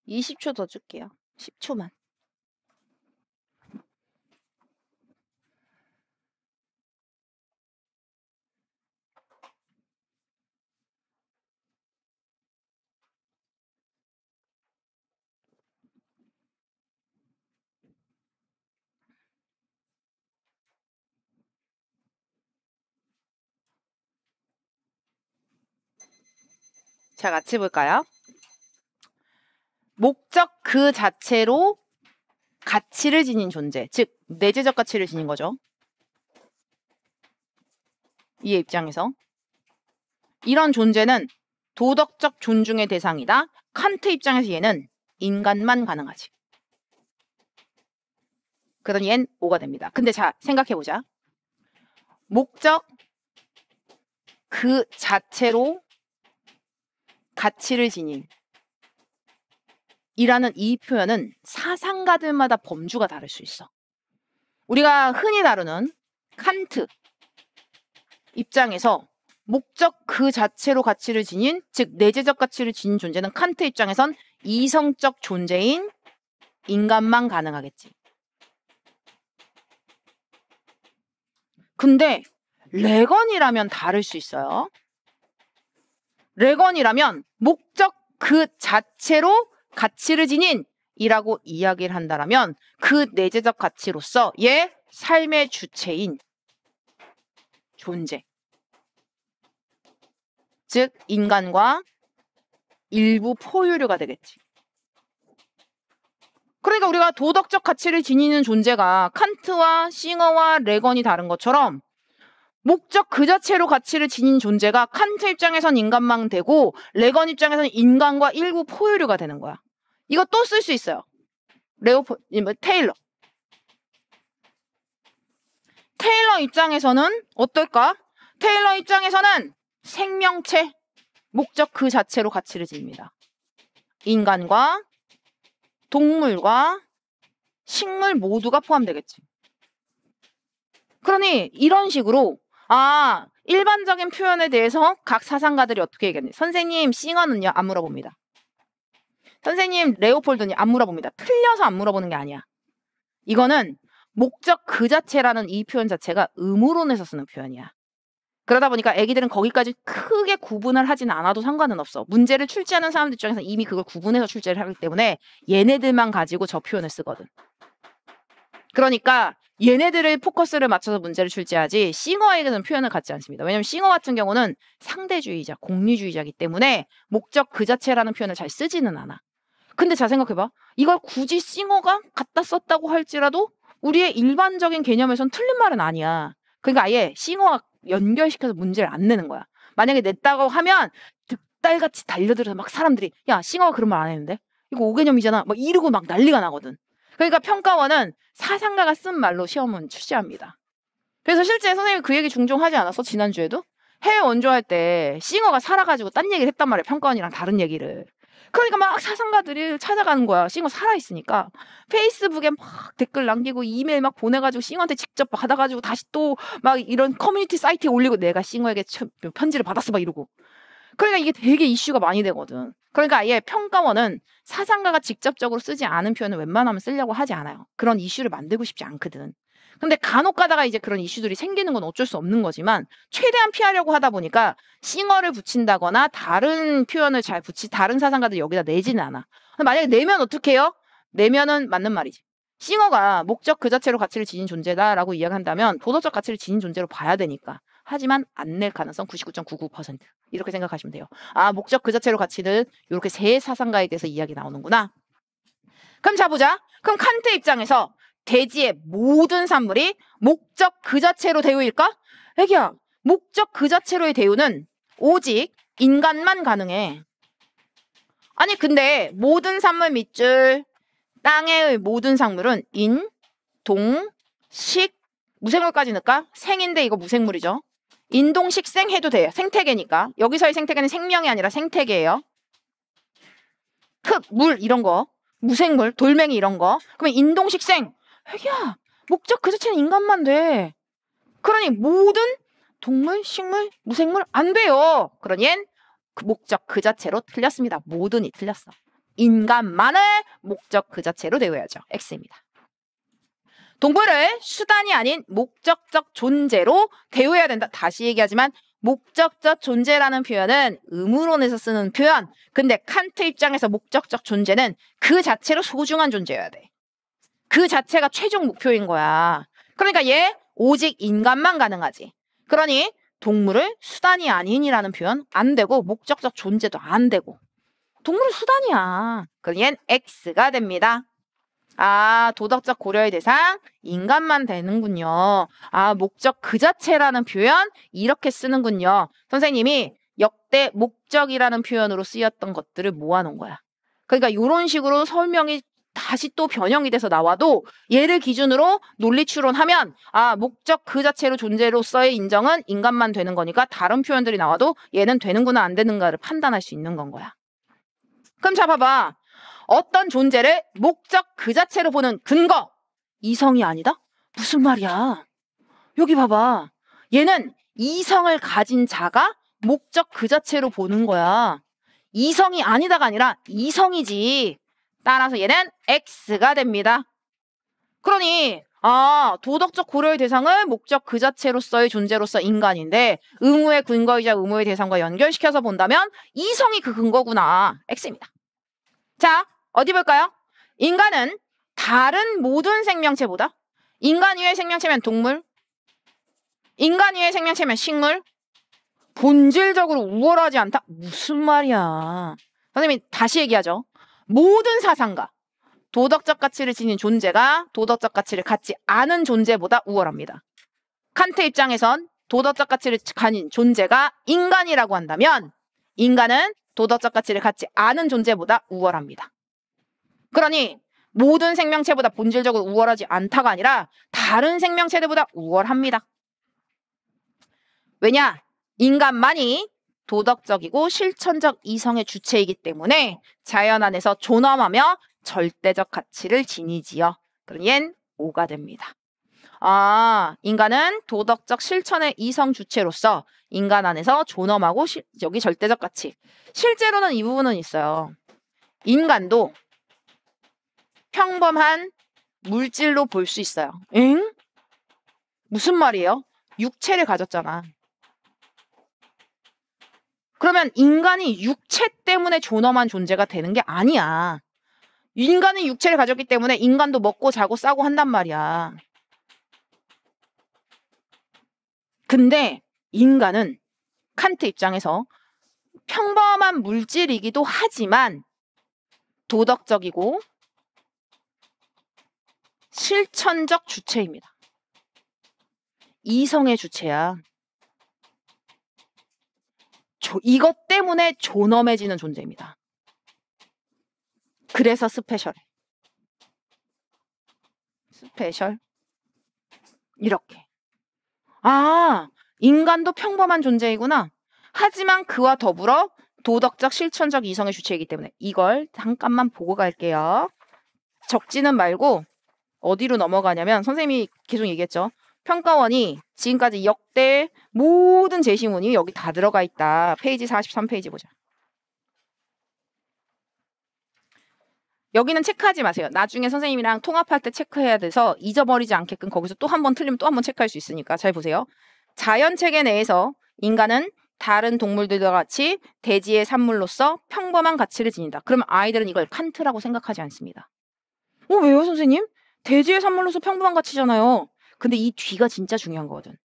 20초 더 줄게요. 10초만. 자, 같이 볼까요? 목적 그 자체로 가치를 지닌 존재, 즉 내재적 가치를 지닌 거죠. 이의 입장에서 이런 존재는 도덕적 존중의 대상이다. 칸트 입장에서 얘는 인간만 가능하지. 그러 얘는 5가 됩니다. 근데 자 생각해 보자. 목적 그 자체로 가치를 지닌 이라는 이 표현은 사상가들마다 범주가 다를 수 있어. 우리가 흔히 다루는 칸트 입장에서 목적 그 자체로 가치를 지닌, 즉 내재적 가치를 지닌 존재는 칸트 입장에선 이성적 존재인 인간만 가능하겠지. 근데 레건이라면 다를 수 있어요. 레건이라면 목적 그 자체로 가치를 지닌 이라고 이야기를 한다면그 내재적 가치로서의 삶의 주체인 존재. 즉, 인간과 일부 포유류가 되겠지. 그러니까 우리가 도덕적 가치를 지니는 존재가 칸트와 싱어와 레건이 다른 것처럼 목적 그 자체로 가치를 지닌 존재가 칸트 입장에선 인간망 되고 레건 입장에선 인간과 일부 포유류가 되는 거야. 이거 또 쓸 수 있어요. 레오포, 뭐, 테일러. 테일러 입장에서는 어떨까? 테일러 입장에서는 생명체, 목적 그 자체로 가치를 지니다 인간과 동물과 식물 모두가 포함되겠지. 그러니 이런 식으로 아 일반적인 표현에 대해서 각 사상가들이 어떻게 얘기했니? 선생님 싱어는요 안 물어봅니다. 선생님 레오폴드님 안 물어봅니다. 틀려서 안 물어보는 게 아니야. 이거는 목적 그 자체라는 이 표현 자체가 음으론에서 쓰는 표현이야. 그러다 보니까 애기들은 거기까지 크게 구분을 하진 않아도 상관은 없어. 문제를 출제하는 사람들 입장에서 이미 그걸 구분해서 출제를 하기 때문에 얘네들만 가지고 저 표현을 쓰거든. 그러니까 얘네들을 포커스를 맞춰서 문제를 출제하지 싱어에게는 표현을 갖지 않습니다. 왜냐하면 싱어 같은 경우는 상대주의자, 공리주의자이기 때문에 목적 그 자체라는 표현을 잘 쓰지는 않아. 근데 잘 생각해봐. 이걸 굳이 싱어가 갖다 썼다고 할지라도 우리의 일반적인 개념에선 틀린 말은 아니야. 그러니까 아예 싱어와 연결시켜서 문제를 안 내는 거야. 만약에 냈다고 하면 득달같이 달려들어서 막 사람들이 야 싱어가 그런 말 안 했는데 이거 오개념이잖아막 이러고 막 난리가 나거든. 그러니까 평가원은 사상가가 쓴 말로 시험은 출제합니다. 그래서 실제 선생님이 그 얘기 중종 하지 않았어? 지난주에도? 해외 원조할 때 싱어가 살아가지고 딴 얘기를 했단 말이야. 평가원이랑 다른 얘기를. 그러니까 막 사상가들이 찾아가는 거야. 싱어 살아있으니까. 페이스북에 막 댓글 남기고 이메일 막 보내가지고 싱어한테 직접 받아가지고 다시 또 막 이런 커뮤니티 사이트에 올리고 내가 싱어에게 편지를 받았어 막 이러고. 그러니까 이게 되게 이슈가 많이 되거든. 그러니까 아예 평가원은 사상가가 직접적으로 쓰지 않은 표현을 웬만하면 쓰려고 하지 않아요. 그런 이슈를 만들고 싶지 않거든. 근데 간혹 가다가 이제 그런 이슈들이 생기는 건 어쩔 수 없는 거지만 최대한 피하려고 하다 보니까 싱어를 붙인다거나 다른 표현을 잘 붙이 다른 사상가들 여기다 내지는 않아. 만약에 내면 어떡해요? 내면은 맞는 말이지. 싱어가 목적 그 자체로 가치를 지닌 존재다라고 이야기한다면 도덕적 가치를 지닌 존재로 봐야 되니까. 하지만 안 낼 가능성 99.99% 이렇게 생각하시면 돼요. 아 목적 그 자체로 가치는 이렇게 세 사상가에 대해서 이야기 나오는구나. 그럼 자 보자. 그럼 칸트 입장에서 돼지의 모든 산물이 목적 그 자체로 대우일까? 애기야, 목적 그 자체로의 대우는 오직 인간만 가능해. 아니, 근데 모든 산물 밑줄, 땅의 모든 산물은 인, 동, 식, 무생물까지 넣을까? 생인데 이거 무생물이죠. 인동식 생 해도 돼요. 생태계니까. 여기서의 생태계는 생명이 아니라 생태계예요. 흙, 물 이런 거. 무생물, 돌멩이 이런 거. 그러면 인동식 생. 회귀야 목적 그 자체는 인간만 돼. 그러니 모든 동물, 식물, 무생물 안 돼요. 그러니 그 목적 그 자체로 틀렸습니다. 모든이 틀렸어. 인간만을 목적 그 자체로 되어야죠. X입니다. 동물을 수단이 아닌 목적적 존재로 대우해야 된다. 다시 얘기하지만 목적적 존재라는 표현은 의으론에서 쓰는 표현. 근데 칸트 입장에서 목적적 존재는 그 자체로 소중한 존재여야 돼. 그 자체가 최종 목표인 거야. 그러니까 얘 오직 인간만 가능하지. 그러니 동물을 수단이 아닌이라는 표현 안 되고 목적적 존재도 안 되고 동물은 수단이야. 그럼 얜 X가 됩니다. 아, 도덕적 고려의 대상, 인간만 되는군요. 아, 목적 그 자체라는 표현, 이렇게 쓰는군요. 선생님이 역대 목적이라는 표현으로 쓰였던 것들을 모아놓은 거야. 그러니까 이런 식으로 설명이 다시 또 변형이 돼서 나와도 얘를 기준으로 논리 추론하면 아 목적 그 자체로 존재로서의 인정은 인간만 되는 거니까 다른 표현들이 나와도 얘는 되는구나 안 되는가를 판단할 수 있는 건 거야. 그럼 잡아봐 어떤 존재를 목적 그 자체로 보는 근거 이성이 아니다? 무슨 말이야? 여기 봐봐. 얘는 이성을 가진 자가 목적 그 자체로 보는 거야. 이성이 아니다가 아니라 이성이지. 따라서 얘는 X가 됩니다. 그러니 아, 도덕적 고려의 대상은 목적 그 자체로서의 존재로서 인간인데 의무의 근거이자 의무의 대상과 연결시켜서 본다면 이성이 그 근거구나. X입니다. 자, 어디 볼까요? 인간은 다른 모든 생명체보다 인간 이외의 생명체면 동물, 인간 이외의 생명체면 식물, 본질적으로 우월하지 않다? 무슨 말이야. 선생님, 다시 얘기하죠. 모든 사상가 도덕적 가치를 지닌 존재가 도덕적 가치를 갖지 않은 존재보다 우월합니다. 칸트 입장에선 도덕적 가치를 가진 존재가 인간이라고 한다면 인간은 도덕적 가치를 갖지 않은 존재보다 우월합니다. 그러니 모든 생명체보다 본질적으로 우월하지 않다가 아니라 다른 생명체들보다 우월합니다. 왜냐? 인간만이 도덕적이고 실천적 이성의 주체이기 때문에 자연 안에서 존엄하며 절대적 가치를 지니지요. 그럼 얜 오가 됩니다. 아, 인간은 도덕적 실천의 이성 주체로서 인간 안에서 존엄하고 시, 여기 절대적 가치. 실제로는 이 부분은 있어요. 인간도 평범한 물질로 볼 수 있어요. 엥? 무슨 말이에요? 육체를 가졌잖아. 그러면 인간이 육체 때문에 존엄한 존재가 되는 게 아니야. 인간은 육체를 가졌기 때문에 인간도 먹고 자고 싸고 한단 말이야. 근데 인간은 칸트 입장에서 평범한 물질이기도 하지만 도덕적이고 실천적 주체입니다. 이성의 주체야. 이것 때문에 존엄해지는 존재입니다. 그래서 스페셜. 스페셜. 이렇게. 아, 인간도 평범한 존재이구나. 하지만 그와 더불어 도덕적 실천적 이성의 주체이기 때문에 이걸 잠깐만 보고 갈게요. 적지는 말고 어디로 넘어가냐면 선생님이 계속 얘기했죠. 평가원이 지금까지 역대 모든 제시문이 여기 다 들어가 있다. 페이지 43페이지 보자. 여기는 체크하지 마세요. 나중에 선생님이랑 통합할 때 체크해야 돼서 잊어버리지 않게끔 거기서 또 한 번 틀리면 또 한 번 체크할 수 있으니까 잘 보세요. 자연 체계 내에서 인간은 다른 동물들과 같이 대지의 산물로서 평범한 가치를 지닌다. 그러면 아이들은 이걸 칸트라고 생각하지 않습니다. 어, 왜요, 선생님? 대지의 산물로서 평범한 가치잖아요. 근데 이 뒤가 진짜 중요한 거거든.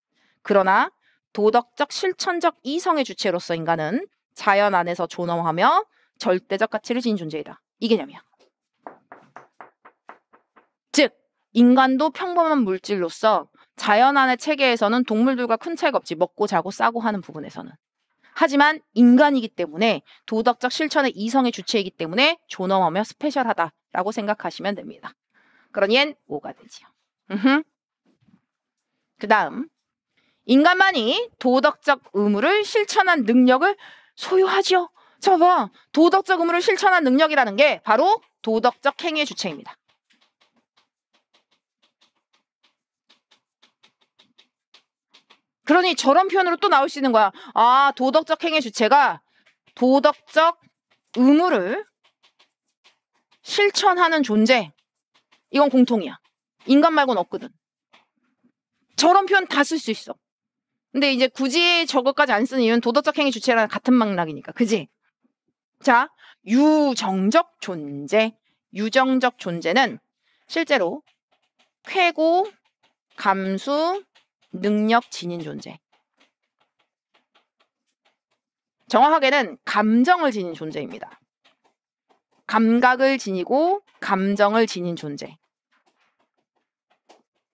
그러나 도덕적 실천적 이성의 주체로서 인간은 자연 안에서 존엄하며 절대적 가치를 지닌 존재이다. 이 개념이야. 즉 인간도 평범한 물질로서 자연 안의 체계에서는 동물들과 큰 차이가 없지 먹고 자고 싸고 하는 부분에서는 하지만 인간이기 때문에 도덕적 실천의 이성의 주체이기 때문에 존엄하며 스페셜하다라고 생각하시면 됩니다. 그러니 엔 뭐가 되지요. 으흠. 그 다음, 인간만이 도덕적 의무를 실천한 능력을 소유하지요. 봐. 도덕적 의무를 실천한 능력이라는 게 바로 도덕적 행위의 주체입니다. 그러니 저런 표현으로 또 나올 수 있는 거야. 아, 도덕적 행위 의 주체가 도덕적 의무를 실천하는 존재. 이건 공통이야. 인간 말곤 없거든. 저런 표현 다 쓸 수 있어. 근데 이제 굳이 저것까지 안 쓰는 이유는 도덕적 행위 주체랑 같은 맥락이니까. 그지? 자, 유정적 존재. 유정적 존재는 실제로 쾌고, 감수, 능력 지닌 존재. 정확하게는 감정을 지닌 존재입니다. 감각을 지니고 감정을 지닌 존재.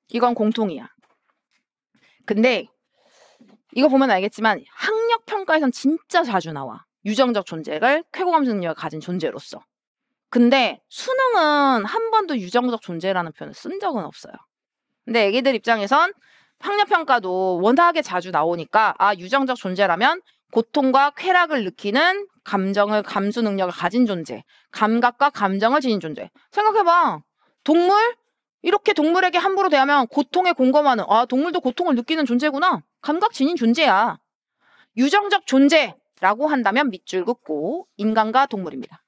이건 공통이야. 근데 이거 보면 알겠지만 학력 평가에선 진짜 자주 나와. 유정적 존재를 쾌고감 능력을 가진 존재로서. 근데 수능은 한 번도 유정적 존재라는 표현을 쓴 적은 없어요. 근데 애기들 입장에선 학력 평가도 워낙에 자주 나오니까 아 유정적 존재라면 고통과 쾌락을 느끼는 감정을 감수 능력을 가진 존재, 감각과 감정을 지닌 존재. 생각해봐. 동물 이렇게 동물에게 함부로 대하면 고통에 공감하는 아 동물도 고통을 느끼는 존재구나 감각 지닌 존재야 유정적 존재라고 한다면 밑줄 긋고 인간과 동물입니다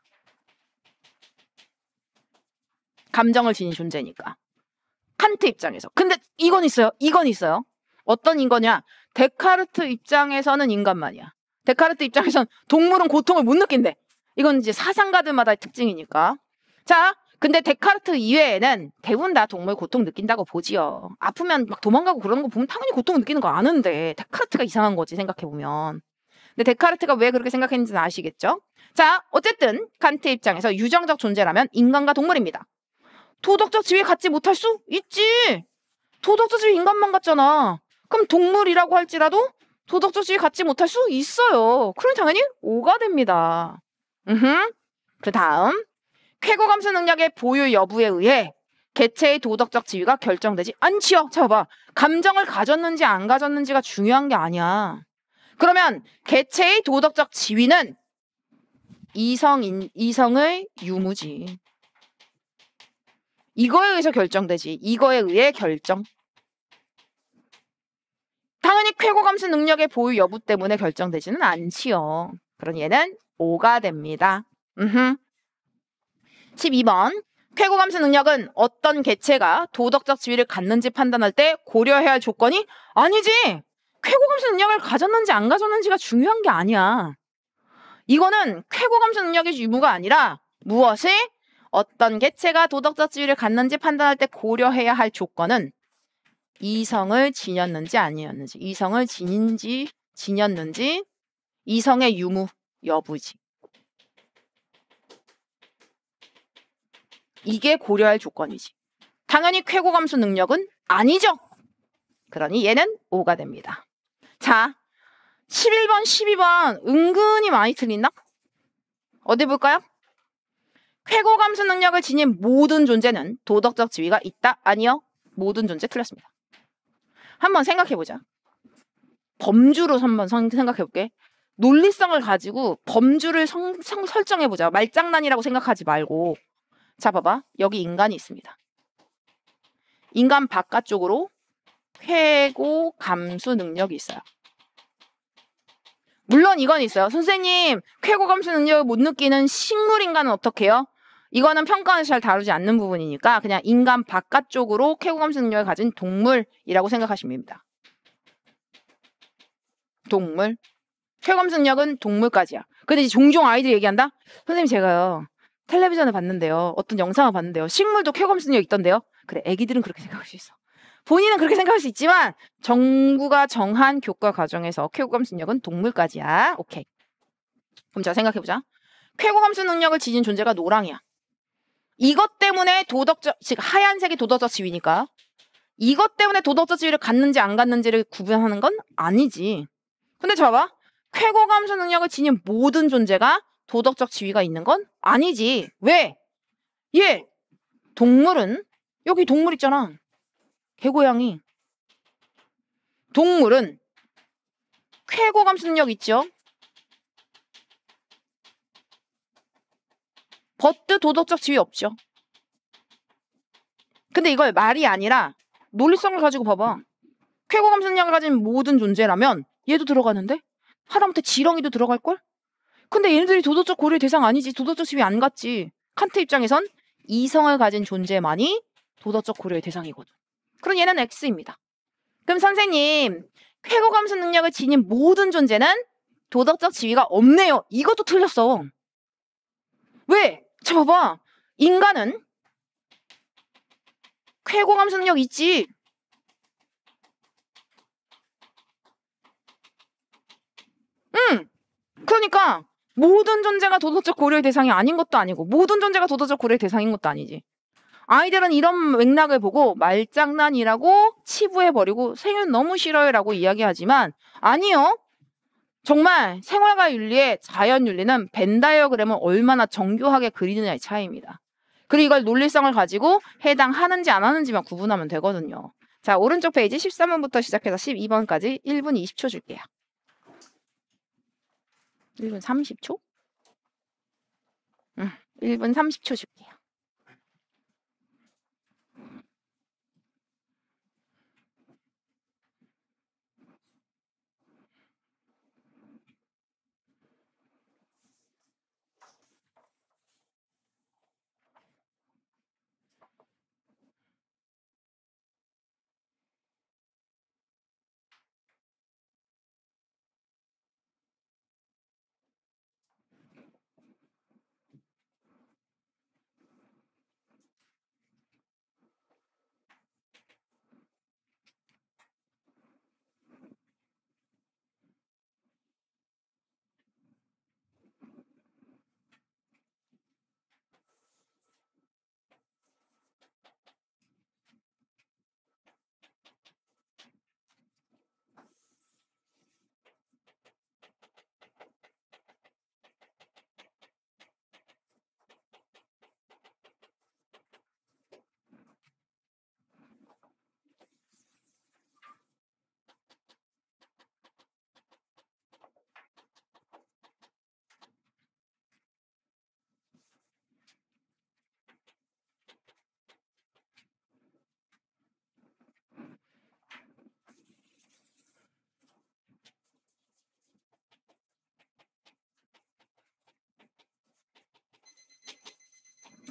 감정을 지닌 존재니까 칸트 입장에서 근데 이건 있어요 이건 있어요 어떤 인거냐 데카르트 입장에서는 인간만이야 데카르트 입장에선 동물은 고통을 못 느낀대 이건 이제 사상가들마다의 특징이니까 자 근데 데카르트 이외에는 대부분 다 동물 고통 느낀다고 보지요. 아프면 막 도망가고 그러는 거 보면 당연히 고통 느끼는 거 아는데 데카르트가 이상한 거지 생각해 보면. 근데 데카르트가 왜 그렇게 생각했는지는 아시겠죠? 자, 어쨌든 칸트 입장에서 유정적 존재라면 인간과 동물입니다. 도덕적 지위 갖지 못할 수 있지. 도덕적 지위 인간만 같잖아. 그럼 동물이라고 할지라도 도덕적 지위 갖지 못할 수 있어요. 그럼 당연히 오가 됩니다. 음. 그 다음 쾌고 감수 능력의 보유 여부에 의해 개체의 도덕적 지위가 결정되지 않지요. 잡아봐. 감정을 가졌는지 안 가졌는지가 중요한 게 아니야. 그러면 개체의 도덕적 지위는 이성인, 이성의 유무지. 이거에 의해서 결정되지. 이거에 의해 결정. 당연히 쾌고 감수 능력의 보유 여부 때문에 결정되지는 않지요. 그런 얘는 5가 됩니다. 음흠. 12번. 쾌고 감수 능력은 어떤 개체가 도덕적 지위를 갖는지 판단할 때 고려해야 할 조건이 아니지. 쾌고 감수 능력을 가졌는지 안 가졌는지가 중요한 게 아니야. 이거는 쾌고 감수 능력의 유무가 아니라 무엇이 어떤 개체가 도덕적 지위를 갖는지 판단할 때 고려해야 할 조건은 이성을 지녔는지 아니었는지, 이성을 지닌지 지녔는지, 이성의 유무 여부지. 이게 고려할 조건이지. 당연히 쾌고 감수 능력은 아니죠. 그러니 얘는 5가 됩니다. 자, 11번, 12번 은근히 많이 틀린다? 어디 볼까요? 쾌고 감수 능력을 지닌 모든 존재는 도덕적 지위가 있다? 아니요. 모든 존재 틀렸습니다. 한번 생각해보자. 범주로 한번 생각해볼게. 논리성을 가지고 범주를 성, 성, 설정해보자. 말장난이라고 생각하지 말고 자, 봐봐. 여기 인간이 있습니다. 인간 바깥쪽으로 쾌고 감수 능력이 있어요. 물론 이건 있어요. 선생님, 쾌고 감수 능력을 못 느끼는 식물 인간은 어떡해요 이거는 평가에서 잘 다루지 않는 부분이니까 그냥 인간 바깥쪽으로 쾌고 감수 능력을 가진 동물이라고 생각하시면 됩니다. 동물. 쾌고 감수 능력은 동물까지야. 근데 이제 종종 아이들이 얘기한다? 선생님, 제가요. 텔레비전을 봤는데요. 어떤 영상을 봤는데요. 식물도 쾌수능력이 있던데요. 그래, 애기들은 그렇게 생각할 수 있어. 본인은 그렇게 생각할 수 있지만 정부가 정한 교과 과정에서 쾌고감 능력은 동물까지야. 오케이. 그럼 자 생각해보자. 쾌고감 수 능력을 지닌 존재가 노랑이야. 이것 때문에 도덕적 즉 하얀색이 도덕적 지위니까 이것 때문에 도덕적 지위를 갖는지 안 갖는지를 구분하는 건 아니지. 근데 봐봐. 쾌고감 수 능력을 지닌 모든 존재가 도덕적 지위가 있는 건 아니지. 왜? 예. 동물은 여기 동물 있잖아. 개고양이. 동물은 쾌고 감수능력 있죠. 버트 도덕적 지위 없죠. 근데 이걸 말이 아니라 논리성을 가지고 봐봐. 쾌고 감수능력을 가진 모든 존재라면 얘도 들어가는데 하다못해 지렁이도 들어갈걸? 근데 얘네들이 도덕적 고려의 대상 아니지. 도덕적 집이 안 갔지. 칸트 입장에선 이성을 가진 존재만이 도덕적 고려의 대상이거든. 그럼 얘는 X입니다. 그럼 선생님, 쾌거 감수 능력을 지닌 모든 존재는 도덕적 지위가 없네요. 이것도 틀렸어. 왜? 자, 봐봐. 인간은 쾌거 감수 능력 있지. 응. 그러니까 모든 존재가 도덕적 고려의 대상이 아닌 것도 아니고 모든 존재가 도덕적 고려의 대상인 것도 아니지. 아이들은 이런 맥락을 보고 말장난이라고 치부해버리고 생은 너무 싫어요라고 이야기하지만 아니요. 정말 생활과 윤리의 자연 윤리는 벤 다이어그램을 얼마나 정교하게 그리느냐의 차이입니다. 그리고 이걸 논리성을 가지고 해당하는지 안 하는지만 구분하면 되거든요. 자, 오른쪽 페이지 13번부터 시작해서 12번까지 1분 20초 줄게요. 1분 30초? 응, 1분 30초 줄게요.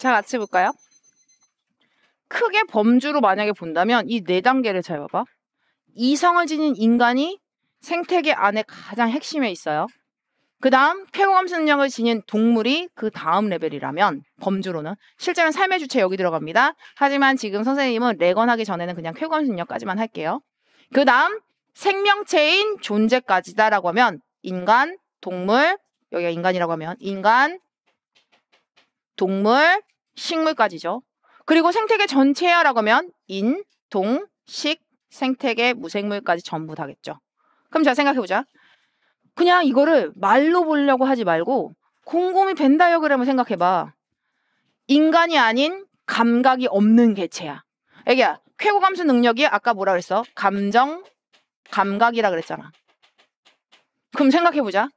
자, 같이 볼까요? 크게 범주로 만약에 본다면 이 네 단계를 잘 봐봐. 이성을 지닌 인간이 생태계 안에 가장 핵심에 있어요. 그 다음 쾌감 생명을 지닌 동물이 그 다음 레벨이라면 범주로는 실제는 삶의 주체 여기 들어갑니다. 하지만 지금 선생님은 레건하기 전에는 그냥 쾌감 생명까지만 할게요. 그 다음 생명체인 존재까지다라고 하면 인간, 동물, 여기가 인간이라고 하면 인간, 동물, 식물까지죠. 그리고 생태계 전체야라고 하면 인, 동, 식, 생태계, 무생물까지 전부 다겠죠. 그럼 자 생각해보자. 그냥 이거를 말로 보려고 하지 말고 곰곰이 벤 다이어그램을 생각해봐. 인간이 아닌 감각이 없는 개체야. 애기야, 쾌고 감수 능력이 아까 뭐라 그랬어? 감정, 감각이라 그랬잖아. 그럼 생각해보자.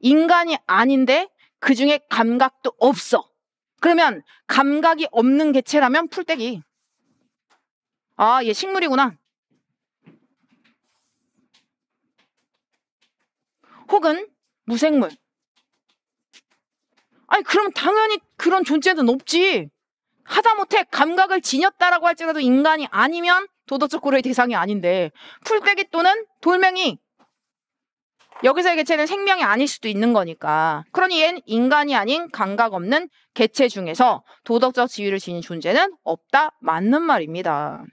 인간이 아닌데 그 중에 감각도 없어. 그러면 감각이 없는 개체라면 풀떼기. 아, 얘 식물이구나. 혹은 무생물. 아니, 그럼 당연히 그런 존재는 없지. 하다못해 감각을 지녔다라고 할지라도 인간이 아니면 도덕적 고려의 대상이 아닌데, 풀떼기 또는 돌멩이, 여기서의 개체는 생명이 아닐 수도 있는 거니까. 그러니 얜 인간이 아닌 감각 없는 개체 중에서 도덕적 지위를 지닌 존재는 없다. 맞는 말입니다.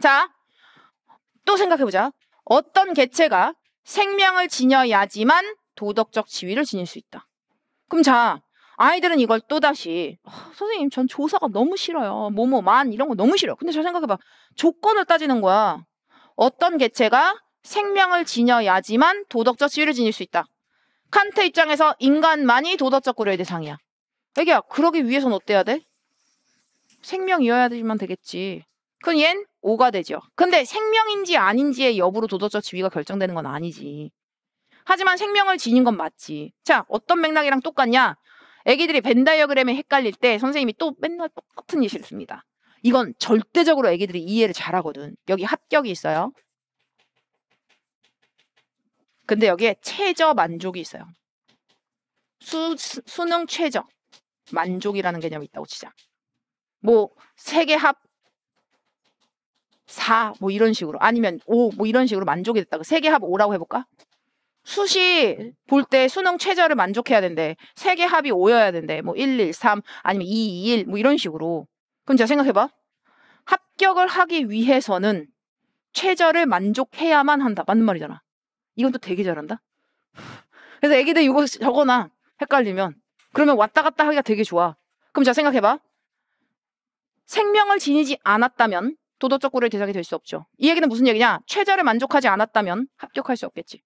자, 또 생각해보자. 어떤 개체가 생명을 지녀야지만 도덕적 지위를 지닐 수 있다. 그럼 자, 아이들은 이걸 또다시 어, 선생님 전 조사가 너무 싫어요. 뭐뭐만 이런 거 너무 싫어. 근데 저 생각해봐. 조건을 따지는 거야. 어떤 개체가 생명을 지녀야지만 도덕적 지위를 지닐 수 있다. 칸트 입장에서 인간만이 도덕적 고려의 대상이야. 애기야, 그러기 위해선 어때야 돼? 생명이어야 되지만 되겠지. 그럼 얜 5가 되죠. 근데 생명인지 아닌지의 여부로 도덕적 지위가 결정되는 건 아니지. 하지만 생명을 지닌 건 맞지. 자, 어떤 맥락이랑 똑같냐? 애기들이 벤다이어그램에 헷갈릴 때 선생님이 또 맨날 똑같은 예시를 씁니다. 이건 절대적으로 애기들이 이해를 잘하거든. 여기 합격이 있어요. 근데 여기에 최저 만족이 있어요. 수, 수능 최저 만족이라는 개념이 있다고 치자. 뭐세계합 4, 뭐 이런 식으로 아니면 5, 뭐 이런 식으로 만족이 됐다. 고세계합 5라고 해볼까? 수시 볼 때 수능 최저를 만족해야 된대. 세계 합이 5여야 된대. 뭐 1, 1, 3 아니면 2, 2, 1 뭐 이런 식으로. 그럼 자 생각해봐. 합격을 하기 위해서는 최저를 만족해야만 한다. 맞는 말이잖아. 이건 또 되게 잘한다. 그래서 애기들 이거 적어놔. 헷갈리면. 그러면 왔다 갔다 하기가 되게 좋아. 그럼 자 생각해봐. 생명을 지니지 않았다면 도덕적 고려의 대상이 될 수 없죠. 이 얘기는 무슨 얘기냐? 최저를 만족하지 않았다면 합격할 수 없겠지.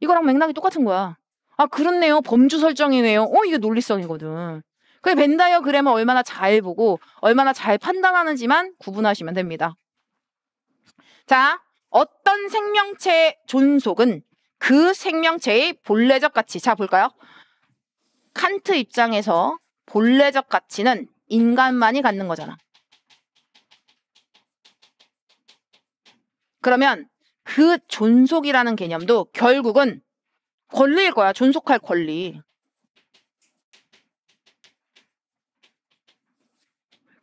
이거랑 맥락이 똑같은 거야. 아 그렇네요. 범주 설정이네요. 어 이게 논리성이거든. 그 벤다이어 그램을 얼마나 잘 보고 얼마나 잘 판단하는지만 구분하시면 됩니다. 자 어떤 생명체의 존속은 그 생명체의 본래적 가치. 자, 볼까요? 칸트 입장에서 본래적 가치는 인간만이 갖는 거잖아. 그러면 그 존속이라는 개념도 결국은 권리일 거야. 존속할 권리.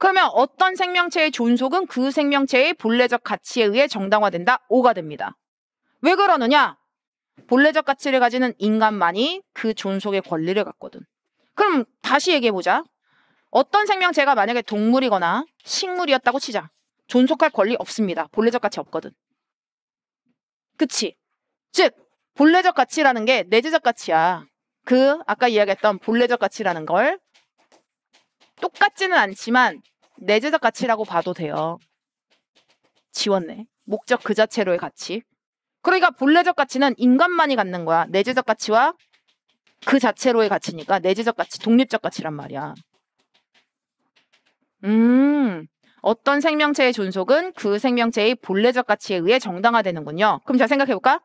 그러면 어떤 생명체의 존속은 그 생명체의 본래적 가치에 의해 정당화된다. 오가 됩니다. 왜 그러느냐? 본래적 가치를 가지는 인간만이 그 존속의 권리를 갖거든. 그럼 다시 얘기해보자. 어떤 생명체가 만약에 동물이거나 식물이었다고 치자. 존속할 권리 없습니다. 본래적 가치 없거든. 그치? 즉, 본래적 가치라는 게 내재적 가치야. 그 아까 이야기했던 본래적 가치라는 걸 똑같지는 않지만 내재적 가치라고 봐도 돼요. 지웠네. 목적 그 자체로의 가치. 그러니까 본래적 가치는 인간만이 갖는 거야. 내재적 가치와 그 자체로의 가치니까 내재적 가치, 독립적 가치란 말이야. 음, 어떤 생명체의 존속은 그 생명체의 본래적 가치에 의해 정당화되는군요. 그럼 제가 생각해볼까?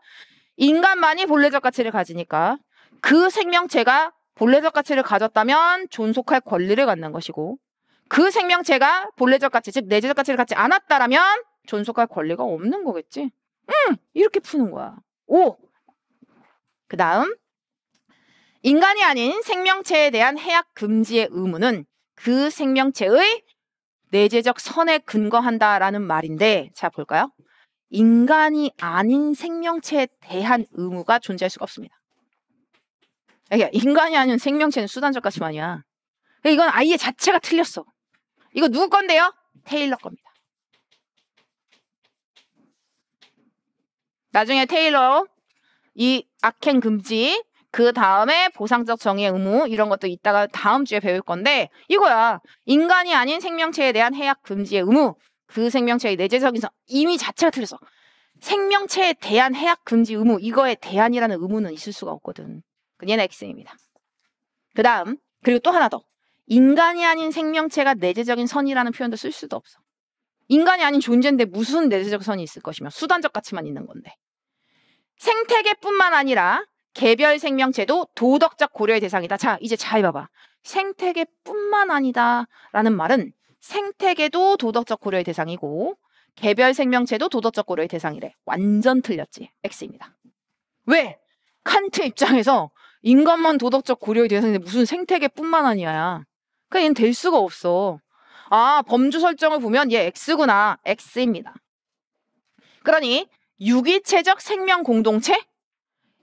인간만이 본래적 가치를 가지니까 그 생명체가 본래적 가치를 가졌다면 존속할 권리를 갖는 것이고 그 생명체가 본래적 가치, 즉 내재적 가치를 갖지 않았다라면 존속할 권리가 없는 거겠지. 응, 이렇게 푸는 거야. 오. 그 다음 인간이 아닌 생명체에 대한 해약 금지의 의무는 그 생명체의 내재적 선에 근거한다라는 말인데 자 볼까요? 인간이 아닌 생명체에 대한 의무가 존재할 수가 없습니다. 그러니 인간이 아닌 생명체는 수단적 가치만이야. 그러니까 이건 아예 자체가 틀렸어. 이거 누구 건데요? 테일러 겁니다. 나중에 테일러 이 악행 금지 그 다음에 보상적 정의의 의무 이런 것도 이따가 다음 주에 배울 건데 이거야 인간이 아닌 생명체에 대한 해약 금지의 의무 그 생명체의 내재적인 성 이미 자체가 틀려서 생명체에 대한 해약 금지 의무 이거에 대한이라는 의무는 있을 수가 없거든. 얘는 X입니다. 그 다음 그리고 또 하나 더 인간이 아닌 생명체가 내재적인 선이라는 표현도 쓸 수도 없어. 인간이 아닌 존재인데 무슨 내재적 선이 있을 것이며 수단적 가치만 있는 건데. 생태계뿐만 아니라 개별 생명체도 도덕적 고려의 대상이다. 자, 이제 잘 봐봐. 생태계뿐만 아니다라는 말은 생태계도 도덕적 고려의 대상이고 개별 생명체도 도덕적 고려의 대상이래. 완전 틀렸지. X입니다. 왜? 칸트 입장에서 인간만 도덕적 고려의 대상인데 무슨 생태계뿐만 아니야. 그냥 그러니까 얘는 될 수가 없어. 아, 범주 설정을 보면 얘 X구나. X입니다. 그러니 유기체적 생명 공동체?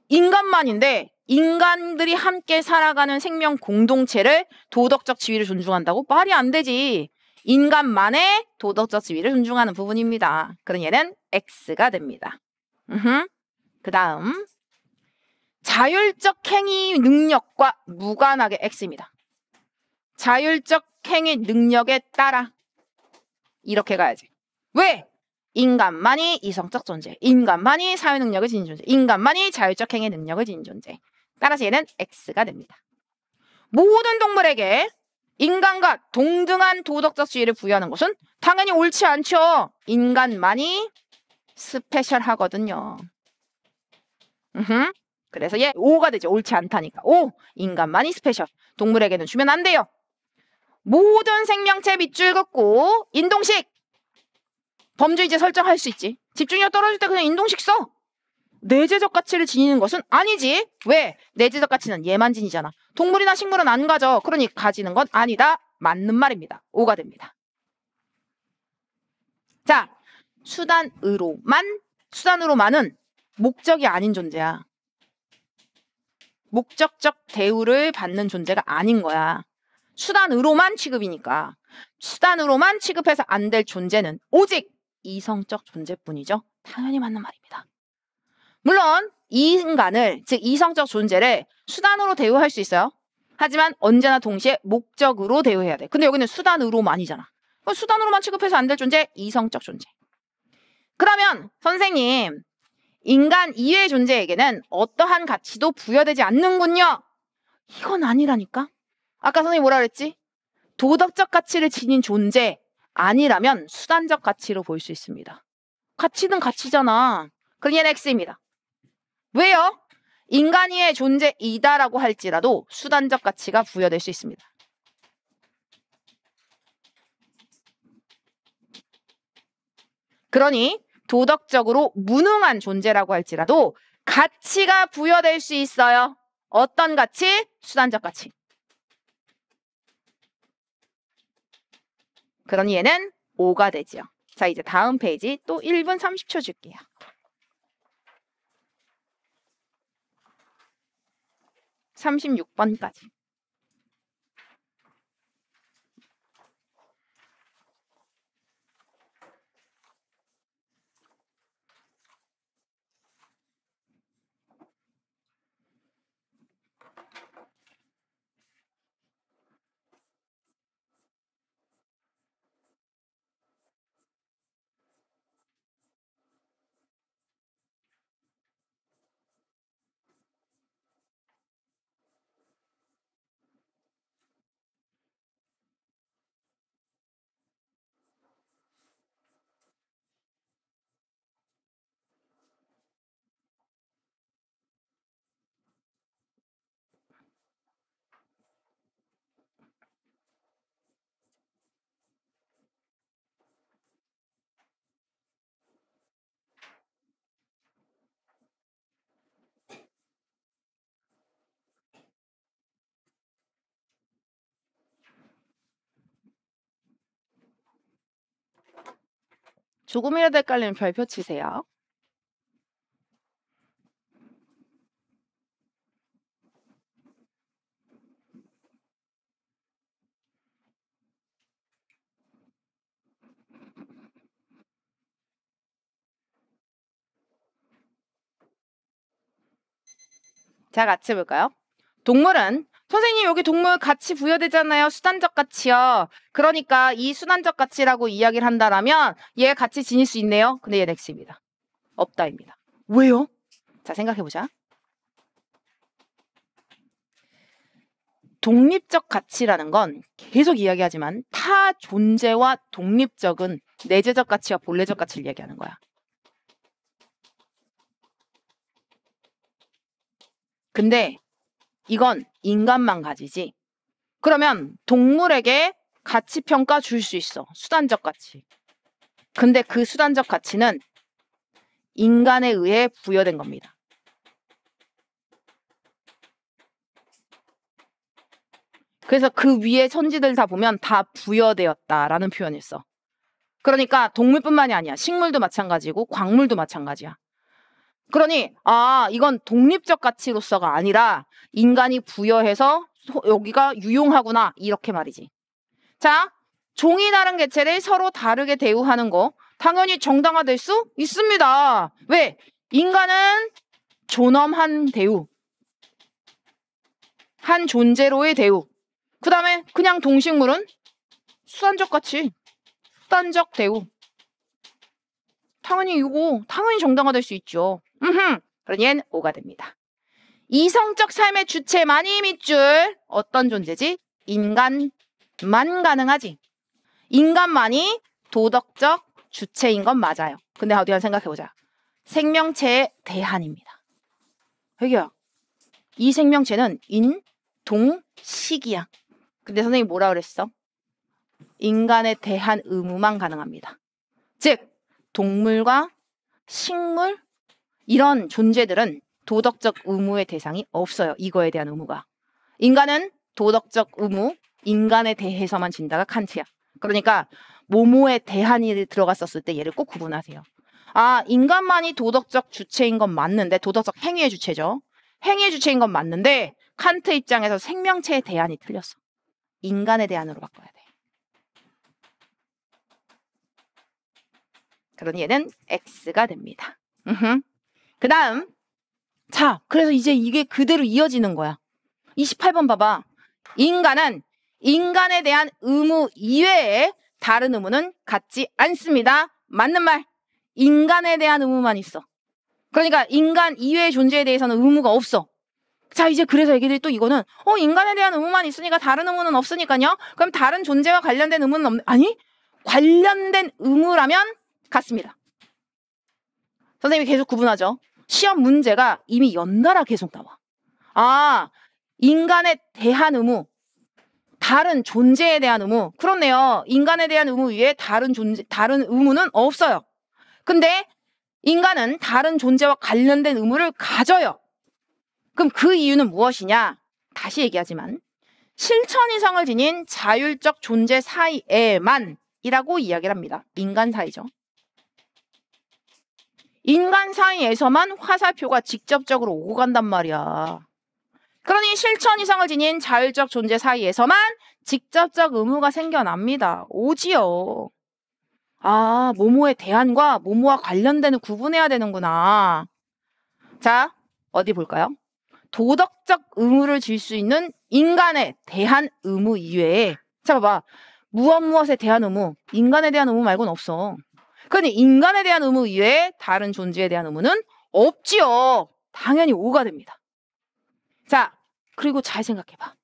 인간만인데 인간들이 함께 살아가는 생명 공동체를 도덕적 지위를 존중한다고 말이 안 되지. 인간만의 도덕적 지위를 존중하는 부분입니다. 그런 얘는 X가 됩니다. 그 다음 자율적 행위 능력과 무관하게 X입니다. 자율적 행위 능력에 따라 이렇게 가야지. 왜? 인간만이 이성적 존재, 인간만이 사회 능력을 지닌 존재, 인간만이 자율적 행위 능력을 지닌 존재. 따라서 얘는 X가 됩니다. 모든 동물에게 인간과 동등한 도덕적 지위를 부여하는 것은 당연히 옳지 않죠. 인간만이 스페셜하거든요. 그래서 얘 O가 되죠. 옳지 않다니까. O 인간만이 스페셜. 동물에게는 주면 안 돼요. 모든 생명체 밑줄 긋고 인동식 범주 이제 설정할 수 있지. 집중력 떨어질 때 그냥 인동식 써. 내재적 가치를 지니는 것은 아니지. 왜? 내재적 가치는 얘만 지니잖아. 동물이나 식물은 안 가져. 그러니 가지는 건 아니다. 맞는 말입니다. 오가 됩니다. 자, 수단으로만 수단으로만은 목적이 아닌 존재야. 목적적 대우를 받는 존재가 아닌 거야. 수단으로만 취급이니까 수단으로만 취급해서 안 될 존재는 오직 이성적 존재뿐이죠. 당연히 맞는 말입니다. 물론 이 인간을 즉 이성적 존재를 수단으로 대우할 수 있어요. 하지만 언제나 동시에 목적으로 대우해야 돼. 근데 여기는 수단으로만이잖아. 수단으로만 취급해서 안 될 존재 이성적 존재. 그러면 선생님 인간 이외의 존재에게는 어떠한 가치도 부여되지 않는군요. 이건 아니라니까. 아까 선생님 뭐라 그랬지? 도덕적 가치를 지닌 존재 아니라면 수단적 가치로 볼 수 있습니다. 가치는 가치잖아. 그게넥스입니다 왜요? 인간이의 존재이다라고 할지라도 수단적 가치가 부여될 수 있습니다. 그러니 도덕적으로 무능한 존재라고 할지라도 가치가 부여될 수 있어요. 어떤 가치? 수단적 가치. 그런 얘는 5가 되지요. 자, 이제 다음 페이지 또 1분 30초 줄게요. 3 6 번까지 조금이라도 헷갈리면 별표 치세요. 자, 같이 볼까요? 동물은 선생님 여기 동물 가치 부여되잖아요. 수단적 가치요. 그러니까 이 수단적 가치라고 이야기를 한다라면 얘 가치 지닐 수 있네요. 근데 얘 넥스입니다. 없다입니다. 왜요? 자 생각해보자. 독립적 가치라는 건 계속 이야기하지만 타 존재와 독립적은 내재적 가치와 본래적 가치를 이야기하는 거야. 근데 이건 인간만 가지지. 그러면 동물에게 가치 평가 줄 수 있어. 수단적 가치. 근데 그 수단적 가치는 인간에 의해 부여된 겁니다. 그래서 그 위에 천지들 다 보면 다 부여되었다라는 표현을 써. 그러니까 동물뿐만이 아니야. 식물도 마찬가지고 광물도 마찬가지야. 그러니 아 이건 독립적 가치로서가 아니라 인간이 부여해서 여기가 유용하구나 이렇게 말이지. 자 종이 다른 개체를 서로 다르게 대우하는 거 당연히 정당화될 수 있습니다. 왜 인간은 존엄한 대우, 한 존재로의 대우. 그 다음에 그냥 동식물은 수단적 가치, 수단적 대우. 당연히 이거 당연히 정당화될 수 있죠. 음흠. 그러니엔 오가 됩니다. 이성적 삶의 주체 만이 밑줄 어떤 존재지? 인간만 가능하지. 인간만이 도덕적 주체인 건 맞아요. 근데 어디 한 생각해보자. 생명체의 대한입니다. 여기요. 이 생명체는 인, 동, 식이야. 근데 선생님 뭐라 그랬어? 인간에 대한 의무만 가능합니다. 즉, 동물과 식물, 이런 존재들은 도덕적 의무의 대상이 없어요. 이거에 대한 의무가. 인간은 도덕적 의무, 인간에 대해서만 진다가 칸트야. 그러니까 모모에 대한이 일 들어갔었을 때 얘를 꼭 구분하세요. 아, 인간만이 도덕적 주체인 건 맞는데 도덕적 행위의 주체죠. 행위의 주체인 건 맞는데 칸트 입장에서 생명체의 대안이 틀렸어. 인간의 대안으로 바꿔야 돼. 그러니 얘는 X가 됩니다. 으흠. 그 다음. 자, 그래서 이제 이게 그대로 이어지는 거야. 28번 봐봐. 인간은 인간에 대한 의무 이외에 다른 의무는 갖지 않습니다. 맞는 말. 인간에 대한 의무만 있어. 그러니까 인간 이외의 존재에 대해서는 의무가 없어. 자, 이제 그래서 얘기들이또 이거는, 어, 인간에 대한 의무만 있으니까 다른 의무는 없으니까요? 그럼 다른 존재와 관련된 의무는 없, 아니? 관련된 의무라면 같습니다. 선생님이 계속 구분하죠. 시험 문제가 이미 연달아 계속 나와. 아, 인간에 대한 의무, 다른 존재에 대한 의무. 그렇네요. 인간에 대한 의무 위에 다른 존재, 다른 의무는 없어요. 근데 인간은 다른 존재와 관련된 의무를 가져요. 그럼 그 이유는 무엇이냐? 다시 얘기하지만 실천 이상을 지닌 자율적 존재 사이에만이라고 이야기를 합니다. 인간 사이죠. 인간 사이에서만 화살표가 직접적으로 오고 간단 말이야. 그러니 실천 이상을 지닌 자율적 존재 사이에서만 직접적 의무가 생겨납니다. 오지요. 아, 모모의 대안과 모모와 관련되는 구분해야 되는구나. 자, 어디 볼까요? 도덕적 의무를 질 수 있는 인간에 대한 의무 이외에 자 봐봐 무엇 무엇에 대한 의무 인간에 대한 의무 말고는 없어 그런데 인간에 대한 의무 이외에 다른 존재에 대한 의무는 없지요. 당연히 오가 됩니다. 자, 그리고 잘 생각해봐.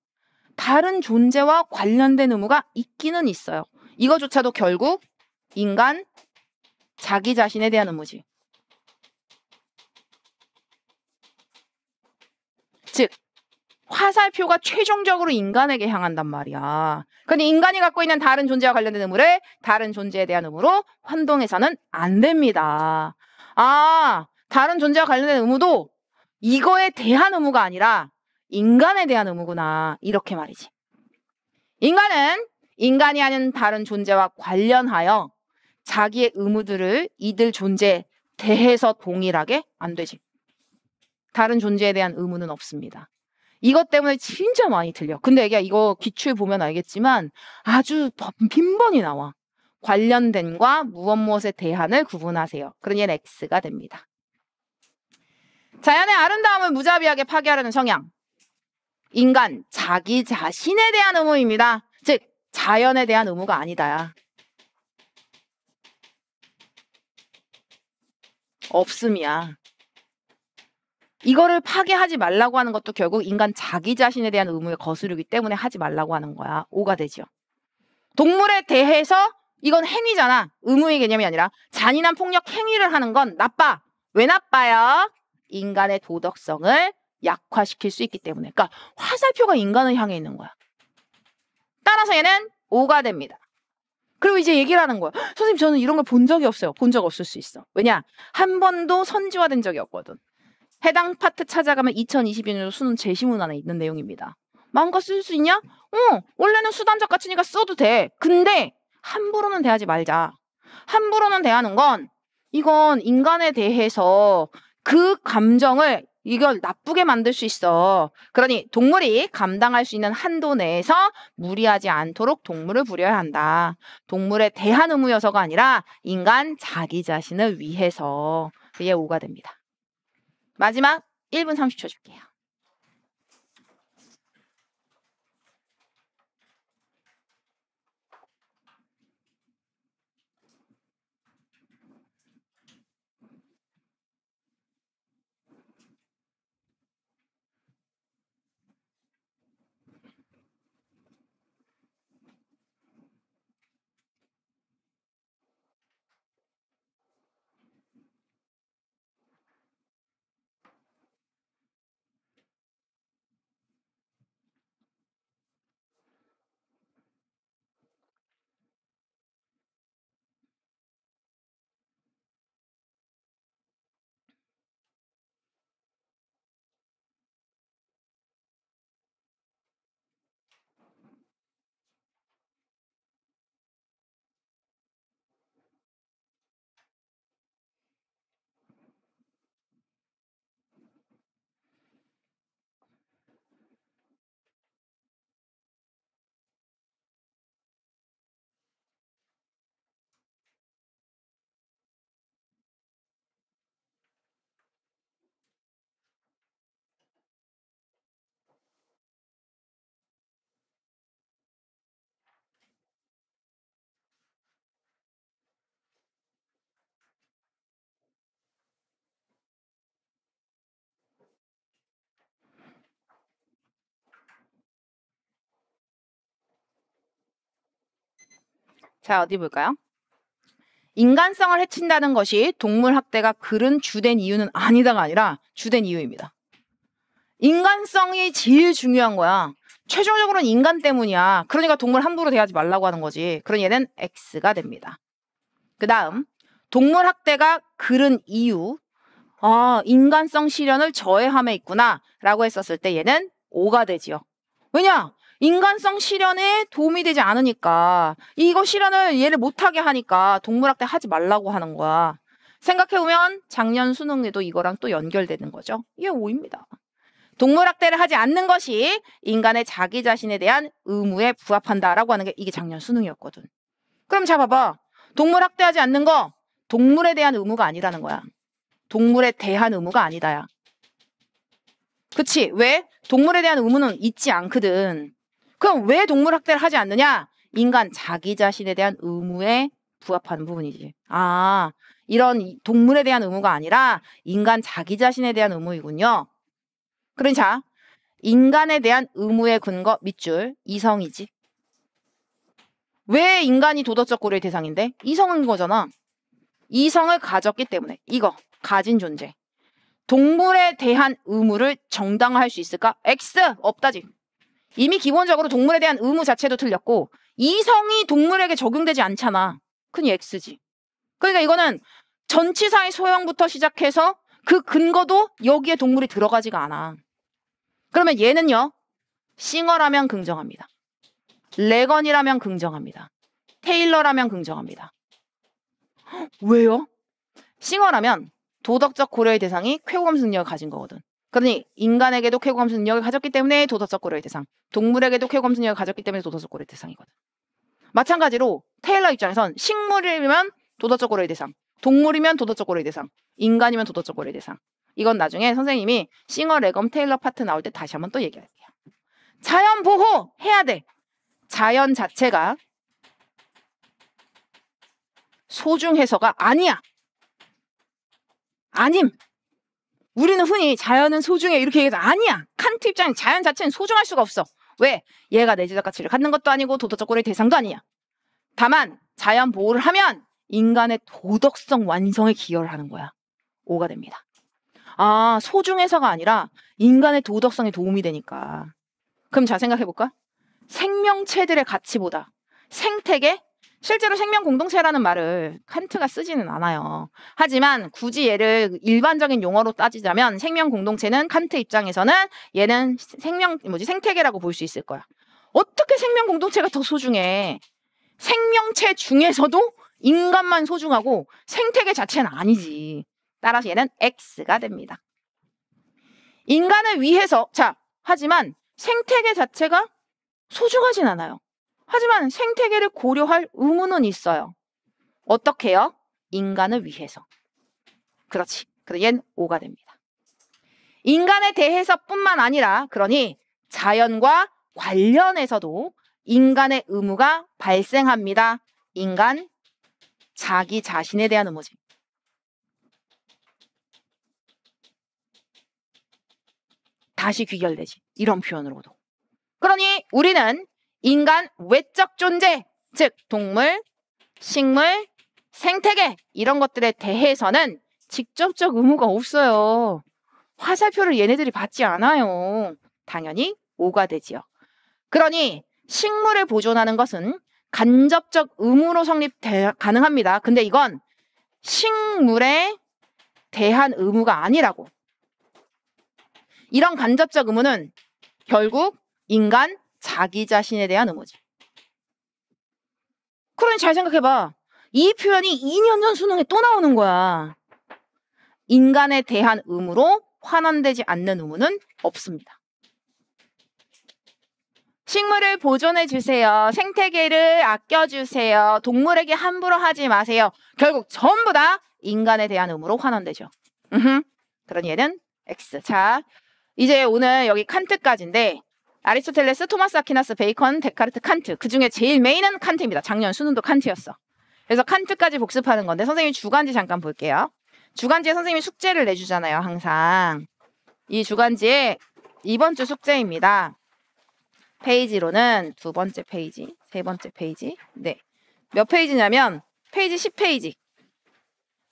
다른 존재와 관련된 의무가 있기는 있어요. 이거조차도 결국 인간 자기 자신에 대한 의무지. 화살표가 최종적으로 인간에게 향한단 말이야. 근데 인간이 갖고 있는 다른 존재와 관련된 의무를 다른 존재에 대한 의무로 환동해서는 안 됩니다. 아, 다른 존재와 관련된 의무도 이거에 대한 의무가 아니라 인간에 대한 의무구나. 이렇게 말이지. 인간은 인간이 아닌 다른 존재와 관련하여 자기의 의무들을 이들 존재에 대해서 동일하게 안 되지. 다른 존재에 대한 의무는 없습니다. 이것 때문에 진짜 많이 틀려. 근데 이게 이거 기출 보면 알겠지만 아주 빈번히 나와. 관련된과 무엇 무엇에 대한을 구분하세요. 그러니 얘는 X가 됩니다. 자연의 아름다움을 무자비하게 파괴하려는 성향. 인간 자기 자신에 대한 의무입니다. 즉 자연에 대한 의무가 아니다. 없음이야. 이거를 파괴하지 말라고 하는 것도 결국 인간 자기 자신에 대한 의무에 거스르기 때문에 하지 말라고 하는 거야. 오가 되죠. 동물에 대해서 이건 행위잖아. 의무의 개념이 아니라 잔인한 폭력 행위를 하는 건 나빠. 왜 나빠요? 인간의 도덕성을 약화시킬 수 있기 때문에. 그러니까 화살표가 인간을 향해 있는 거야. 따라서 얘는 오가 됩니다. 그리고 이제 얘기를 하는 거야. 선생님, 저는 이런 걸 본 적이 없어요. 본 적 없을 수 있어. 왜냐? 한 번도 선지화된 적이 없거든. 해당 파트 찾아가면 2022년도 수능 제시문 안에 있는 내용입니다. 마음껏 쓸 수 있냐? 어, 원래는 수단적 가치니까 써도 돼. 근데 함부로는 대하지 말자. 함부로는 대하는 건 이건 인간에 대해서 그 감정을 이걸 나쁘게 만들 수 있어. 그러니 동물이 감당할 수 있는 한도 내에서 무리하지 않도록 동물을 부려야 한다. 동물에 대한 의무여서가 아니라 인간 자기 자신을 위해서 그게 오가 됩니다. 마지막 1분 30초 줄게요. 자, 어디 볼까요? 인간성을 해친다는 것이 동물 학대가 그른 주된 이유는 아니다가 아니라 주된 이유입니다. 인간성이 제일 중요한 거야. 최종적으로는 인간 때문이야. 그러니까 동물 함부로 대하지 말라고 하는 거지. 그런 얘는 X가 됩니다. 그 다음, 동물 학대가 그른 이유. 아, 인간성 실현을 저해함에 있구나. 라고 했었을 때 얘는 O가 되지요. 왜냐? 인간성 실현에 도움이 되지 않으니까 이거 실현을 얘를 못하게 하니까 동물학대 하지 말라고 하는 거야. 생각해보면 작년 수능에도 이거랑 또 연결되는 거죠. 이게 5입니다 동물학대를 하지 않는 것이 인간의 자기 자신에 대한 의무에 부합한다라고 하는 게 이게 작년 수능이었거든. 그럼 자 봐봐. 동물학대하지 않는 거 동물에 대한 의무가 아니라는 거야. 동물에 대한 의무가 아니다야. 그치? 왜? 동물에 대한 의무는 있지 않거든. 그럼 왜 동물 학대를 하지 않느냐? 인간 자기 자신에 대한 의무에 부합하는 부분이지. 아, 이런 동물에 대한 의무가 아니라 인간 자기 자신에 대한 의무이군요. 그럼 자, 인간에 대한 의무의 근거 밑줄 이성이지. 왜 인간이 도덕적 고려의 대상인데? 이성인 거잖아. 이성을 가졌기 때문에 이거 가진 존재. 동물에 대한 의무를 정당화할 수 있을까? X 없다지. 이미 기본적으로 동물에 대한 의무 자체도 틀렸고 이성이 동물에게 적용되지 않잖아. 그니 X지. 그러니까 이거는 전치사의 소형부터 시작해서 그 근거도 여기에 동물이 들어가지가 않아. 그러면 얘는요. 싱어라면 긍정합니다. 레건이라면 긍정합니다. 테일러라면 긍정합니다. 왜요? 싱어라면 도덕적 고려의 대상이 쾌감 승리를 가진 거거든. 그러니 인간에게도 쾌고 감수능력을 가졌기 때문에 도덕적 고려의 대상, 동물에게도 쾌고 감수능력을 가졌기 때문에 도덕적 고려의 대상이거든. 마찬가지로 테일러 입장에선 식물이면 도덕적 고려의 대상, 동물이면 도덕적 고려의 대상, 인간이면 도덕적 고려의 대상. 이건 나중에 선생님이 싱어 레검 테일러 파트 나올 때 다시 한번 또 얘기할게요. 자연 보호 해야 돼. 자연 자체가 소중해서가 아니야. 아님. 우리는 흔히 자연은 소중해 이렇게 얘기해서 아니야. 칸트 입장에 자연 자체는 소중할 수가 없어. 왜? 얘가 내재적 가치를 갖는 것도 아니고 도덕적권의 대상도 아니야. 다만 자연 보호를 하면 인간의 도덕성 완성에 기여를 하는 거야. 오가 됩니다. 아, 소중해서가 아니라 인간의 도덕성에 도움이 되니까. 그럼 잘 생각해 볼까? 생명체들의 가치보다 생태계, 실제로 생명 공동체라는 말을 칸트가 쓰지는 않아요. 하지만 굳이 얘를 일반적인 용어로 따지자면 생명 공동체는 칸트 입장에서는 얘는 생명 뭐지 생태계라고 볼 수 있을 거야. 어떻게 생명 공동체가 더 소중해? 생명체 중에서도 인간만 소중하고 생태계 자체는 아니지. 따라서 얘는 X가 됩니다. 인간을 위해서 자 하지만 생태계 자체가 소중하진 않아요. 하지만 생태계를 고려할 의무는 있어요. 어떻게요? 인간을 위해서. 그렇지. 그래얜 오가 됩니다. 인간에 대해서뿐만 아니라 그러니 자연과 관련해서도 인간의 의무가 발생합니다. 인간 자기 자신에 대한 의무지. 다시 귀결되지. 이런 표현으로도. 그러니 우리는 인간 외적 존재, 즉 동물, 식물, 생태계 이런 것들에 대해서는 직접적 의무가 없어요. 화살표를 얘네들이 받지 않아요. 당연히 오가되지요. 그러니 식물을 보존하는 것은 간접적 의무로 성립 가능합니다. 근데 이건 식물에 대한 의무가 아니라고. 이런 간접적 의무는 결국 인간 자기 자신에 대한 의무지. 그러니 잘 생각해봐. 이 표현이 2년 전 수능에 또 나오는 거야. 인간에 대한 의무로 환원되지 않는 의무는 없습니다. 식물을 보존해 주세요. 생태계를 아껴 주세요. 동물에게 함부로 하지 마세요. 결국 전부 다 인간에 대한 의무로 환원되죠. 으흠. 그런 얘는 X. 자, 이제 오늘 여기 칸트까지인데 아리스토텔레스, 토마스 아퀴나스, 베이컨, 데카르트, 칸트. 그 중에 제일 메인은 칸트입니다. 작년 수능도 칸트였어. 그래서 칸트까지 복습하는 건데 선생님 주간지 잠깐 볼게요. 주간지에 선생님이 숙제를 내주잖아요. 항상. 이 주간지에 이번 주 숙제입니다. 페이지로는 두 번째 페이지, 세 번째 페이지. 네. 몇 페이지냐면 페이지 10페이지.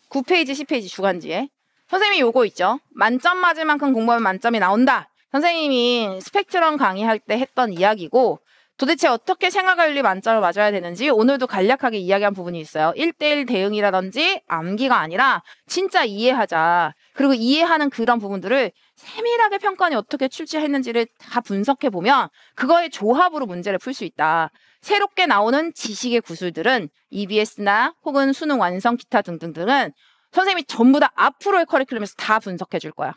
9페이지, 10페이지 주간지에. 선생님이 요거 있죠. 만점 맞을 만큼 공부하면 만점이 나온다. 선생님이 스펙트럼 강의할 때 했던 이야기고 도대체 어떻게 생활관리 만점을 맞아야 되는지 오늘도 간략하게 이야기한 부분이 있어요. 1대1 대응이라든지 암기가 아니라 진짜 이해하자. 그리고 이해하는 그런 부분들을 세밀하게 평가원이 어떻게 출제했는지를 다 분석해 보면 그거의 조합으로 문제를 풀 수 있다. 새롭게 나오는 지식의 구슬들은 EBS나 혹은 수능 완성 기타 등등등은 선생님이 전부 다 앞으로의 커리큘럼에서 다 분석해 줄 거야.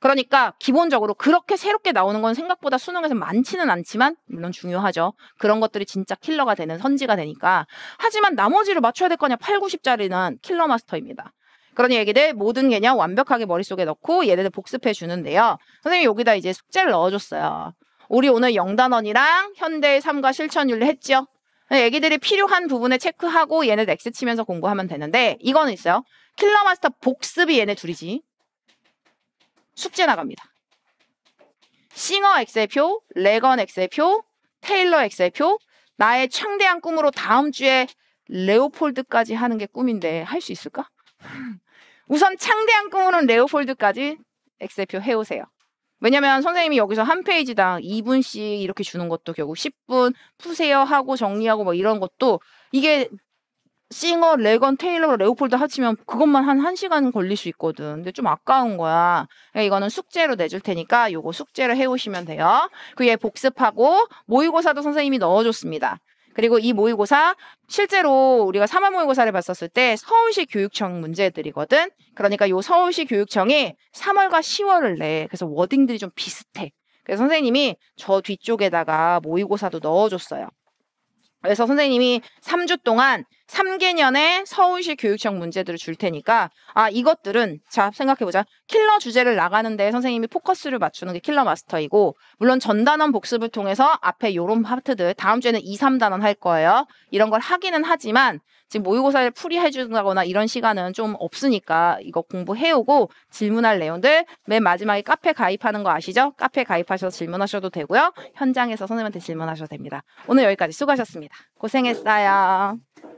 그러니까 기본적으로 그렇게 새롭게 나오는 건 생각보다 수능에서 많지는 않지만 물론 중요하죠. 그런 것들이 진짜 킬러가 되는 선지가 되니까. 하지만 나머지를 맞춰야 될 거냐 8, 90짜리는 킬러 마스터입니다. 그런 얘기들 모든 개념 완벽하게 머릿속에 넣고 얘네들 복습해 주는데요. 선생님 여기다 이제 숙제를 넣어줬어요. 우리 오늘 영단원이랑 현대의 삶과 실천율 했죠. 애기들이 필요한 부분에 체크하고 얘네 넥스 치면서 공부하면 되는데 이거는 있어요. 킬러마스터 복습이 얘네 둘이지. 숙제 나갑니다. 싱어 X의 표, 레건 X의 표, 테일러 X의 표, 나의 창대한 꿈으로 다음 주에 레오폴드까지 하는 게 꿈인데 할 수 있을까? 우선 창대한 꿈으로는 레오폴드까지 X의 표 해오세요. 왜냐면 선생님이 여기서 한 페이지당 2분씩 이렇게 주는 것도 결국 10분 푸세요 하고 정리하고 뭐 이런 것도 이게 싱어, 레건, 테일러, 레오폴드 합치면 그것만 한 1시간 걸릴 수 있거든. 근데 좀 아까운 거야. 그러니까 이거는 숙제로 내줄 테니까 요거 숙제로 해오시면 돼요. 그얘 복습하고 모의고사도 선생님이 넣어줬습니다. 그리고 이 모의고사 실제로 우리가 3월 모의고사를 봤었을 때 서울시 교육청 문제들이거든. 그러니까 요 서울시 교육청이 3월과 10월을 내. 그래서 워딩들이 좀 비슷해. 그래서 선생님이 저 뒤쪽에다가 모의고사도 넣어줬어요. 그래서 선생님이 3주 동안 3개년의 서울시 교육청 문제들을 줄 테니까 아 이것들은 자 생각해보자 킬러 주제를 나가는데 선생님이 포커스를 맞추는 게 킬러 마스터이고 물론 전단원 복습을 통해서 앞에 요런 파트들 다음 주에는 2, 3단원 할 거예요 이런 걸 하기는 하지만 지금 모의고사를 풀이해 준다거나 이런 시간은 좀 없으니까 이거 공부해오고 질문할 내용들 맨 마지막에 카페 가입하는 거 아시죠? 카페 가입하셔서 질문하셔도 되고요. 현장에서 선생님한테 질문하셔도 됩니다. 오늘 여기까지 수고하셨습니다. 고생했어요.